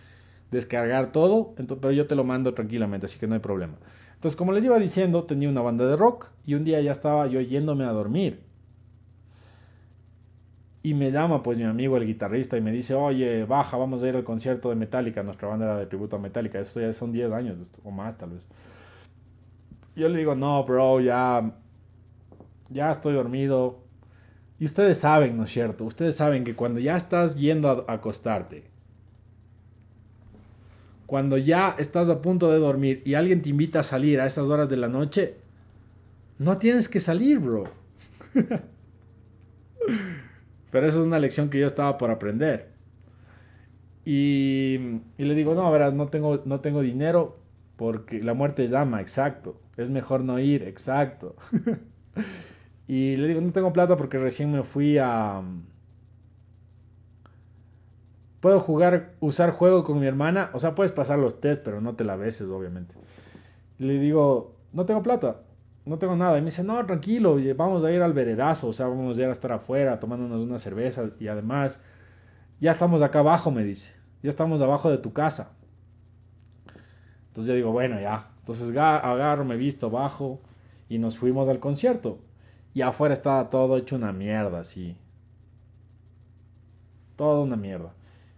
descargar todo, pero yo te lo mando tranquilamente, así que no hay problema. Entonces, como les iba diciendo, tenía una banda de rock y un día ya estaba yo yéndome a dormir. Y me llama pues mi amigo el guitarrista y me dice, oye, baja, vamos a ir al concierto de Metallica, nuestra banda era de tributo a Metallica, eso ya son 10 años o más tal vez. Yo le digo, no, bro, ya, ya estoy dormido, y ustedes saben, ¿no es cierto? Ustedes saben que cuando ya estás yendo a acostarte, cuando ya estás a punto de dormir y alguien te invita a salir a esas horas de la noche, no tienes que salir, bro. [laughs] Pero esa es una lección que yo estaba por aprender. Y, le digo, no, verás, no tengo, no tengo dinero porque la muerte llama, exacto. Es mejor no ir, exacto. [laughs] Y le digo, no tengo plata porque recién me fui a... Puedo jugar, usar juego con mi hermana. O sea, puedes pasar los test, pero no te la beses, obviamente. le digo, no tengo plata. No tengo nada. Y me dice, no, tranquilo, vamos a ir al veredazo. O sea, vamos a ir a estar afuera tomándonos una cerveza. Y además, ya estamos acá abajo, me dice. Ya estamos abajo de tu casa. Entonces yo digo, bueno, ya. Entonces agarro, me visto, bajo y nos fuimos al concierto. Y afuera estaba todo hecho una mierda, sí. Todo una mierda.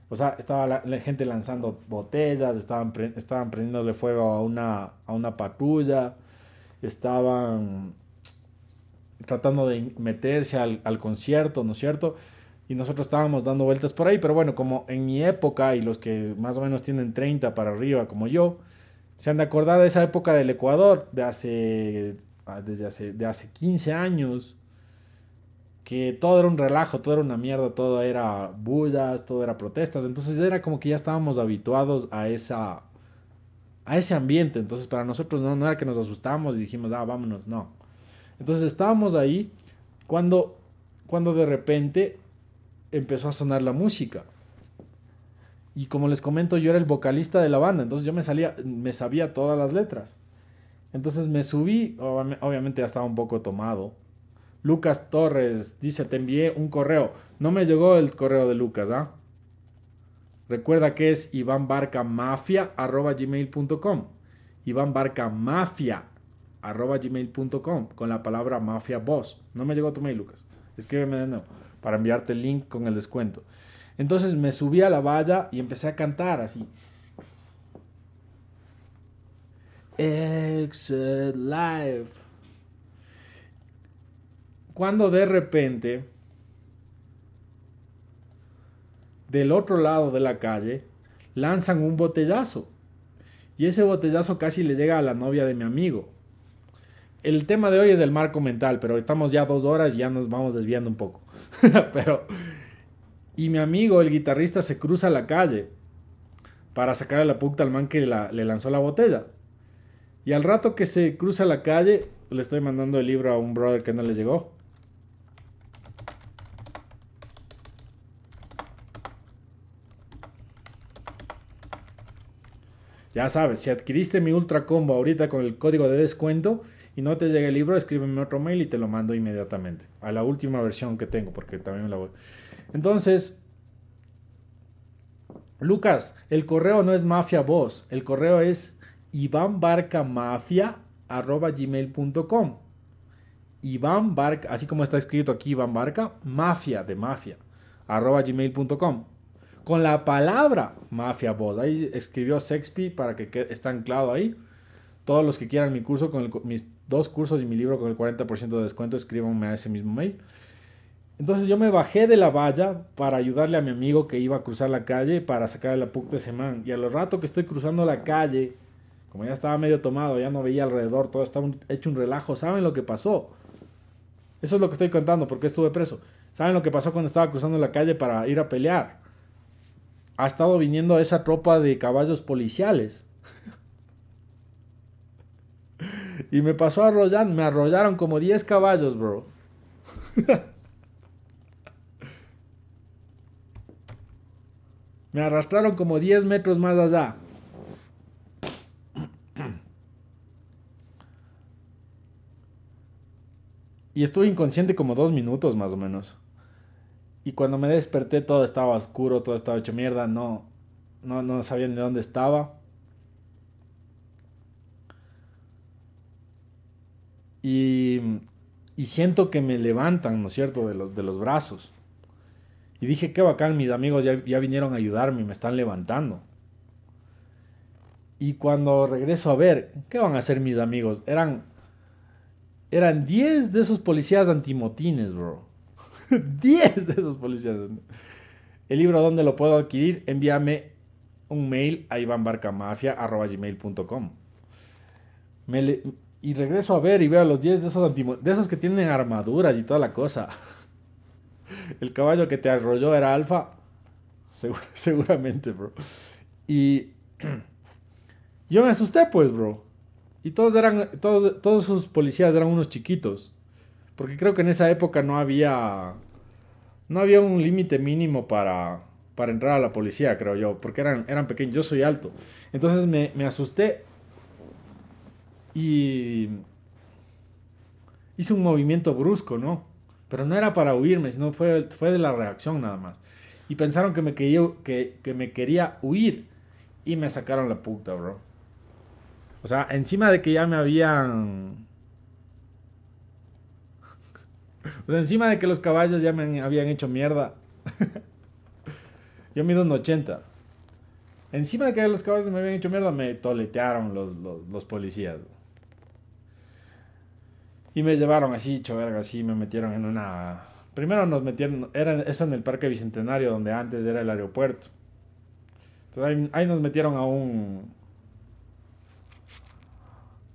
O sea, estaba la, gente lanzando botellas, estaban, estaban prendiéndole fuego a una, a una patrulla, estaban tratando de meterse al, al concierto, ¿no es cierto? y nosotros estábamos dando vueltas por ahí, pero bueno, como en mi época y los que más o menos tienen 30 para arriba como yo, se han de acordar de esa época del Ecuador, de hace Ah, desde hace, de hace 15 años, que todo era un relajo, todo era una mierda, todo era bullas, todo era protestas. Entonces era como que ya estábamos habituados a esa a ese ambiente. Entonces para nosotros no, no era que nos asustamos y dijimos, ah, vámonos, no. Entonces estábamos ahí cuando, cuando de repente empezó a sonar la música. Y como les comento, yo era el vocalista de la banda, entonces yo me sabía todas las letras. Entonces me subí, obviamente ya estaba un poco tomado. Lucas Torres dice, te envié un correo. No me llegó el correo de Lucas, ¿ah? Recuerda que es ivanbarcamafia.gmail.com ivanbarcamafia.gmail.com con la palabra mafia boss. No me llegó tu mail, Lucas. Escríbeme de nuevo para enviarte el link con el descuento. Entonces me subí a la valla y empecé a cantar así. Exit Live. Cuando de repente, del otro lado de la calle, lanzan un botellazo. Y ese botellazo casi le llega a la novia de mi amigo. El tema de hoy es el marco mental, pero estamos ya dos horas y ya nos vamos desviando un poco. [laughs] pero. Y mi amigo, el guitarrista, se cruza la calle para sacar a la puta al man que le lanzó la botella. Y al rato que se cruza la calle, le estoy mandando el libro a un brother que no le llegó. Ya sabes, si adquiriste mi Ultra Combo ahorita con el código de descuento y no te llega el libro, escríbeme otro mail y te lo mando inmediatamente. A la última versión que tengo, porque también la voy. Entonces, Lucas, el correo no es Mafia voz, el correo es ivanbarcamafia.gmail.com Iván Barca, así como está escrito aquí Iván Barca, mafia de mafia, arroba gmail.com. Con la palabra mafia voz, ahí escribió Sexpi para que esté anclado ahí. Todos los que quieran mi curso, con mis dos cursos y mi libro con el 40% de descuento, escríbanme a ese mismo mail. Entonces yo me bajé de la valla para ayudarle a mi amigo que iba a cruzar la calle para sacar la apunte de semana. Y a lo rato que estoy cruzando la calle, como ya estaba medio tomado, ya no veía alrededor, todo estaba hecho un relajo. ¿Saben lo que pasó? Eso es lo que estoy contando porque estuve preso. ¿Saben lo que pasó cuando estaba cruzando la calle para ir a pelear? Ha estado viniendo esa tropa de caballos policiales. y me pasó arrollando, me arrollaron como 10 caballos, bro. [laughs] me arrastraron como 10 metros más allá. Y estuve inconsciente como dos minutos más o menos. Y cuando me desperté todo estaba oscuro, todo estaba hecho mierda, no, no, no sabía dónde estaba. Y, y siento que me levantan, ¿no es cierto?, de los, de los brazos. Y dije, qué bacán, mis amigos ya, ya vinieron a ayudarme y me están levantando. Y cuando regreso a ver, ¿qué van a hacer mis amigos? Eran eran 10 de esos policías antimotines, bro. 10 [laughs] de esos policías. El libro, ¿dónde lo puedo adquirir? Envíame un mail a ivanbarcamafia.com. Y regreso a ver y veo a los 10 de esos, antimotines, de esos que tienen armaduras y toda la cosa. [laughs] El caballo que te arrolló era alfa. [laughs] seguramente, bro. Y [clears throat] yo me asusté, pues, bro. Y todos eran, todos, todos sus policías eran unos chiquitos. Porque creo que en esa época no había, no había un límite mínimo para, para entrar a la policía, creo yo. Porque eran, eran pequeños, yo soy alto. Entonces me, asusté y hice un movimiento brusco, ¿no? Pero no era para huirme, sino fue, fue de la reacción nada más. Y pensaron que me, que, que me quería huir y me sacaron la puta, bro. O sea, encima de que ya me habían... O sea, encima de que los caballos ya me habían hecho mierda. [laughs] Yo mido un 80. Encima de que los caballos me habían hecho mierda, me toletearon los, policías. Y me llevaron así, choverga, así, me metieron en una... Primero nos metieron, era eso en el Parque Bicentenario, donde antes era el aeropuerto. Entonces ahí nos metieron a un,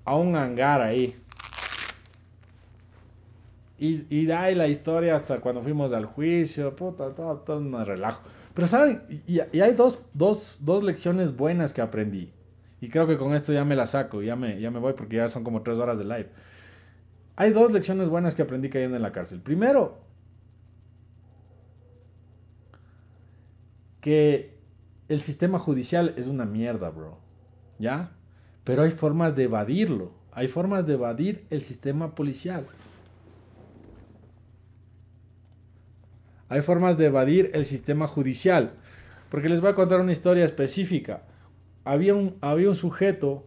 a un hangar ahí. Y, y ahí la historia hasta cuando fuimos al juicio, puta, todo, todo me relajo. Pero saben, y, hay dos, dos, lecciones buenas que aprendí. Y creo que con esto ya me la saco, ya me, ya me voy porque ya son como tres horas de live. Hay dos lecciones buenas que aprendí cayendo en la cárcel. Primero, que el sistema judicial es una mierda, bro. ¿Ya? Pero hay formas de evadirlo, hay formas de evadir el sistema policial. Hay formas de evadir el sistema judicial. Porque les voy a contar una historia específica. Había un, había un sujeto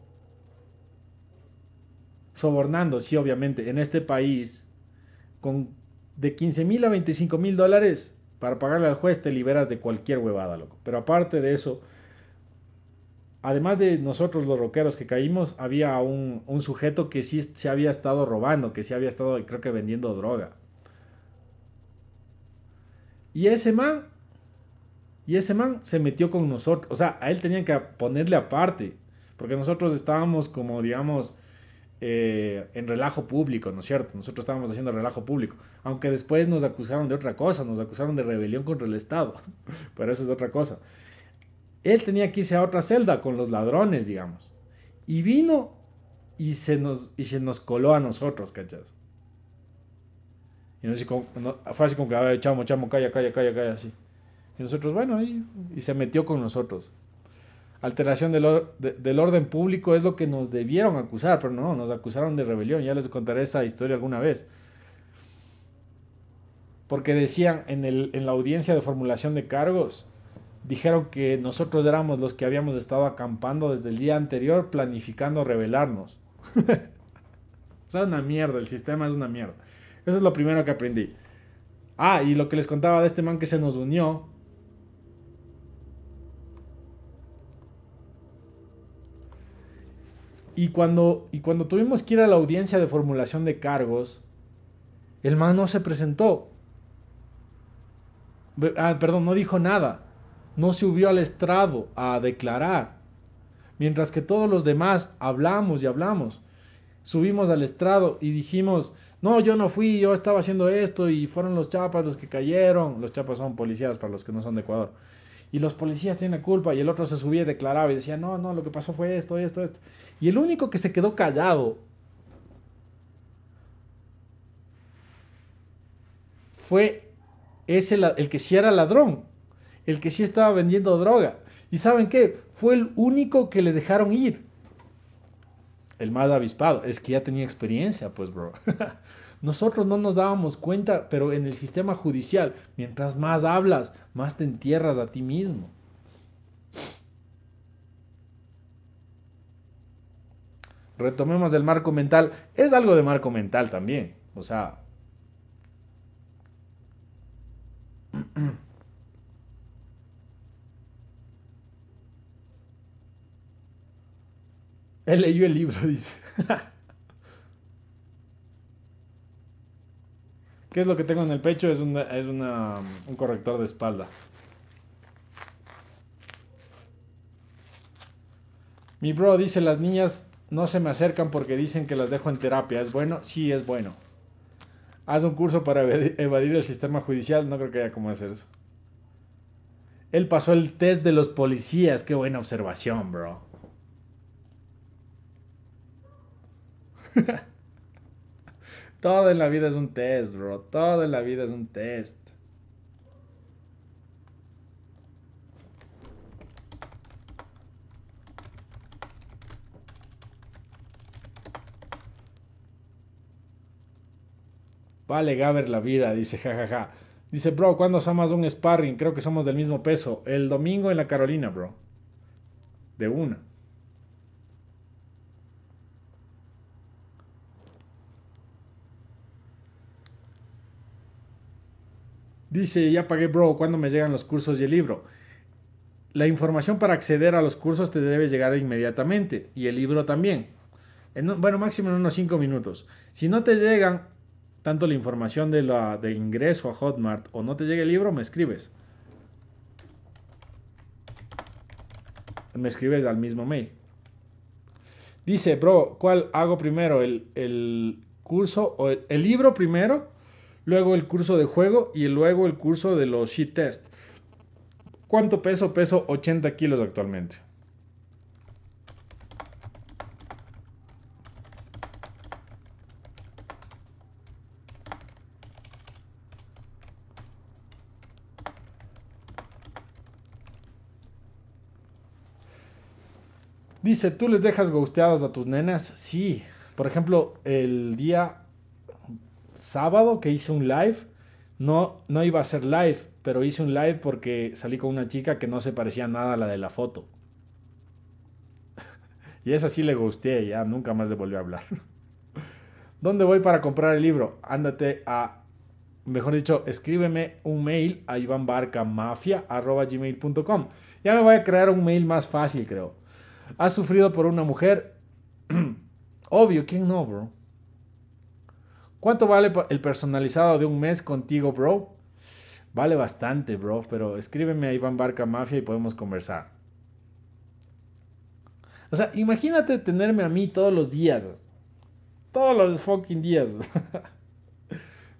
sobornando, sí, obviamente, en este país, con de 15 mil a 25 mil dólares para pagarle al juez, te liberas de cualquier huevada, loco. Pero aparte de eso, además de nosotros los rockeros que caímos, había un, un, sujeto que sí se había estado robando, que sí había estado, creo que vendiendo droga. Y ese man, y ese man se metió con nosotros. O sea, a él tenían que ponerle aparte, porque nosotros estábamos como, digamos, eh, en relajo público, ¿no es cierto? Nosotros estábamos haciendo relajo público, aunque después nos acusaron de otra cosa, nos acusaron de rebelión contra el Estado, [laughs] pero eso es otra cosa. Él tenía que irse a otra celda con los ladrones, digamos. Y vino y se nos, y se nos coló a nosotros, ¿cachas? Y nos fue así como que, a ver, chamo, chamo, calla, calla, calla, calla, así. Y nosotros, bueno, y, se metió con nosotros. Alteración del, orden público es lo que nos debieron acusar, pero no, nos acusaron de rebelión. Ya les contaré esa historia alguna vez porque decían en, la audiencia de formulación de cargos, dijeron que nosotros éramos los que habíamos estado acampando desde el día anterior planificando revelarnos. o [laughs] es una mierda, el sistema es una mierda. Eso es lo primero que aprendí. Ah, y lo que les contaba de este man que se nos unió. Y cuando, y cuando tuvimos que ir a la audiencia de formulación de cargos, el man no se presentó. Ah, perdón, no dijo nada no subió al estrado a declarar, mientras que todos los demás hablamos y hablamos. Subimos al estrado y dijimos, no, yo no fui, yo estaba haciendo esto y fueron los chapas los que cayeron. Los chapas son policías para los que no son de Ecuador. Y los policías tienen culpa y el otro se subía y declaraba y decía, no, no, lo que pasó fue esto, esto, esto. Y el único que se quedó callado fue ese, el que si era ladrón, el que sí estaba vendiendo droga. ¿Y saben qué? Fue el único que le dejaron ir. El más avispado. Es que ya tenía experiencia, pues, bro. [laughs] Nosotros no nos dábamos cuenta, pero en el sistema judicial, mientras más hablas, más te entierras a ti mismo. Retomemos el marco mental. Es algo de marco mental también. O sea... [clears throat] Él leyó el libro, [laughs] dice. ¿Qué es lo que tengo en el pecho? Es, una, es un corrector de espalda. Mi bro dice, las niñas no se me acercan porque dicen que las dejo en terapia. ¿Es bueno? Sí, es bueno. Haz un curso para evadir el sistema judicial. No creo que haya cómo hacer eso. Él pasó el test de los policías. Qué buena observación, bro. [laughs] Todo en la vida es un test, bro. Todo en la vida es un test. Vale, Gaber, la vida, dice jajaja. Ja, ja. Dice, bro, ¿cuándo somos un sparring? Creo que somos del mismo peso. El domingo en la Carolina, bro. De una. Dice, ya pagué, bro, ¿cuándo me llegan los cursos y el libro? La información para acceder a los cursos te debe llegar inmediatamente y el libro también. En, bueno, máximo en unos 5 minutos. Si no te llegan tanto la información de la, de ingreso a Hotmart o no te llega el libro, me escribes. Me escribes al mismo mail. Dice, bro, ¿cuál hago primero? ¿El, el curso o el libro primero? luego el curso de juego y luego el curso de los sheet test. ¿Cuánto peso? Peso 80 kilos actualmente. Dice, ¿tú les dejas gusteadas a tus nenas? Sí. Por ejemplo, el día sábado que hice un live. No, no iba a ser live, pero hice un live porque salí con una chica que no se parecía nada a la de la foto. [laughs] y esa sí le gusté, ya nunca más le volví a hablar. [laughs] ¿Dónde voy para comprar el libro? Ándate a, mejor dicho, escríbeme un mail a ivanbarcamafia.gmail.com. Ya me voy a crear un mail más fácil, creo. ¿Has sufrido por una mujer? [clears throat] Obvio, ¿quién no, bro? ¿Cuánto vale el personalizado de un mes contigo, bro? Vale bastante, bro, pero escríbeme a Iván Barca Mafia y podemos conversar. O sea, imagínate tenerme a mí todos los días. Todos los fucking días. [laughs]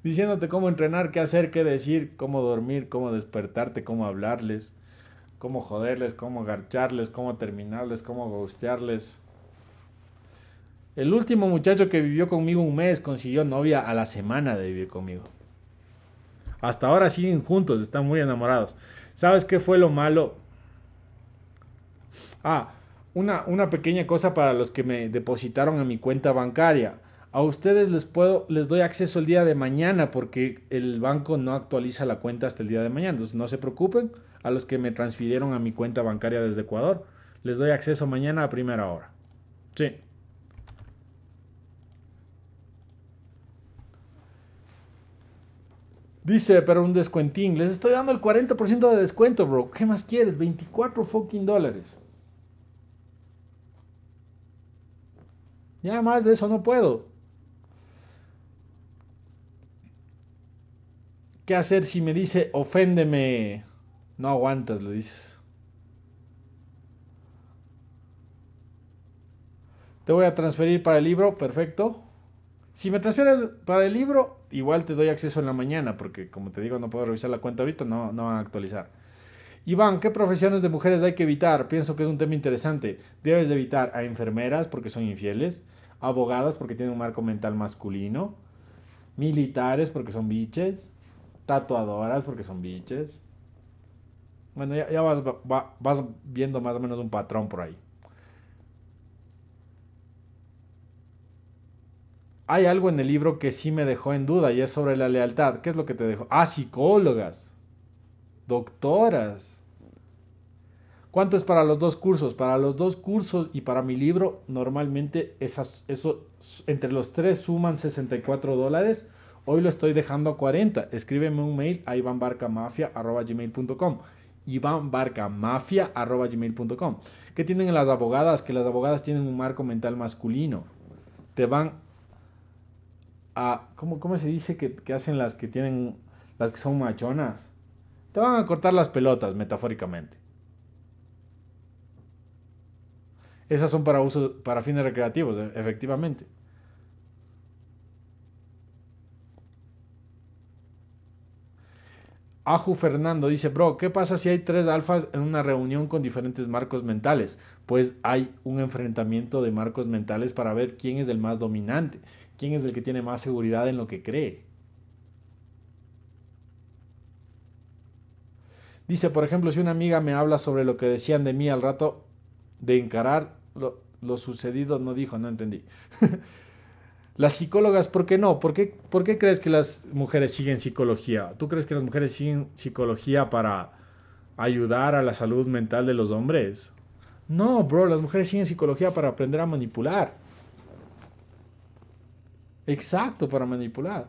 Diciéndote cómo entrenar, qué hacer, qué decir, cómo dormir, cómo despertarte, cómo hablarles, cómo joderles, cómo garcharles, cómo terminarles, cómo gustearles. El último muchacho que vivió conmigo un mes consiguió novia a la semana de vivir conmigo. Hasta ahora siguen juntos, están muy enamorados. ¿Sabes qué fue lo malo? Ah, una, una pequeña cosa para los que me depositaron a mi cuenta bancaria. A ustedes les puedo, les doy acceso el día de mañana porque el banco no actualiza la cuenta hasta el día de mañana. Entonces no se preocupen a los que me transfirieron a mi cuenta bancaria desde Ecuador. Les doy acceso mañana a primera hora. Sí. Dice, pero un descuentín. Les estoy dando el 40% de descuento, bro. ¿Qué más quieres? 24 fucking dólares. Ya más de eso no puedo. ¿Qué hacer si me dice, oféndeme? No aguantas, le dices. Te voy a transferir para el libro, perfecto. Si me transfieres para el libro, igual te doy acceso en la mañana, porque como te digo, no puedo revisar la cuenta ahorita, no, no van a actualizar. Iván, ¿qué profesiones de mujeres hay que evitar? Pienso que es un tema interesante. Debes de evitar a enfermeras porque son infieles, abogadas porque tienen un marco mental masculino, militares porque son biches, tatuadoras porque son biches. Bueno, ya, vas viendo más o menos un patrón por ahí. hay algo en el libro que sí me dejó en duda y es sobre la lealtad. ¿Qué es lo que te dejó? Ah, psicólogas, doctoras. ¿Cuánto es para los dos cursos? Para los dos cursos y para mi libro, normalmente esas, eso, entre los tres suman 64 dólares. Hoy lo estoy dejando a 40. Escríbeme un mail a ivanbarcamafia.gmail.com ivanbarcamafia.gmail.com ¿Qué tienen las abogadas? Que las abogadas tienen un marco mental masculino. Te van ¿cómo, se dice que, que, hacen las que tienen, las que son machonas? Te van a cortar las pelotas, metafóricamente. Esas son para uso, para fines recreativos, e, efectivamente. Aju Fernando dice, bro, ¿qué pasa si hay tres alfas en una reunión con diferentes marcos mentales? Pues hay un enfrentamiento de marcos mentales para ver quién es el más dominante. ¿Quién es el que tiene más seguridad en lo que cree? Dice, por ejemplo, si una amiga me habla sobre lo que decían de mí al rato de encarar lo, sucedido, no dijo, no entendí. [laughs] las psicólogas, ¿por qué no? ¿Por qué, crees que las mujeres siguen psicología? ¿Tú crees que las mujeres siguen psicología para ayudar a la salud mental de los hombres? No, bro, las mujeres siguen psicología para aprender a manipular. Exacto, para manipular.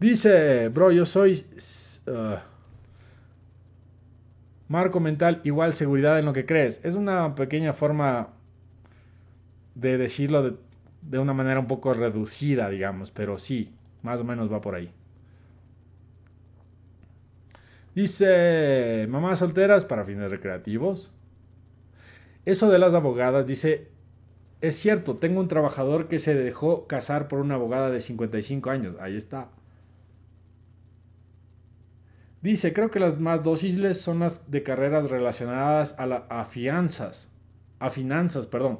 Dice, bro, yo soy uh, marco mental igual seguridad en lo que crees. Es una pequeña forma de decirlo de, de una manera un poco reducida, digamos, pero sí, más o menos va por ahí. Dice, mamás solteras para fines recreativos. Eso de las abogadas, dice, es cierto, tengo un trabajador que se dejó casar por una abogada de 55 años. Ahí está. Dice, creo que las más dóciles son las de carreras relacionadas a, a fianzas. A finanzas, perdón.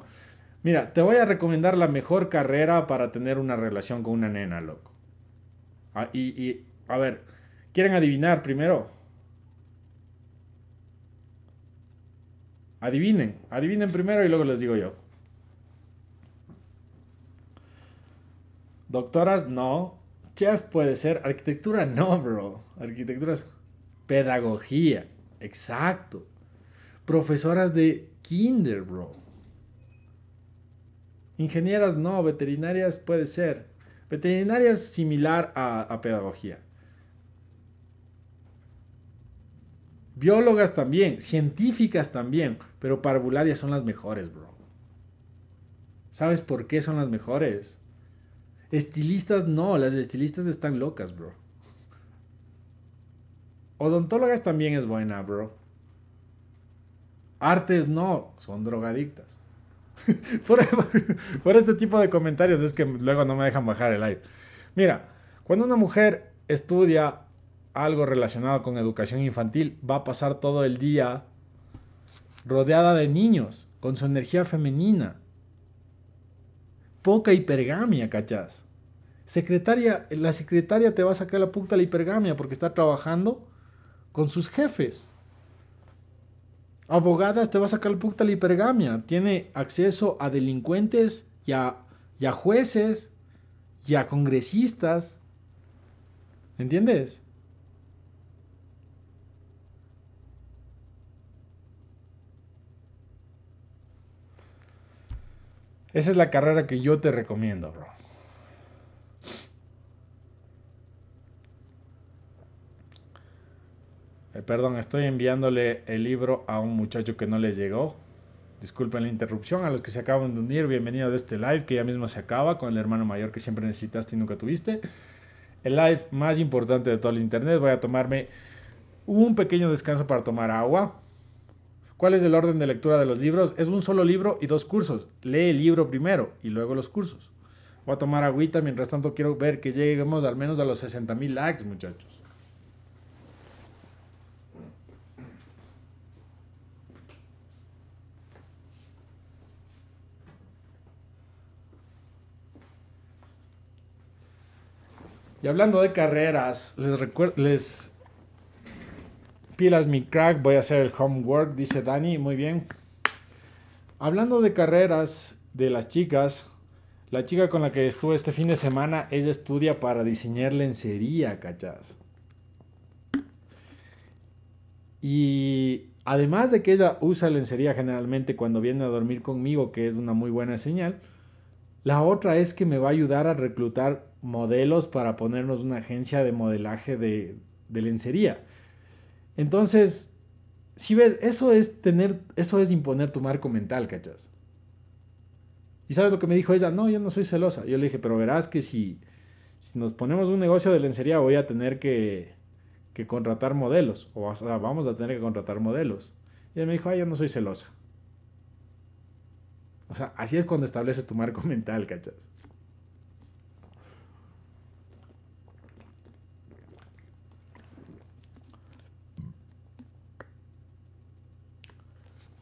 Mira, te voy a recomendar la mejor carrera para tener una relación con una nena, loco. Ah, y, y, a ver, ¿quieren adivinar primero? Adivinen, adivinen primero y luego les digo yo. Doctoras, no. Chef puede ser. Arquitectura, no, bro. Arquitectura pedagogía. Exacto. Profesoras de kinder, bro. Ingenieras, no. Veterinarias puede ser. Veterinarias similar a pedagogía. Biólogas también, científicas también, pero parvularias son las mejores, bro. ¿Sabes por qué son las mejores? Estilistas no, las estilistas están locas, bro. Odontólogas también es buena, bro. Artes no, son drogadictas. [laughs] por, este tipo de comentarios es que luego no me dejan bajar el live. Mira, cuando una mujer estudia algo relacionado con educación infantil, va a pasar todo el día rodeada de niños, con su energía femenina. Poca hipergamia, ¿cachás? Secretaria, la secretaria te va a sacar la puta la hipergamia porque está trabajando con sus jefes. Abogadas te va a sacar la puta la hipergamia. Tiene acceso a delincuentes y a, jueces y a congresistas. ¿Entiendes? Esa es la carrera que yo te recomiendo, bro. Eh, perdón, estoy enviándole el libro a un muchacho que no le llegó. Disculpen la interrupción. A los que se acaban de unir, bienvenidos a este live que ya mismo se acaba con el hermano mayor que siempre necesitaste y nunca tuviste. El live más importante de todo el internet. Voy a tomarme un pequeño descanso para tomar agua. ¿Cuál es el orden de lectura de los libros? Es un solo libro y dos cursos. Lee el libro primero y luego los cursos. Voy a tomar agüita, mientras tanto quiero ver que lleguemos al menos a los 60 mil likes, muchachos. Y hablando de carreras, les, les Pilas mi crack, voy a hacer el homework, dice Dani, muy bien. Hablando de carreras de las chicas, la chica con la que estuve este fin de semana, ella estudia para diseñar lencería, cachas. Y además de que ella usa lencería generalmente cuando viene a dormir conmigo, que es una muy buena señal, la otra es que me va a ayudar a reclutar modelos para ponernos una agencia de modelaje de, de lencería. Entonces, si ves, eso es tener, eso es imponer tu marco mental, ¿cachas? Y sabes lo que me dijo ella, no, yo no soy celosa. Yo le dije, pero verás que si, nos ponemos un negocio de lencería voy a tener que, contratar modelos, o, vamos a tener que contratar modelos. Y ella me dijo, ah, yo no soy celosa. O sea, así es cuando estableces tu marco [laughs] mental, ¿cachas?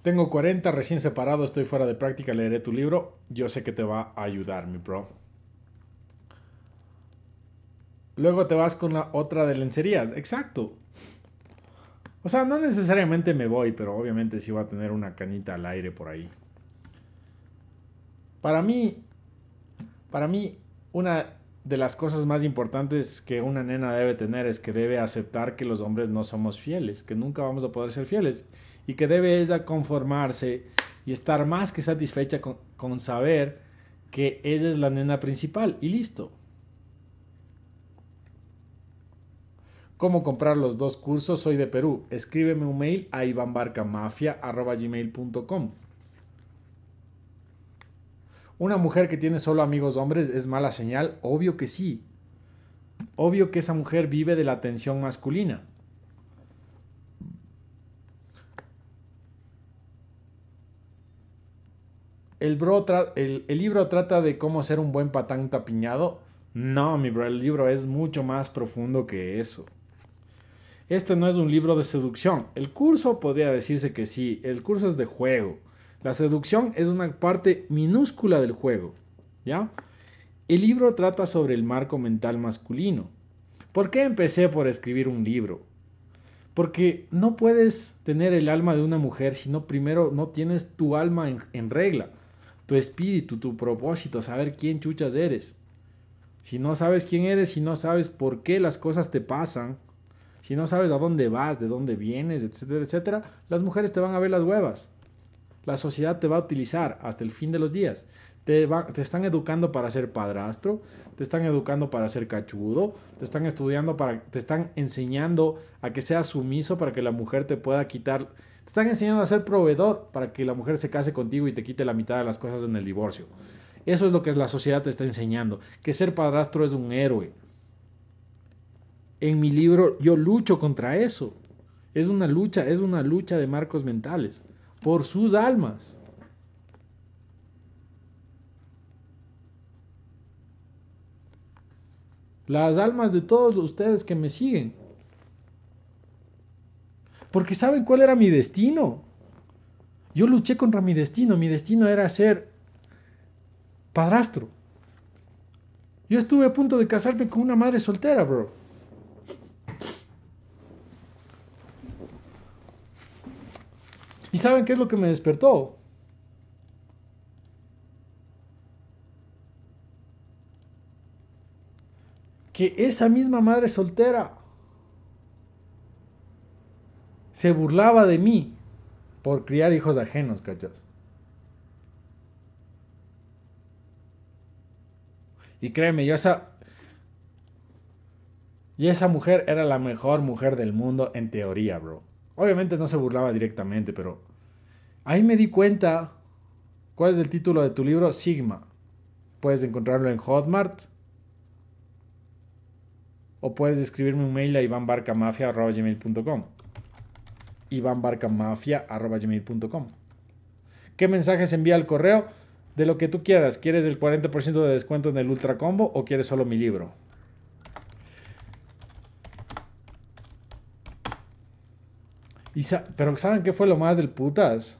Tengo 40, recién separado, estoy fuera de práctica, leeré tu libro. Yo sé que te va a ayudar, mi pro. Luego te vas con la otra de lencerías. Exacto. O sea, no necesariamente me voy, pero obviamente sí va a tener una canita al aire por ahí. Para mí, para mí, una de las cosas más importantes que una nena debe tener es que debe aceptar que los hombres no somos fieles, que nunca vamos a poder ser fieles y que debe ella conformarse y estar más que satisfecha con, saber que ella es la nena principal y listo. cómo comprar los dos cursos, soy de Perú. Escríbeme un mail a ivanbarcamafia.gmail.com ¿Una mujer que tiene solo amigos hombres es mala señal? Obvio que sí. Obvio que esa mujer vive de la atención masculina. el, libro trata de cómo ser un buen patán tapiñado. No, mi bro, el libro es mucho más profundo que eso. Este no es un libro de seducción. El curso podría decirse que sí, el curso es de juego. La seducción es una parte minúscula del juego, ¿ya? El libro trata sobre el marco mental masculino. ¿Por qué empecé por escribir un libro? Porque no puedes tener el alma de una mujer si no primero no tienes tu alma en, regla tu espíritu, tu propósito, saber quién chuchas eres. Si no sabes quién eres, si no sabes por qué las cosas te pasan, si no sabes a dónde vas, de dónde vienes, etcétera, etcétera, las mujeres te van a ver las huevas. La sociedad te va a utilizar hasta el fin de los días. Te, están educando para ser padrastro, te están educando para ser cachudo, te están estudiando para, te están enseñando a que seas sumiso para que la mujer te pueda quitar, te están enseñando a ser proveedor para que la mujer se case contigo y te quite la mitad de las cosas en el divorcio. Eso es lo que la sociedad te está enseñando, que ser padrastro es un héroe. En mi libro yo lucho contra eso. Es una lucha, es una lucha de marcos mentales, por sus almas. las almas de todos ustedes que me siguen. Porque saben cuál era mi destino. Yo luché contra mi destino. Mi destino era ser padrastro. Yo estuve a punto de casarme con una madre soltera, bro. ¿Y saben qué es lo que me despertó? esa misma madre soltera se burlaba de mí por criar hijos ajenos, ¿cachas? Y créeme, yo esa... Y esa mujer era la mejor mujer del mundo en teoría, bro. Obviamente no se burlaba directamente, pero... Ahí me di cuenta... ¿Cuál es el título de tu libro? Sigma. Puedes encontrarlo en Hotmart o puedes escribirme un mail a ivanbarcamafia.com. ivanbarcamafia.com. ¿Qué mensajes envía al correo? De lo que tú quieras. ¿Quieres el 40% de descuento en el Ultra Combo o quieres solo mi libro? Y pero ¿saben qué fue lo más del putas?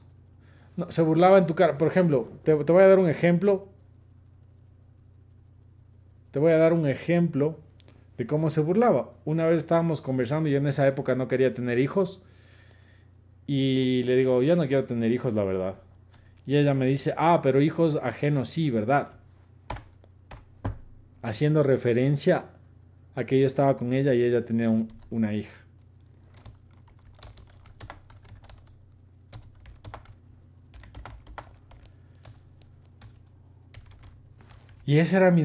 No, se burlaba en tu cara. Por ejemplo, te voy a dar un ejemplo. Te voy a dar un ejemplo de cómo se burlaba. Una vez estábamos conversando, yo en esa época no quería tener hijos. Y le digo, yo no quiero tener hijos, la verdad. Y ella me dice, ah, pero hijos ajenos, sí, ¿verdad? Haciendo referencia a que yo estaba con ella y ella tenía una hija. Y ese era mi...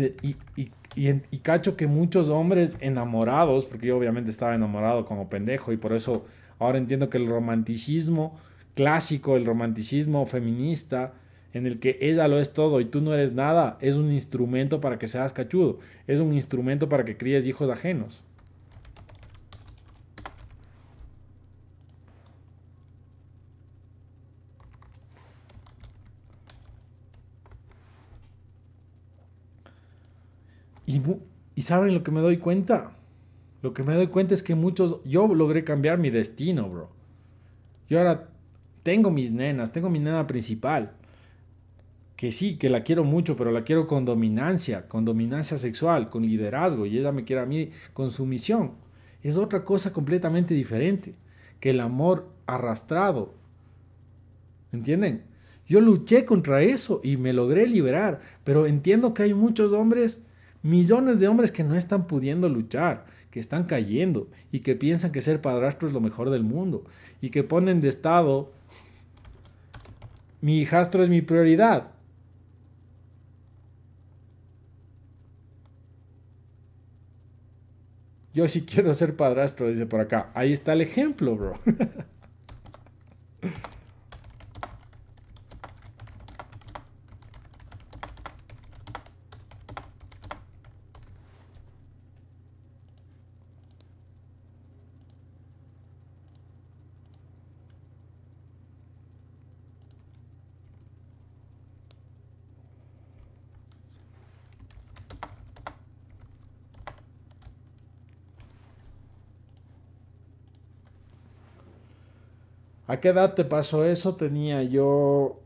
Y, cacho que muchos hombres enamorados, porque yo obviamente estaba enamorado como pendejo y por eso ahora entiendo que el romanticismo clásico, el romanticismo feminista, en el que ella lo es todo y tú no eres nada, es un instrumento para que seas cachudo, es un instrumento para que críes hijos ajenos. ¿Y saben lo que me doy cuenta? Lo que me doy cuenta es que muchos, yo logré cambiar mi destino, bro. Yo ahora tengo mis nenas, tengo mi nena principal. Que sí, que la quiero mucho, pero la quiero con dominancia, con dominancia sexual, con liderazgo, y ella me quiere a mí con sumisión. Es otra cosa completamente diferente que el amor arrastrado. ¿Entienden? Yo luché contra eso y me logré liberar, pero entiendo que hay muchos hombres Millones de hombres que no están pudiendo luchar, que están cayendo y que piensan que ser padrastro es lo mejor del mundo y que ponen de estado mi hijastro es mi prioridad. Yo sí quiero ser padrastro, dice por acá. Ahí está el ejemplo, bro. [laughs] ¿A qué edad te pasó eso? Tenía yo,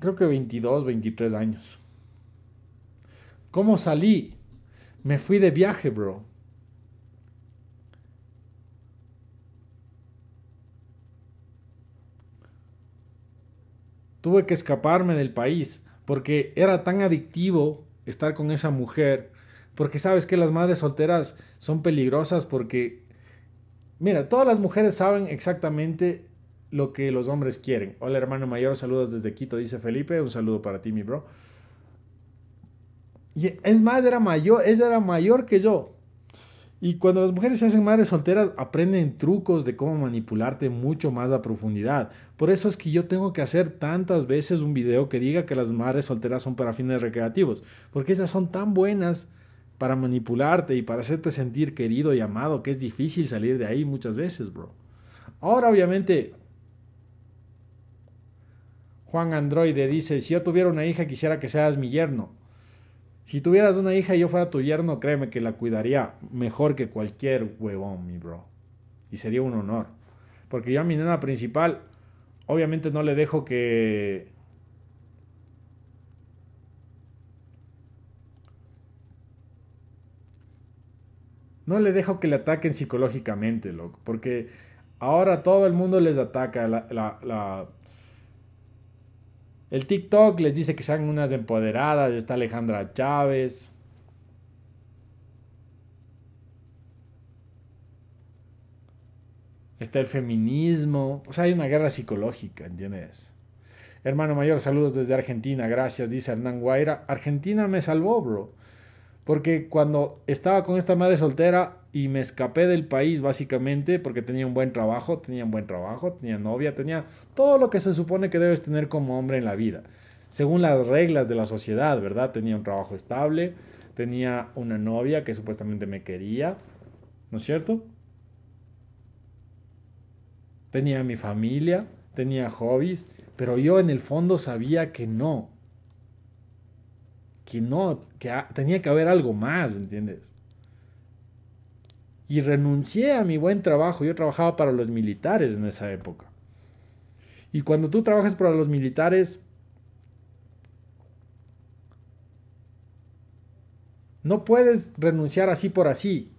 creo que 22, 23 años. ¿Cómo salí? Me fui de viaje, bro. Tuve que escaparme del país porque era tan adictivo estar con esa mujer. Porque sabes que las madres solteras son peligrosas porque... Mira, todas las mujeres saben exactamente lo que los hombres quieren. Hola hermano mayor, saludos desde Quito, dice Felipe, un saludo para ti, mi bro. Y es más, era mayor, ella era mayor que yo. Y cuando las mujeres se hacen madres solteras, aprenden trucos de cómo manipularte mucho más a profundidad. Por eso es que yo tengo que hacer tantas veces un video que diga que las madres solteras son para fines recreativos, porque esas son tan buenas para manipularte y para hacerte sentir querido y amado que es difícil salir de ahí muchas veces, bro. Ahora obviamente Juan Androide dice, si yo tuviera una hija quisiera que seas mi yerno. Si tuvieras una hija y yo fuera tu yerno, créeme que la cuidaría mejor que cualquier huevón, mi bro. Y sería un honor. Porque yo a mi nena principal, obviamente no le dejo que... No le dejo que le ataquen psicológicamente, loco. Porque ahora todo el mundo les ataca. la el TikTok les dice que sean unas empoderadas, está Alejandra Chávez. Está el feminismo. O sea, hay una guerra psicológica, ¿entiendes? Hermano mayor, saludos desde Argentina, gracias, dice Hernán Guaira. Argentina me salvó, bro. Porque cuando estaba con esta madre soltera, y me escapé del país básicamente porque tenía un buen trabajo, tenía un buen trabajo, tenía novia, tenía todo lo que se supone que debes tener como hombre en la vida. Según las reglas de la sociedad, ¿verdad? Tenía un trabajo estable, tenía una novia que supuestamente me quería, ¿no es cierto? Tenía mi familia, tenía hobbies, pero yo en el fondo sabía que no. Que no, que tenía que haber algo más, ¿entiendes? y renuncié a mi buen trabajo. Yo trabajaba para los militares en esa época. Y cuando tú trabajas para los militares, no puedes renunciar así por así.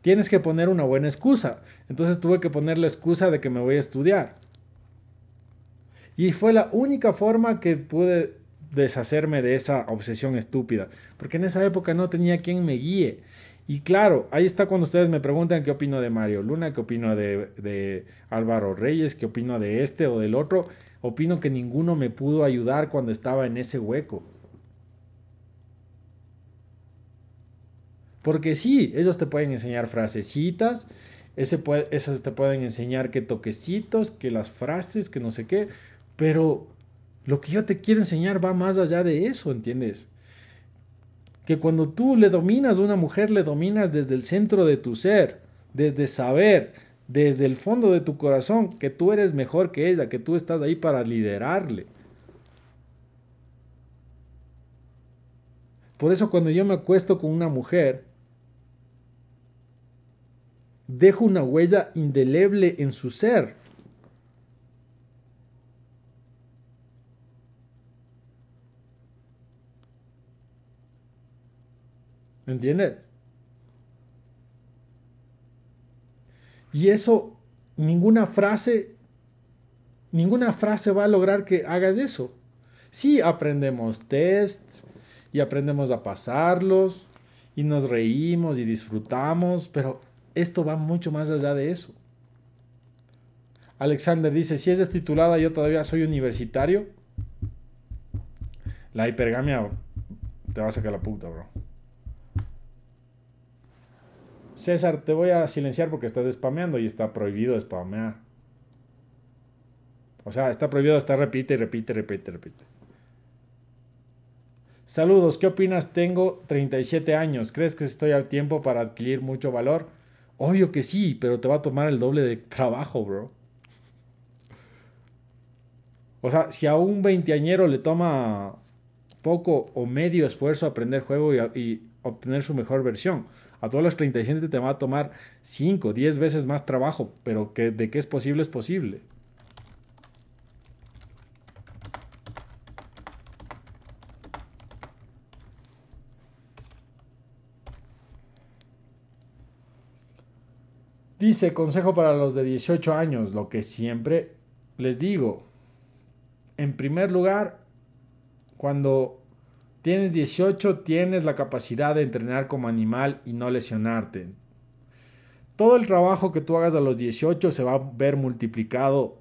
Tienes que poner una buena excusa. Entonces tuve que poner la excusa de que me voy a estudiar. Y fue la única forma que pude deshacerme de esa obsesión estúpida, porque en esa época no tenía quien me guíe. Y claro, ahí está cuando ustedes me preguntan qué opino de Mario Luna, qué opino de, Álvaro Reyes, qué opino de este o del otro. Opino que ninguno me pudo ayudar cuando estaba en ese hueco. Porque sí, ellos te pueden enseñar frasecitas, ese puede, esos te pueden enseñar que toquecitos, que las frases, que no sé qué, pero lo que yo te quiero enseñar va más allá de eso, ¿entiendes? Que cuando tú le dominas a una mujer, le dominas desde el centro de tu ser, desde saber, desde el fondo de tu corazón, que tú eres mejor que ella, que tú estás ahí para liderarle. Por eso cuando yo me acuesto con una mujer, dejo una huella indeleble en su ser ¿Me entiendes? Y eso, ninguna frase, ninguna frase va a lograr que hagas eso. Sí, aprendemos tests y aprendemos a pasarlos y nos reímos y disfrutamos, pero esto va mucho más allá de eso. Alexander dice, si es destitulada yo todavía soy universitario, la hipergamia te va a sacar la puta, bro. César, te voy a silenciar porque estás spameando y está prohibido spamear. O sea, está prohibido estar repite repite, repite, repite. Saludos, ¿qué opinas? Tengo 37 años. ¿Crees que estoy al tiempo para adquirir mucho valor? Obvio que sí, pero te va a tomar el doble de trabajo, bro. O sea, si a un veinteañero le toma poco o medio esfuerzo aprender juego y obtener su mejor versión, a todos los 37 te va a tomar 5, 10 veces más trabajo, pero que, de qué es posible, es posible. Dice, consejo para los de 18 años, lo que siempre les digo. En primer lugar, cuando Tienes 18, tienes la capacidad de entrenar como animal y no lesionarte. Todo el trabajo que tú hagas a los 18 se va a ver multiplicado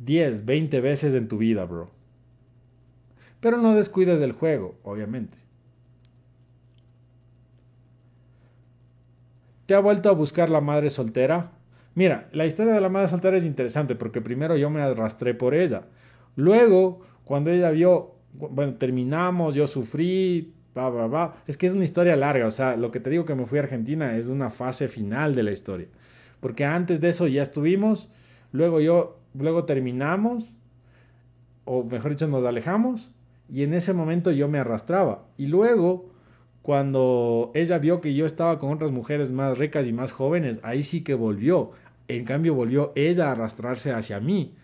10, 20 veces en tu vida, bro. Pero no descuides del juego, obviamente. ¿Te ha vuelto a buscar la madre soltera? Mira, la historia de la madre soltera es interesante porque primero yo me arrastré por ella. Luego, cuando ella vio bueno, terminamos, yo sufrí, bla, bla, bla. Es que es una historia larga, o sea, lo que te digo que me fui a Argentina es una fase final de la historia. Porque antes de eso ya estuvimos, luego yo, luego terminamos, o mejor dicho, nos alejamos, y en ese momento yo me arrastraba. Y luego, cuando ella vio que yo estaba con otras mujeres más ricas y más jóvenes, ahí sí que volvió. En cambio, volvió ella a arrastrarse hacia mí.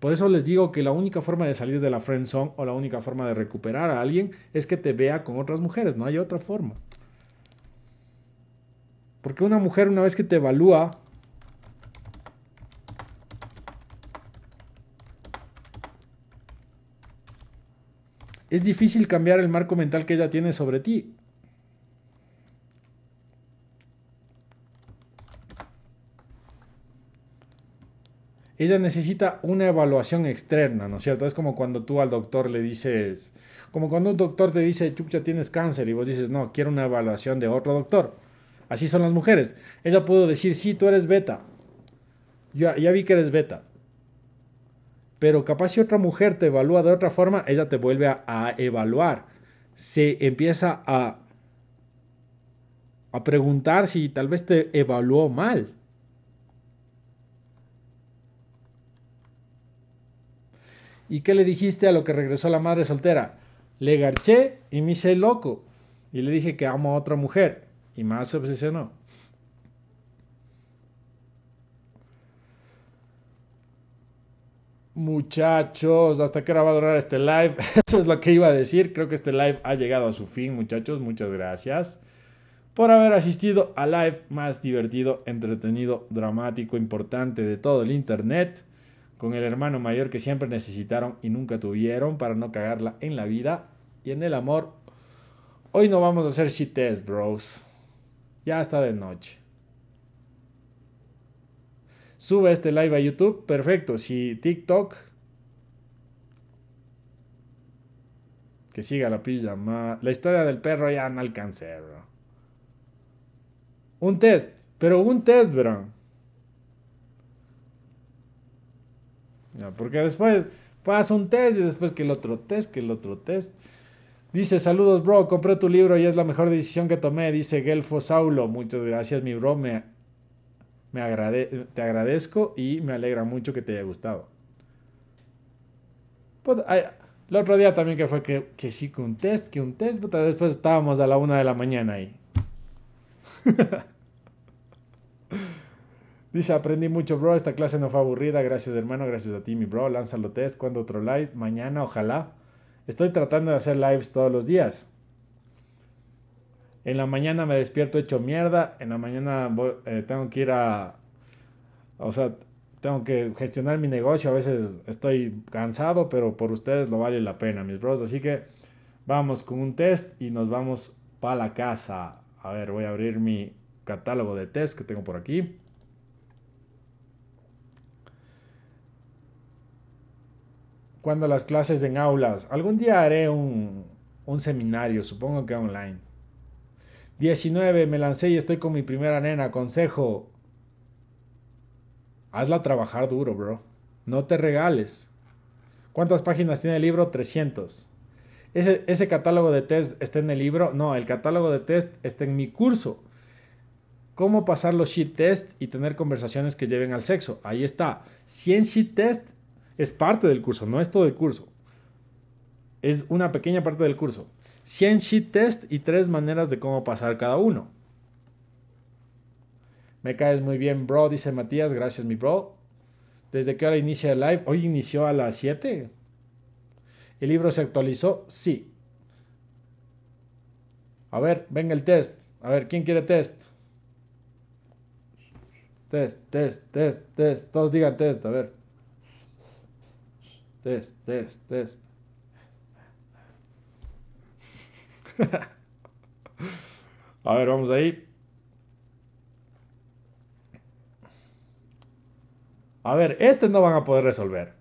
Por eso les digo que la única forma de salir de la friend zone o la única forma de recuperar a alguien es que te vea con otras mujeres, no hay otra forma. Porque una mujer una vez que te evalúa es difícil cambiar el marco mental que ella tiene sobre ti. ella necesita una evaluación externa, ¿no es cierto? Es como cuando tú al doctor le dices, como cuando un doctor te dice, chucha, tienes cáncer, y vos dices, no, quiero una evaluación de otro doctor. Así son las mujeres. Ella pudo decir, sí, tú eres beta. Ya, ya vi que eres beta. Pero capaz si otra mujer te evalúa de otra forma, ella te vuelve a evaluar. Se empieza a, a preguntar si tal vez te evaluó mal ¿Y qué le dijiste a lo que regresó la madre soltera? Le garché y me hice loco. Y le dije que amo a otra mujer. Y más se obsesionó. Muchachos, ¿hasta qué hora va a durar este live? [laughs] Eso es lo que iba a decir. Creo que este live ha llegado a su fin, muchachos. Muchas gracias por haber asistido al live más divertido, entretenido, dramático, importante de todo el Internet con el hermano mayor que siempre necesitaron y nunca tuvieron para no cagarla en la vida y en el amor. Hoy no vamos a hacer shit test, bros. Ya está de noche. Sube este live a YouTube, perfecto. Si TikTok, que siga la pilla La historia del perro ya no alcancé, bro. Un test, pero un test, bro. porque después pasa un test y después que el otro test, que el otro test. Dice, saludos bro, compré tu libro y es la mejor decisión que tomé, dice Gelfo Saulo. Muchas gracias mi bro, me, te agradezco y me alegra mucho que te haya gustado. Pues, el otro día también que fue que, que sí, que un test, que un test, pero después estábamos a la una de la mañana ahí. [laughs] Dice, aprendí mucho, bro. Esta clase no fue aburrida. Gracias, hermano. Gracias a ti, mi bro. Lánzalo test. cuando otro live? Mañana, ojalá. Estoy tratando de hacer lives todos los días. En la mañana me despierto hecho mierda. En la mañana eh, tengo que ir a... O sea, tengo que gestionar mi negocio. A veces estoy cansado, pero por ustedes lo vale la pena, mis bros. Así que vamos con un test y nos vamos para la casa. A ver, voy a abrir mi catálogo de test que tengo por aquí. cuando las clases den aulas. Algún día haré un, seminario, supongo que online. 19, me lancé y estoy con mi primera nena. Consejo, hazla trabajar duro, bro. No te regales. ¿Cuántas páginas tiene el libro? 300. ¿Ese, ¿Ese, catálogo de test está en el libro? No, el catálogo de test está en mi curso. ¿Cómo pasar los shit test y tener conversaciones que lleven al sexo? Ahí está. 100 sheet test es parte del curso, no es todo el curso. Es una pequeña parte del curso. 100 sheet test y tres maneras de cómo pasar cada uno. Me caes muy bien, bro, dice Matías. Gracias, mi bro. ¿Desde qué hora inicia el live? Hoy inició a las 7. ¿El libro se actualizó? Sí. A ver, venga el test. A ver, ¿quién quiere test? Test, test, test, test. Todos digan test, a ver test, test, test. [laughs] A ver, vamos ahí. A ver, este no van a poder resolver.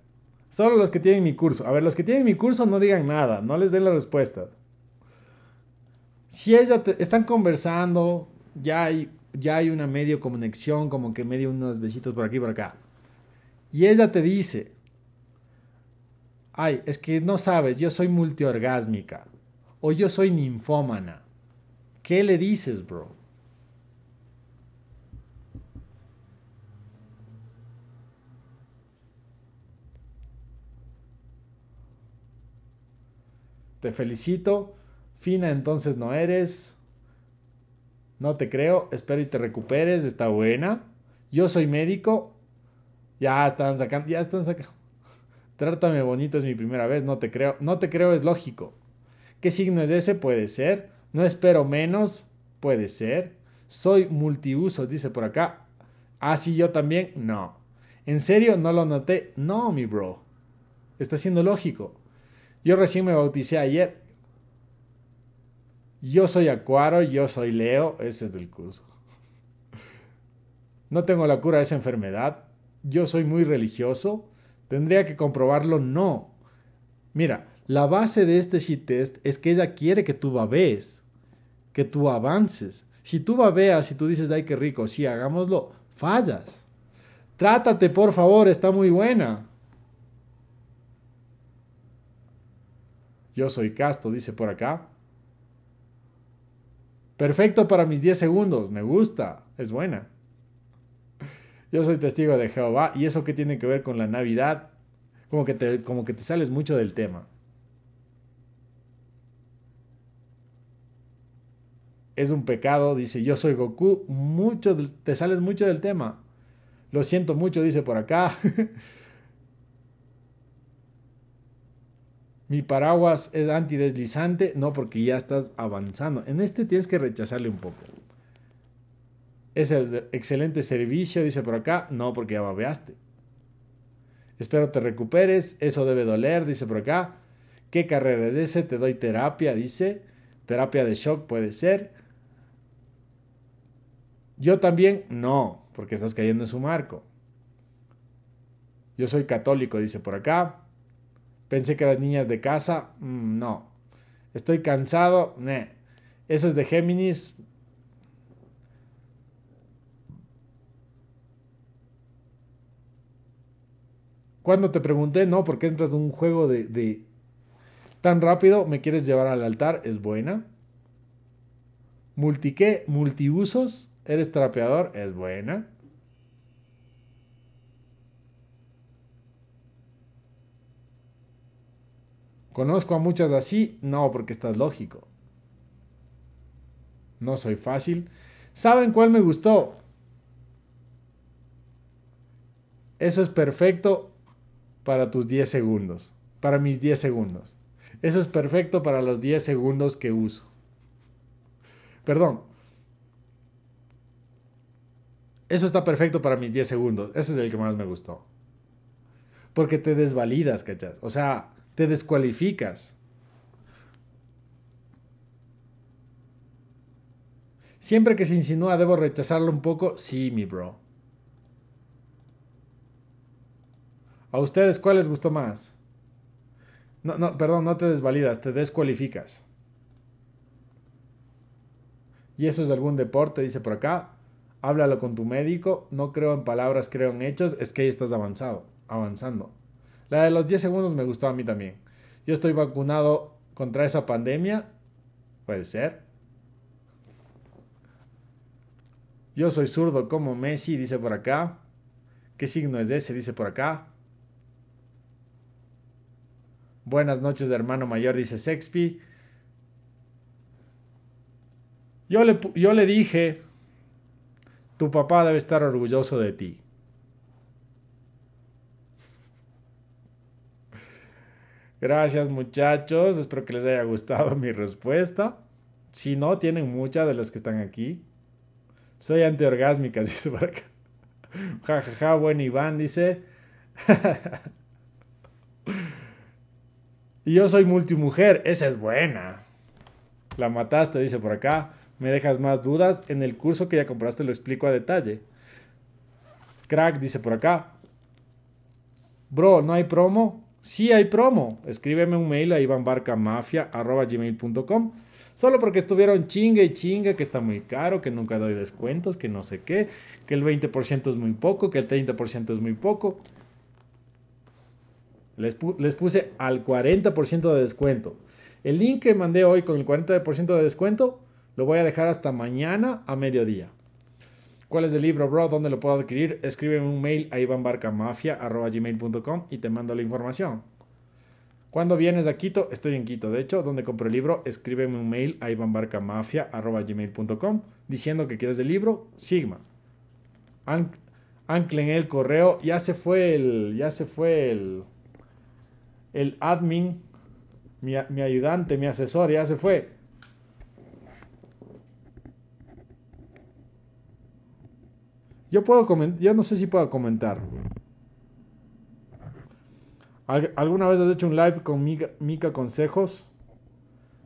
Solo los que tienen mi curso. A ver, los que tienen mi curso no digan nada, no les den la respuesta. Si ella te, están conversando, ya hay, ya hay una medio conexión, como que medio unos besitos por aquí y por acá. Y ella te dice, ay, es que no sabes, yo soy multiorgásmica o yo soy ninfómana. ¿Qué le dices, bro? Te felicito. Fina entonces no eres. No te creo. Espero y te recuperes. Está buena. Yo soy médico. Ya están sacando. Ya están sacando. Trátame bonito es mi primera vez, no te creo. No te creo es lógico. ¿Qué signo es ese? Puede ser. No espero menos. Puede ser. Soy multiusos, dice por acá. Ah, sí, yo también. No. ¿En serio? No lo noté. No, mi bro. Está siendo lógico. Yo recién me bauticé ayer. Yo soy Acuaro, yo soy Leo. Ese es del curso. No tengo la cura de esa enfermedad. Yo soy muy religioso. Tendría que comprobarlo, no. Mira, la base de este shit test es que ella quiere que tú babees, que tú avances. Si tú babeas y tú dices, ay, qué rico, sí, hagámoslo, fallas. Trátate, por favor, está muy buena. Yo soy casto, dice por acá. Perfecto para mis 10 segundos, me gusta, es buena. Yo soy testigo de Jehová. ¿Y eso qué tiene que ver con la Navidad? Como que te, como que te sales mucho del tema. Es un pecado, dice, yo soy Goku, mucho, te sales mucho del tema. Lo siento mucho, dice por acá. [laughs] Mi paraguas es antideslizante, no porque ya estás avanzando. En este tienes que rechazarle un poco el excelente servicio, dice por acá. No, porque ya babeaste. Espero te recuperes. Eso debe doler, dice por acá. ¿Qué carrera es ese? Te doy terapia, dice. Terapia de shock puede ser. Yo también, no, porque estás cayendo en su marco. Yo soy católico, dice por acá. Pensé que las niñas de casa, mm, no. Estoy cansado, ne. Eso es de Géminis, Cuando te pregunté, no, porque entras en un juego de, tan rápido, me quieres llevar al altar, es buena. Multi multiusos, eres trapeador, es buena. Conozco a muchas así, no, porque estás lógico. No soy fácil. ¿Saben cuál me gustó? Eso es perfecto para tus 10 segundos, para mis 10 segundos. Eso es perfecto para los 10 segundos que uso. Perdón. Eso está perfecto para mis 10 segundos. Ese es el que más me gustó. Porque te desvalidas, ¿cachas? O sea, te descualificas. Siempre que se insinúa, ¿debo rechazarlo un poco? Sí, mi bro. ¿A ustedes cuál les gustó más? No, no, perdón, no te desvalidas, te descualificas. Y eso es algún deporte, dice por acá. Háblalo con tu médico. No creo en palabras, creo en hechos. Es que ahí estás avanzado, avanzando. La de los 10 segundos me gustó a mí también. Yo estoy vacunado contra esa pandemia. Puede ser. Yo soy zurdo como Messi, dice por acá. ¿Qué signo es ese? Dice por acá. Buenas noches, hermano mayor, dice Sexpi. Yo le, yo le dije, tu papá debe estar orgulloso de ti. Gracias muchachos, espero que les haya gustado mi respuesta. Si no, tienen muchas de las que están aquí. Soy antiorgásmica, [laughs] dice Barca. Ja, ja, ja, buen Iván, dice. [laughs] Y yo soy multimujer, esa es buena. La mataste, dice por acá. ¿Me dejas más dudas? En el curso que ya compraste lo explico a detalle. Crack dice por acá. Bro, ¿no hay promo? Sí hay promo. Escríbeme un mail a ivanbarcamafia.gmail.com Solo porque estuvieron chinga y chinga, que está muy caro, que nunca doy descuentos, que no sé qué, que el 20% es muy poco, que el 30% es muy poco. Les, puse al 40% de descuento. El link que mandé hoy con el 40% de descuento lo voy a dejar hasta mañana a mediodía. ¿Cuál es el libro, bro? ¿Dónde lo puedo adquirir? Escríbeme un mail a ivanbarcamafia.com y te mando la información. ¿Cuándo vienes a Quito? Estoy en Quito. De hecho, ¿Dónde compro el libro, escríbeme un mail a ivanbarcamafia@gmail.com diciendo que quieres el libro Sigma. Anclen el correo. Ya se fue el... Ya se fue el el admin, mi, ayudante, mi asesor, ya se fue. Yo puedo yo no sé si puedo comentar. ¿Alguna vez has hecho un live con Mika, Consejos?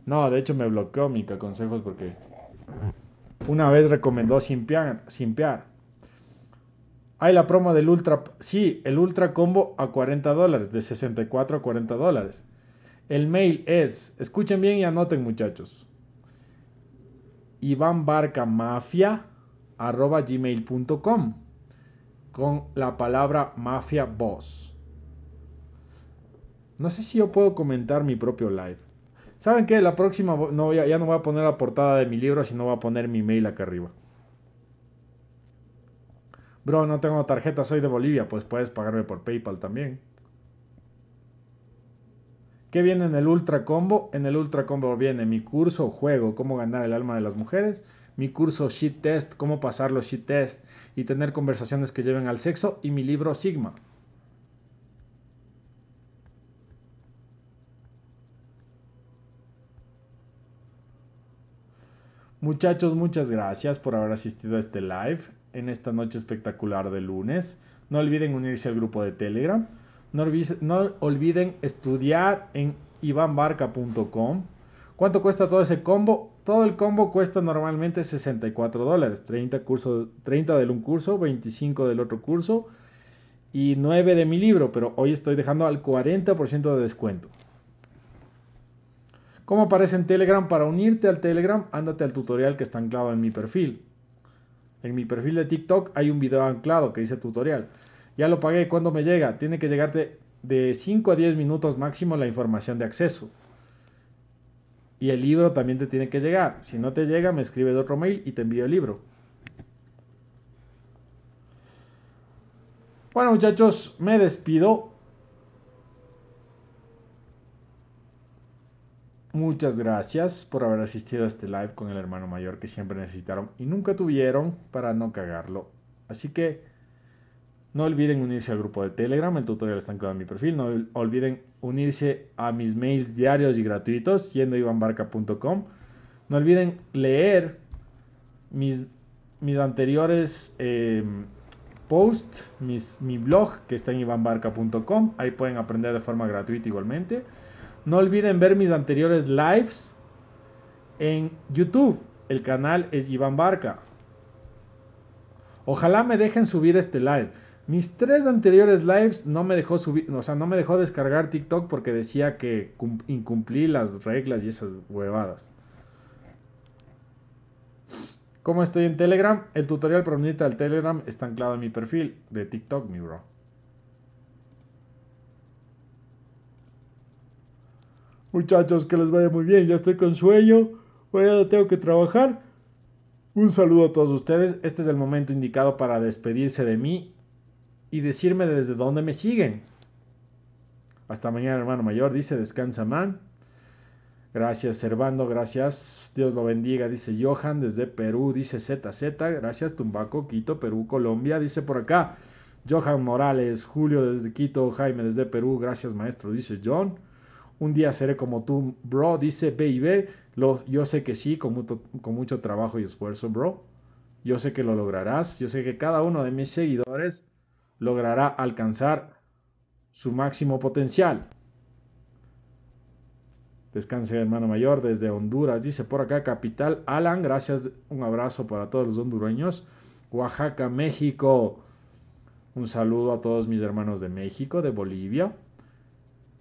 No, de hecho me bloqueó Mika Consejos porque una vez recomendó sin simpear. Hay la promo del Ultra. Sí, el Ultra Combo a 40 dólares, de 64 a 40 dólares. El mail es, escuchen bien y anoten muchachos. Iván Barca Mafia con la palabra Mafia Boss. No sé si yo puedo comentar mi propio live. ¿Saben qué? La próxima no, ya, ya no voy a poner la portada de mi libro, sino voy a poner mi mail acá arriba. Bro, no tengo tarjeta, soy de Bolivia. Pues puedes pagarme por PayPal también. ¿Qué viene en el Ultra Combo? En el Ultra Combo viene mi curso Juego, cómo ganar el alma de las mujeres, mi curso Shit Test, cómo pasar los Shit Test y tener conversaciones que lleven al sexo y mi libro Sigma. Muchachos, muchas gracias por haber asistido a este live en esta noche espectacular de lunes. No olviden unirse al grupo de Telegram. No, olviden estudiar en ivanbarca.com. ¿Cuánto cuesta todo ese combo? Todo el combo cuesta normalmente 64 dólares. 30, 30 del un curso, 25 del otro curso y 9 de mi libro, pero hoy estoy dejando al 40% de descuento. ¿Cómo aparece en Telegram? Para unirte al Telegram, ándate al tutorial que está anclado en mi perfil. En mi perfil de TikTok hay un video anclado que dice tutorial. Ya lo pagué, ¿cuándo me llega? Tiene que llegarte de 5 a 10 minutos máximo la información de acceso. Y el libro también te tiene que llegar. Si no te llega, me escribes otro mail y te envío el libro. Bueno muchachos, me despido. Muchas gracias por haber asistido a este live con el hermano mayor que siempre necesitaron y nunca tuvieron para no cagarlo. Así que no olviden unirse al grupo de Telegram, el tutorial está en mi perfil. No olviden unirse a mis mails diarios y gratuitos yendo a ivanbarca.com. No olviden leer mis, anteriores em, posts, mi blog que está en ivanbarca.com. Ahí pueden aprender de forma gratuita igualmente. No olviden ver mis anteriores lives en YouTube. El canal es Iván Barca. Ojalá me dejen subir este live. Mis tres anteriores lives no me dejó subir, o sea, no me dejó descargar TikTok porque decía que incumplí las reglas y esas huevadas. ¿Cómo estoy en Telegram? El tutorial para del al Telegram está anclado en mi perfil de TikTok, mi bro. Muchachos, que les vaya muy bien. Ya estoy con sueño. Bueno, tengo que trabajar. Un saludo a todos ustedes. Este es el momento indicado para despedirse de mí y decirme desde dónde me siguen. Hasta mañana, hermano mayor. Dice, descansa, man. Gracias, Servando, gracias. Dios lo bendiga, dice Johan desde Perú, dice ZZ. Gracias, Tumbaco, Quito, Perú, Colombia. Dice por acá, Johan Morales, Julio desde Quito, Jaime desde Perú. Gracias, maestro, dice John. Un día seré como tú, bro, dice baby, Lo, yo sé que sí, con mucho, con mucho trabajo y esfuerzo, bro. Yo sé que lo lograrás. Yo sé que cada uno de mis seguidores logrará alcanzar su máximo potencial. Descanse, hermano mayor, desde Honduras. Dice por acá, capital Alan. Gracias. Un abrazo para todos los hondureños. Oaxaca, México. Un saludo a todos mis hermanos de México, de Bolivia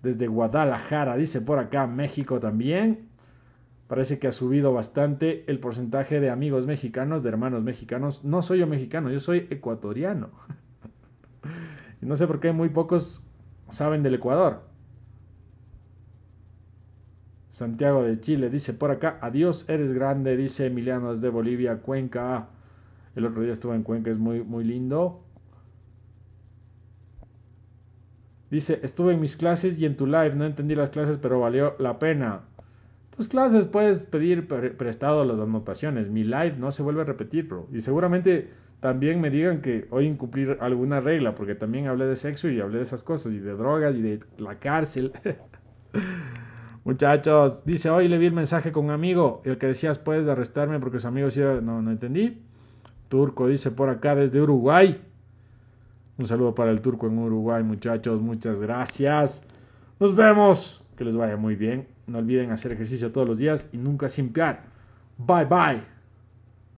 desde Guadalajara, dice por acá México también. Parece que ha subido bastante el porcentaje de amigos mexicanos, de hermanos mexicanos. No soy yo mexicano, yo soy ecuatoriano. [laughs] no sé por qué muy pocos saben del Ecuador. Santiago de Chile dice por acá, adiós, eres grande, dice Emiliano desde Bolivia, Cuenca. El otro día estuve en Cuenca, es muy, muy lindo. Dice, estuve en mis clases y en tu live, no entendí las clases, pero valió la pena. Tus clases puedes pedir prestado las anotaciones. Mi live no se vuelve a repetir, bro. Y seguramente también me digan que hoy incumplir alguna regla, porque también hablé de sexo y hablé de esas cosas, y de drogas y de la cárcel. [laughs] Muchachos, dice, hoy le vi el mensaje con un amigo, el que decías, puedes arrestarme porque sus amigos No, no entendí. Turco dice por acá desde Uruguay. Un saludo para el turco en Uruguay, muchachos. Muchas gracias. Nos vemos. Que les vaya muy bien. No olviden hacer ejercicio todos los días y nunca sin pear. Bye bye.